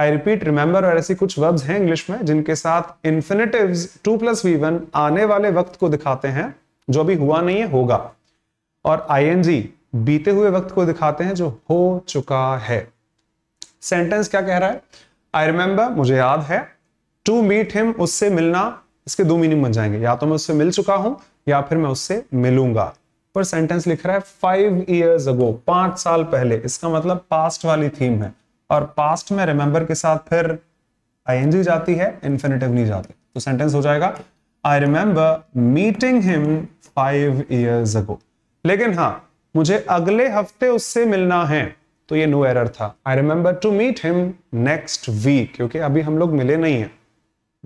I repeat remember और ऐसी कुछ वर्ब्स हैं इंग्लिश में जिनके साथ infinitive to plus V one आने वाले वक्त को दिखाते हैं जो अभी हुआ नहीं है होगा और आई बीते हुए वक्त को दिखाते हैं जो हो चुका है सेंटेंस क्या कह रहा है आई रिमेंबर मुझे याद है टू मीट हिम उससे मिलना इसके दो मीनिंग बन जाएंगे या तो मैं उससे मिल चुका हूं या फिर मैं उससे मिलूंगा पर सेंटेंस लिख रहा है फाइव ईयर्स अगो पांच साल पहले इसका मतलब पास्ट वाली थीम है और पास्ट में रिमेंबर के साथ फिर आईएनजी जाती है इन्फिनेटिव नहीं जाती तो सेंटेंस हो जाएगा I remember meeting him five years ago लेकिन हाँ मुझे अगले हफ्ते उससे मिलना है तो ये नो एरर था I remember to meet him next week क्योंकि अभी हम लोग मिले नहीं है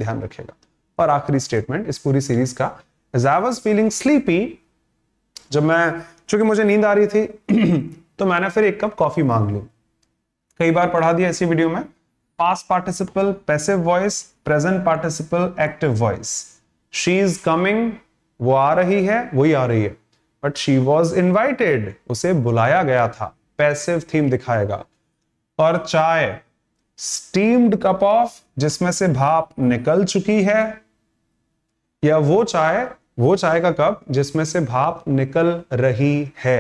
ध्यान रखिएगा और आखिरी स्टेटमेंट इस पूरी सीरीज का as I was feeling sleepy जब मैं चूंकि मुझे नींद आ रही थी तो मैंने फिर एक कप कॉफी मांग ली कई बार पढ़ा दिया इसी वीडियो में past participle passive voice present participle active voice she is coming वो आ रही है वही आ रही है बट शी वॉज इन्वाइटेड उसे बुलाया गया था पैसिव थीम दिखाएगा और चाय स्टीम्ड कप ऑफ जिसमें से भाप निकल चुकी है या वो चाय वो चाय का कप जिसमें से भाप निकल रही है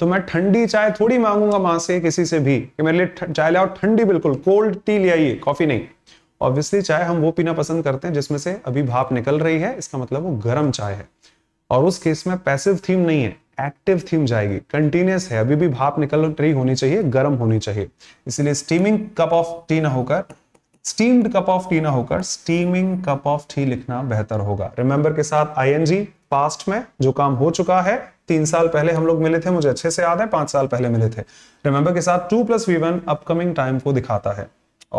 तो मैं ठंडी चाय थोड़ी मांगूंगा मां से किसी से भी कि मेरे लिए चाय ले आओ ठंडी बिल्कुल कोल्ड टी ले आइए कॉफी नहीं ऑब्वियसली चाय हम वो पीना पसंद करते हैं जिसमें से अभी भाप निकल रही है इसका मतलब वो गर्म चाय है और उस केस में पैसिव थीम नहीं है एक्टिव थीम जाएगी कंटिन्यूस है अभी भी भाप निकल रही होनी चाहिए गर्म होनी चाहिए इसलिए स्टीमिंग कप ऑफ टी ना होकर स्टीम्ड कप ऑफ टी ना होकर स्टीमिंग कप ऑफ टी लिखना बेहतर होगा रिमेंबर के साथ आईएनजी पास्ट में जो काम हो चुका है तीन साल पहले हम लोग मिले थे मुझे अच्छे से याद है पांच साल पहले मिले थे रिमेंबर के साथ to plus V one upcoming time को दिखाता है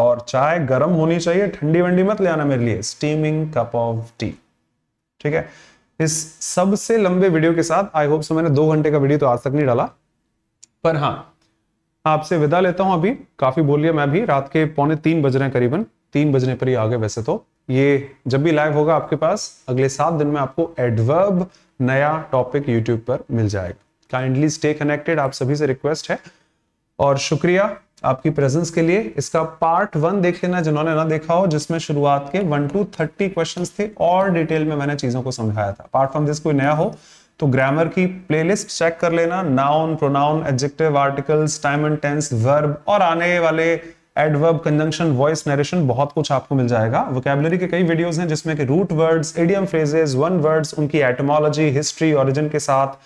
और चाय गर्म होनी चाहिए ठंडी वंडी मत ले आना मेरे लिए स्टीमिंग कप ऑफ टी ठीक है इस सबसे लंबे वीडियो के साथ आई होप सो मैंने दो घंटे का वीडियो तो आज तक नहीं डाला पर हाँ आपसे विदा लेता हूं अभी काफी बोल लिया मैं भी रात के पौने तीन बज रहे हैं करीबन तीन बजने पर ही आगे वैसे तो ये जब भी लाइव होगा आपके पास अगले सात दिन में आपको एडवर्ब नया टॉपिक यूट्यूब पर मिल जाएगा काइंडली स्टे कनेक्टेड आप सभी से रिक्वेस्ट है और शुक्रिया आपकी प्रेजेंस के लिए इसका पार्ट वन देख लेना जिन्होंने ना देखा हो जिसमें शुरुआत के वन टू थर्टी क्वेश्चन थे और डिटेल में मैंने चीजों को समझाया था पार्ट फ्रॉम दिस कोई नया हो तो ग्रामर की प्लेलिस्ट चेक कर लेना noun pronoun adjective articles time and tense verb और आने वाले एडवर्ब कंजंक्शन वॉइस नरेशन बहुत कुछ आपको मिल जाएगा वोकेबलरी के कई वीडियोस हैं जिसमें कि root words idioms phrases one words उनकी एटमोलॉजी हिस्ट्री ऑरिजिन के साथ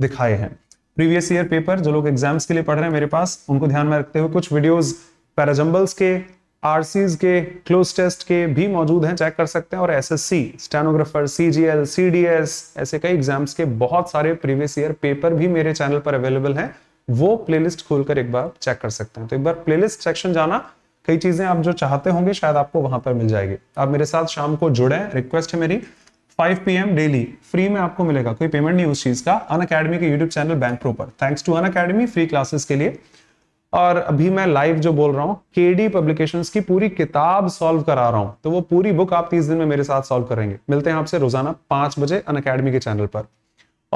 दिखाए हैं प्रीवियस ईयर पेपर जो लोग एग्जाम्स के लिए पढ़ रहे हैं मेरे पास उनको ध्यान में रखते हुए कुछ वीडियोज पैराजम्बल्स के आरसीज के क्लोज टेस्ट के भी मौजूद हैं चेक कर सकते हैं और एसएससी स्टेनोग्राफर सीजीएल सीडीएस ऐसे कई एग्जाम्स के बहुत सारे प्रीवियस ईयर पेपर भी मेरे चैनल पर अवेलेबल हैं वो प्लेलिस्ट खोलकर एक बार चेक कर सकते हैं तो एक बार प्लेलिस्ट सेक्शन जाना कई चीजें आप जो चाहते होंगे शायद आपको वहां पर मिल जाएगी आप मेरे साथ शाम को जुड़े रिक्वेस्ट है मेरी 5 पीएम डेली फ्री में आपको मिलेगा कोई पेमेंट नहीं उस चीज का अन अकेडमी के यूट्यूब चैनल बैंक प्रो पर thanks to Unacademy free classes के लिए और अभी मैं लाइव जो बोल रहा हूँ के डी पब्लिकेशन की पूरी किताब सॉल्व करा रहा हूँ तो वो पूरी बुक आप तीस दिन में मेरे साथ सॉल्व करेंगे मिलते हैं आपसे रोजाना पांच बजे अन अकेडमी के चैनल पर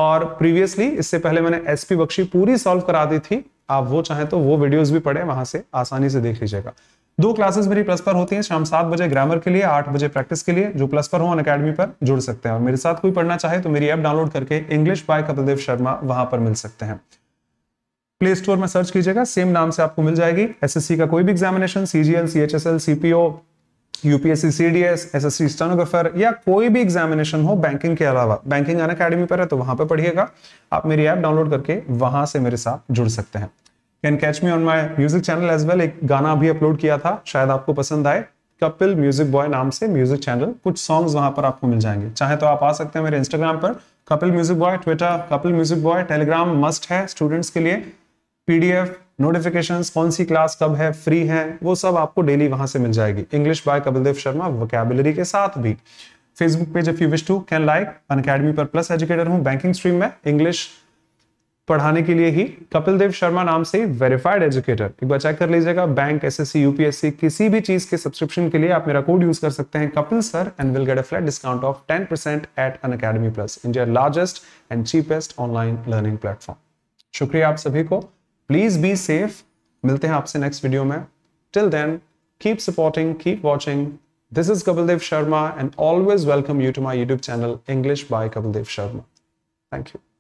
और प्रीवियसली इससे पहले मैंने एस पी बख्शी पूरी सॉल्व करा दी थी आप वो चाहें तो वो वीडियोस भी पढ़े वहां से आसानी से देख लीजिएगा दो क्लासेस मेरी प्लस पर होती हैं शाम सात बजे ग्रामर के लिए आठ बजे प्रैक्टिस के लिए जो प्लस पर हो अन अकेडमी पर जुड़ सकते हैं और मेरे साथ कोई पढ़ना चाहे तो मेरी ऐप डाउनलोड करके इंग्लिश बाय कपिलदेव शर्मा वहां पर मिल सकते हैं प्ले स्टोर में सर्च कीजिएगा सेम नाम से आपको मिल जाएगी एसएससी का कोई भी examination CGL CHSL CPO UPSC CDS SSC stenographer या कोई भी एग्जामिनेशन हो बैंकिंग के अलावा बैंकिंग अन अकेडमी पर है तो वहां पर पढ़िएगा आप मेरी ऐप डाउनलोड करके वहां से मेरे साथ जुड़ सकते हैं can catch me on my music channel as well एक गाना भी अपलोड किया था शायद आपको पसंद आए कपिल म्यूजिक बॉय नाम से म्यूजिक चैनल कुछ सॉन्ग वहां पर आपको मिल जाएंगे चाहे तो आप आ सकते हैं मेरे इंस्टाग्राम पर Kapil music boy Twitter Kapil music boy Telegram must है स्टूडेंट्स के लिए पीडीएफ नोटिफिकेशंस कौन सी क्लास कब है फ्री है वो सब आपको डेली वहां से मिल जाएगी English by Kapildev Sharma vocabulary के साथ भी Facebook page if you wish to can like Unacademy पर प्लस एजुकेटर हूँ बैंकिंग स्ट्रीम में इंग्लिश पढ़ाने के लिए ही कपिल देव शर्मा नाम से वेरीफाइड एजुकेटर एक बार चेक कर लीजिएगा बैंक एसएससी यूपीएससी किसी भी चीज के सब्सक्रिप्शन के लिए आप मेरा कोड यूज कर सकते हैं Kapil sir and will get a flat discount of 10% at Unacademy plus India largest and cheapest online learning platform शुक्रिया आप सभी को प्लीज बी सेफ मिलते हैं आपसे नेक्स्ट वीडियो में till then keep supporting keep watching this is Kapildev Sharma and always welcome you to my YouTube channel English by Kapildev Sharma thank you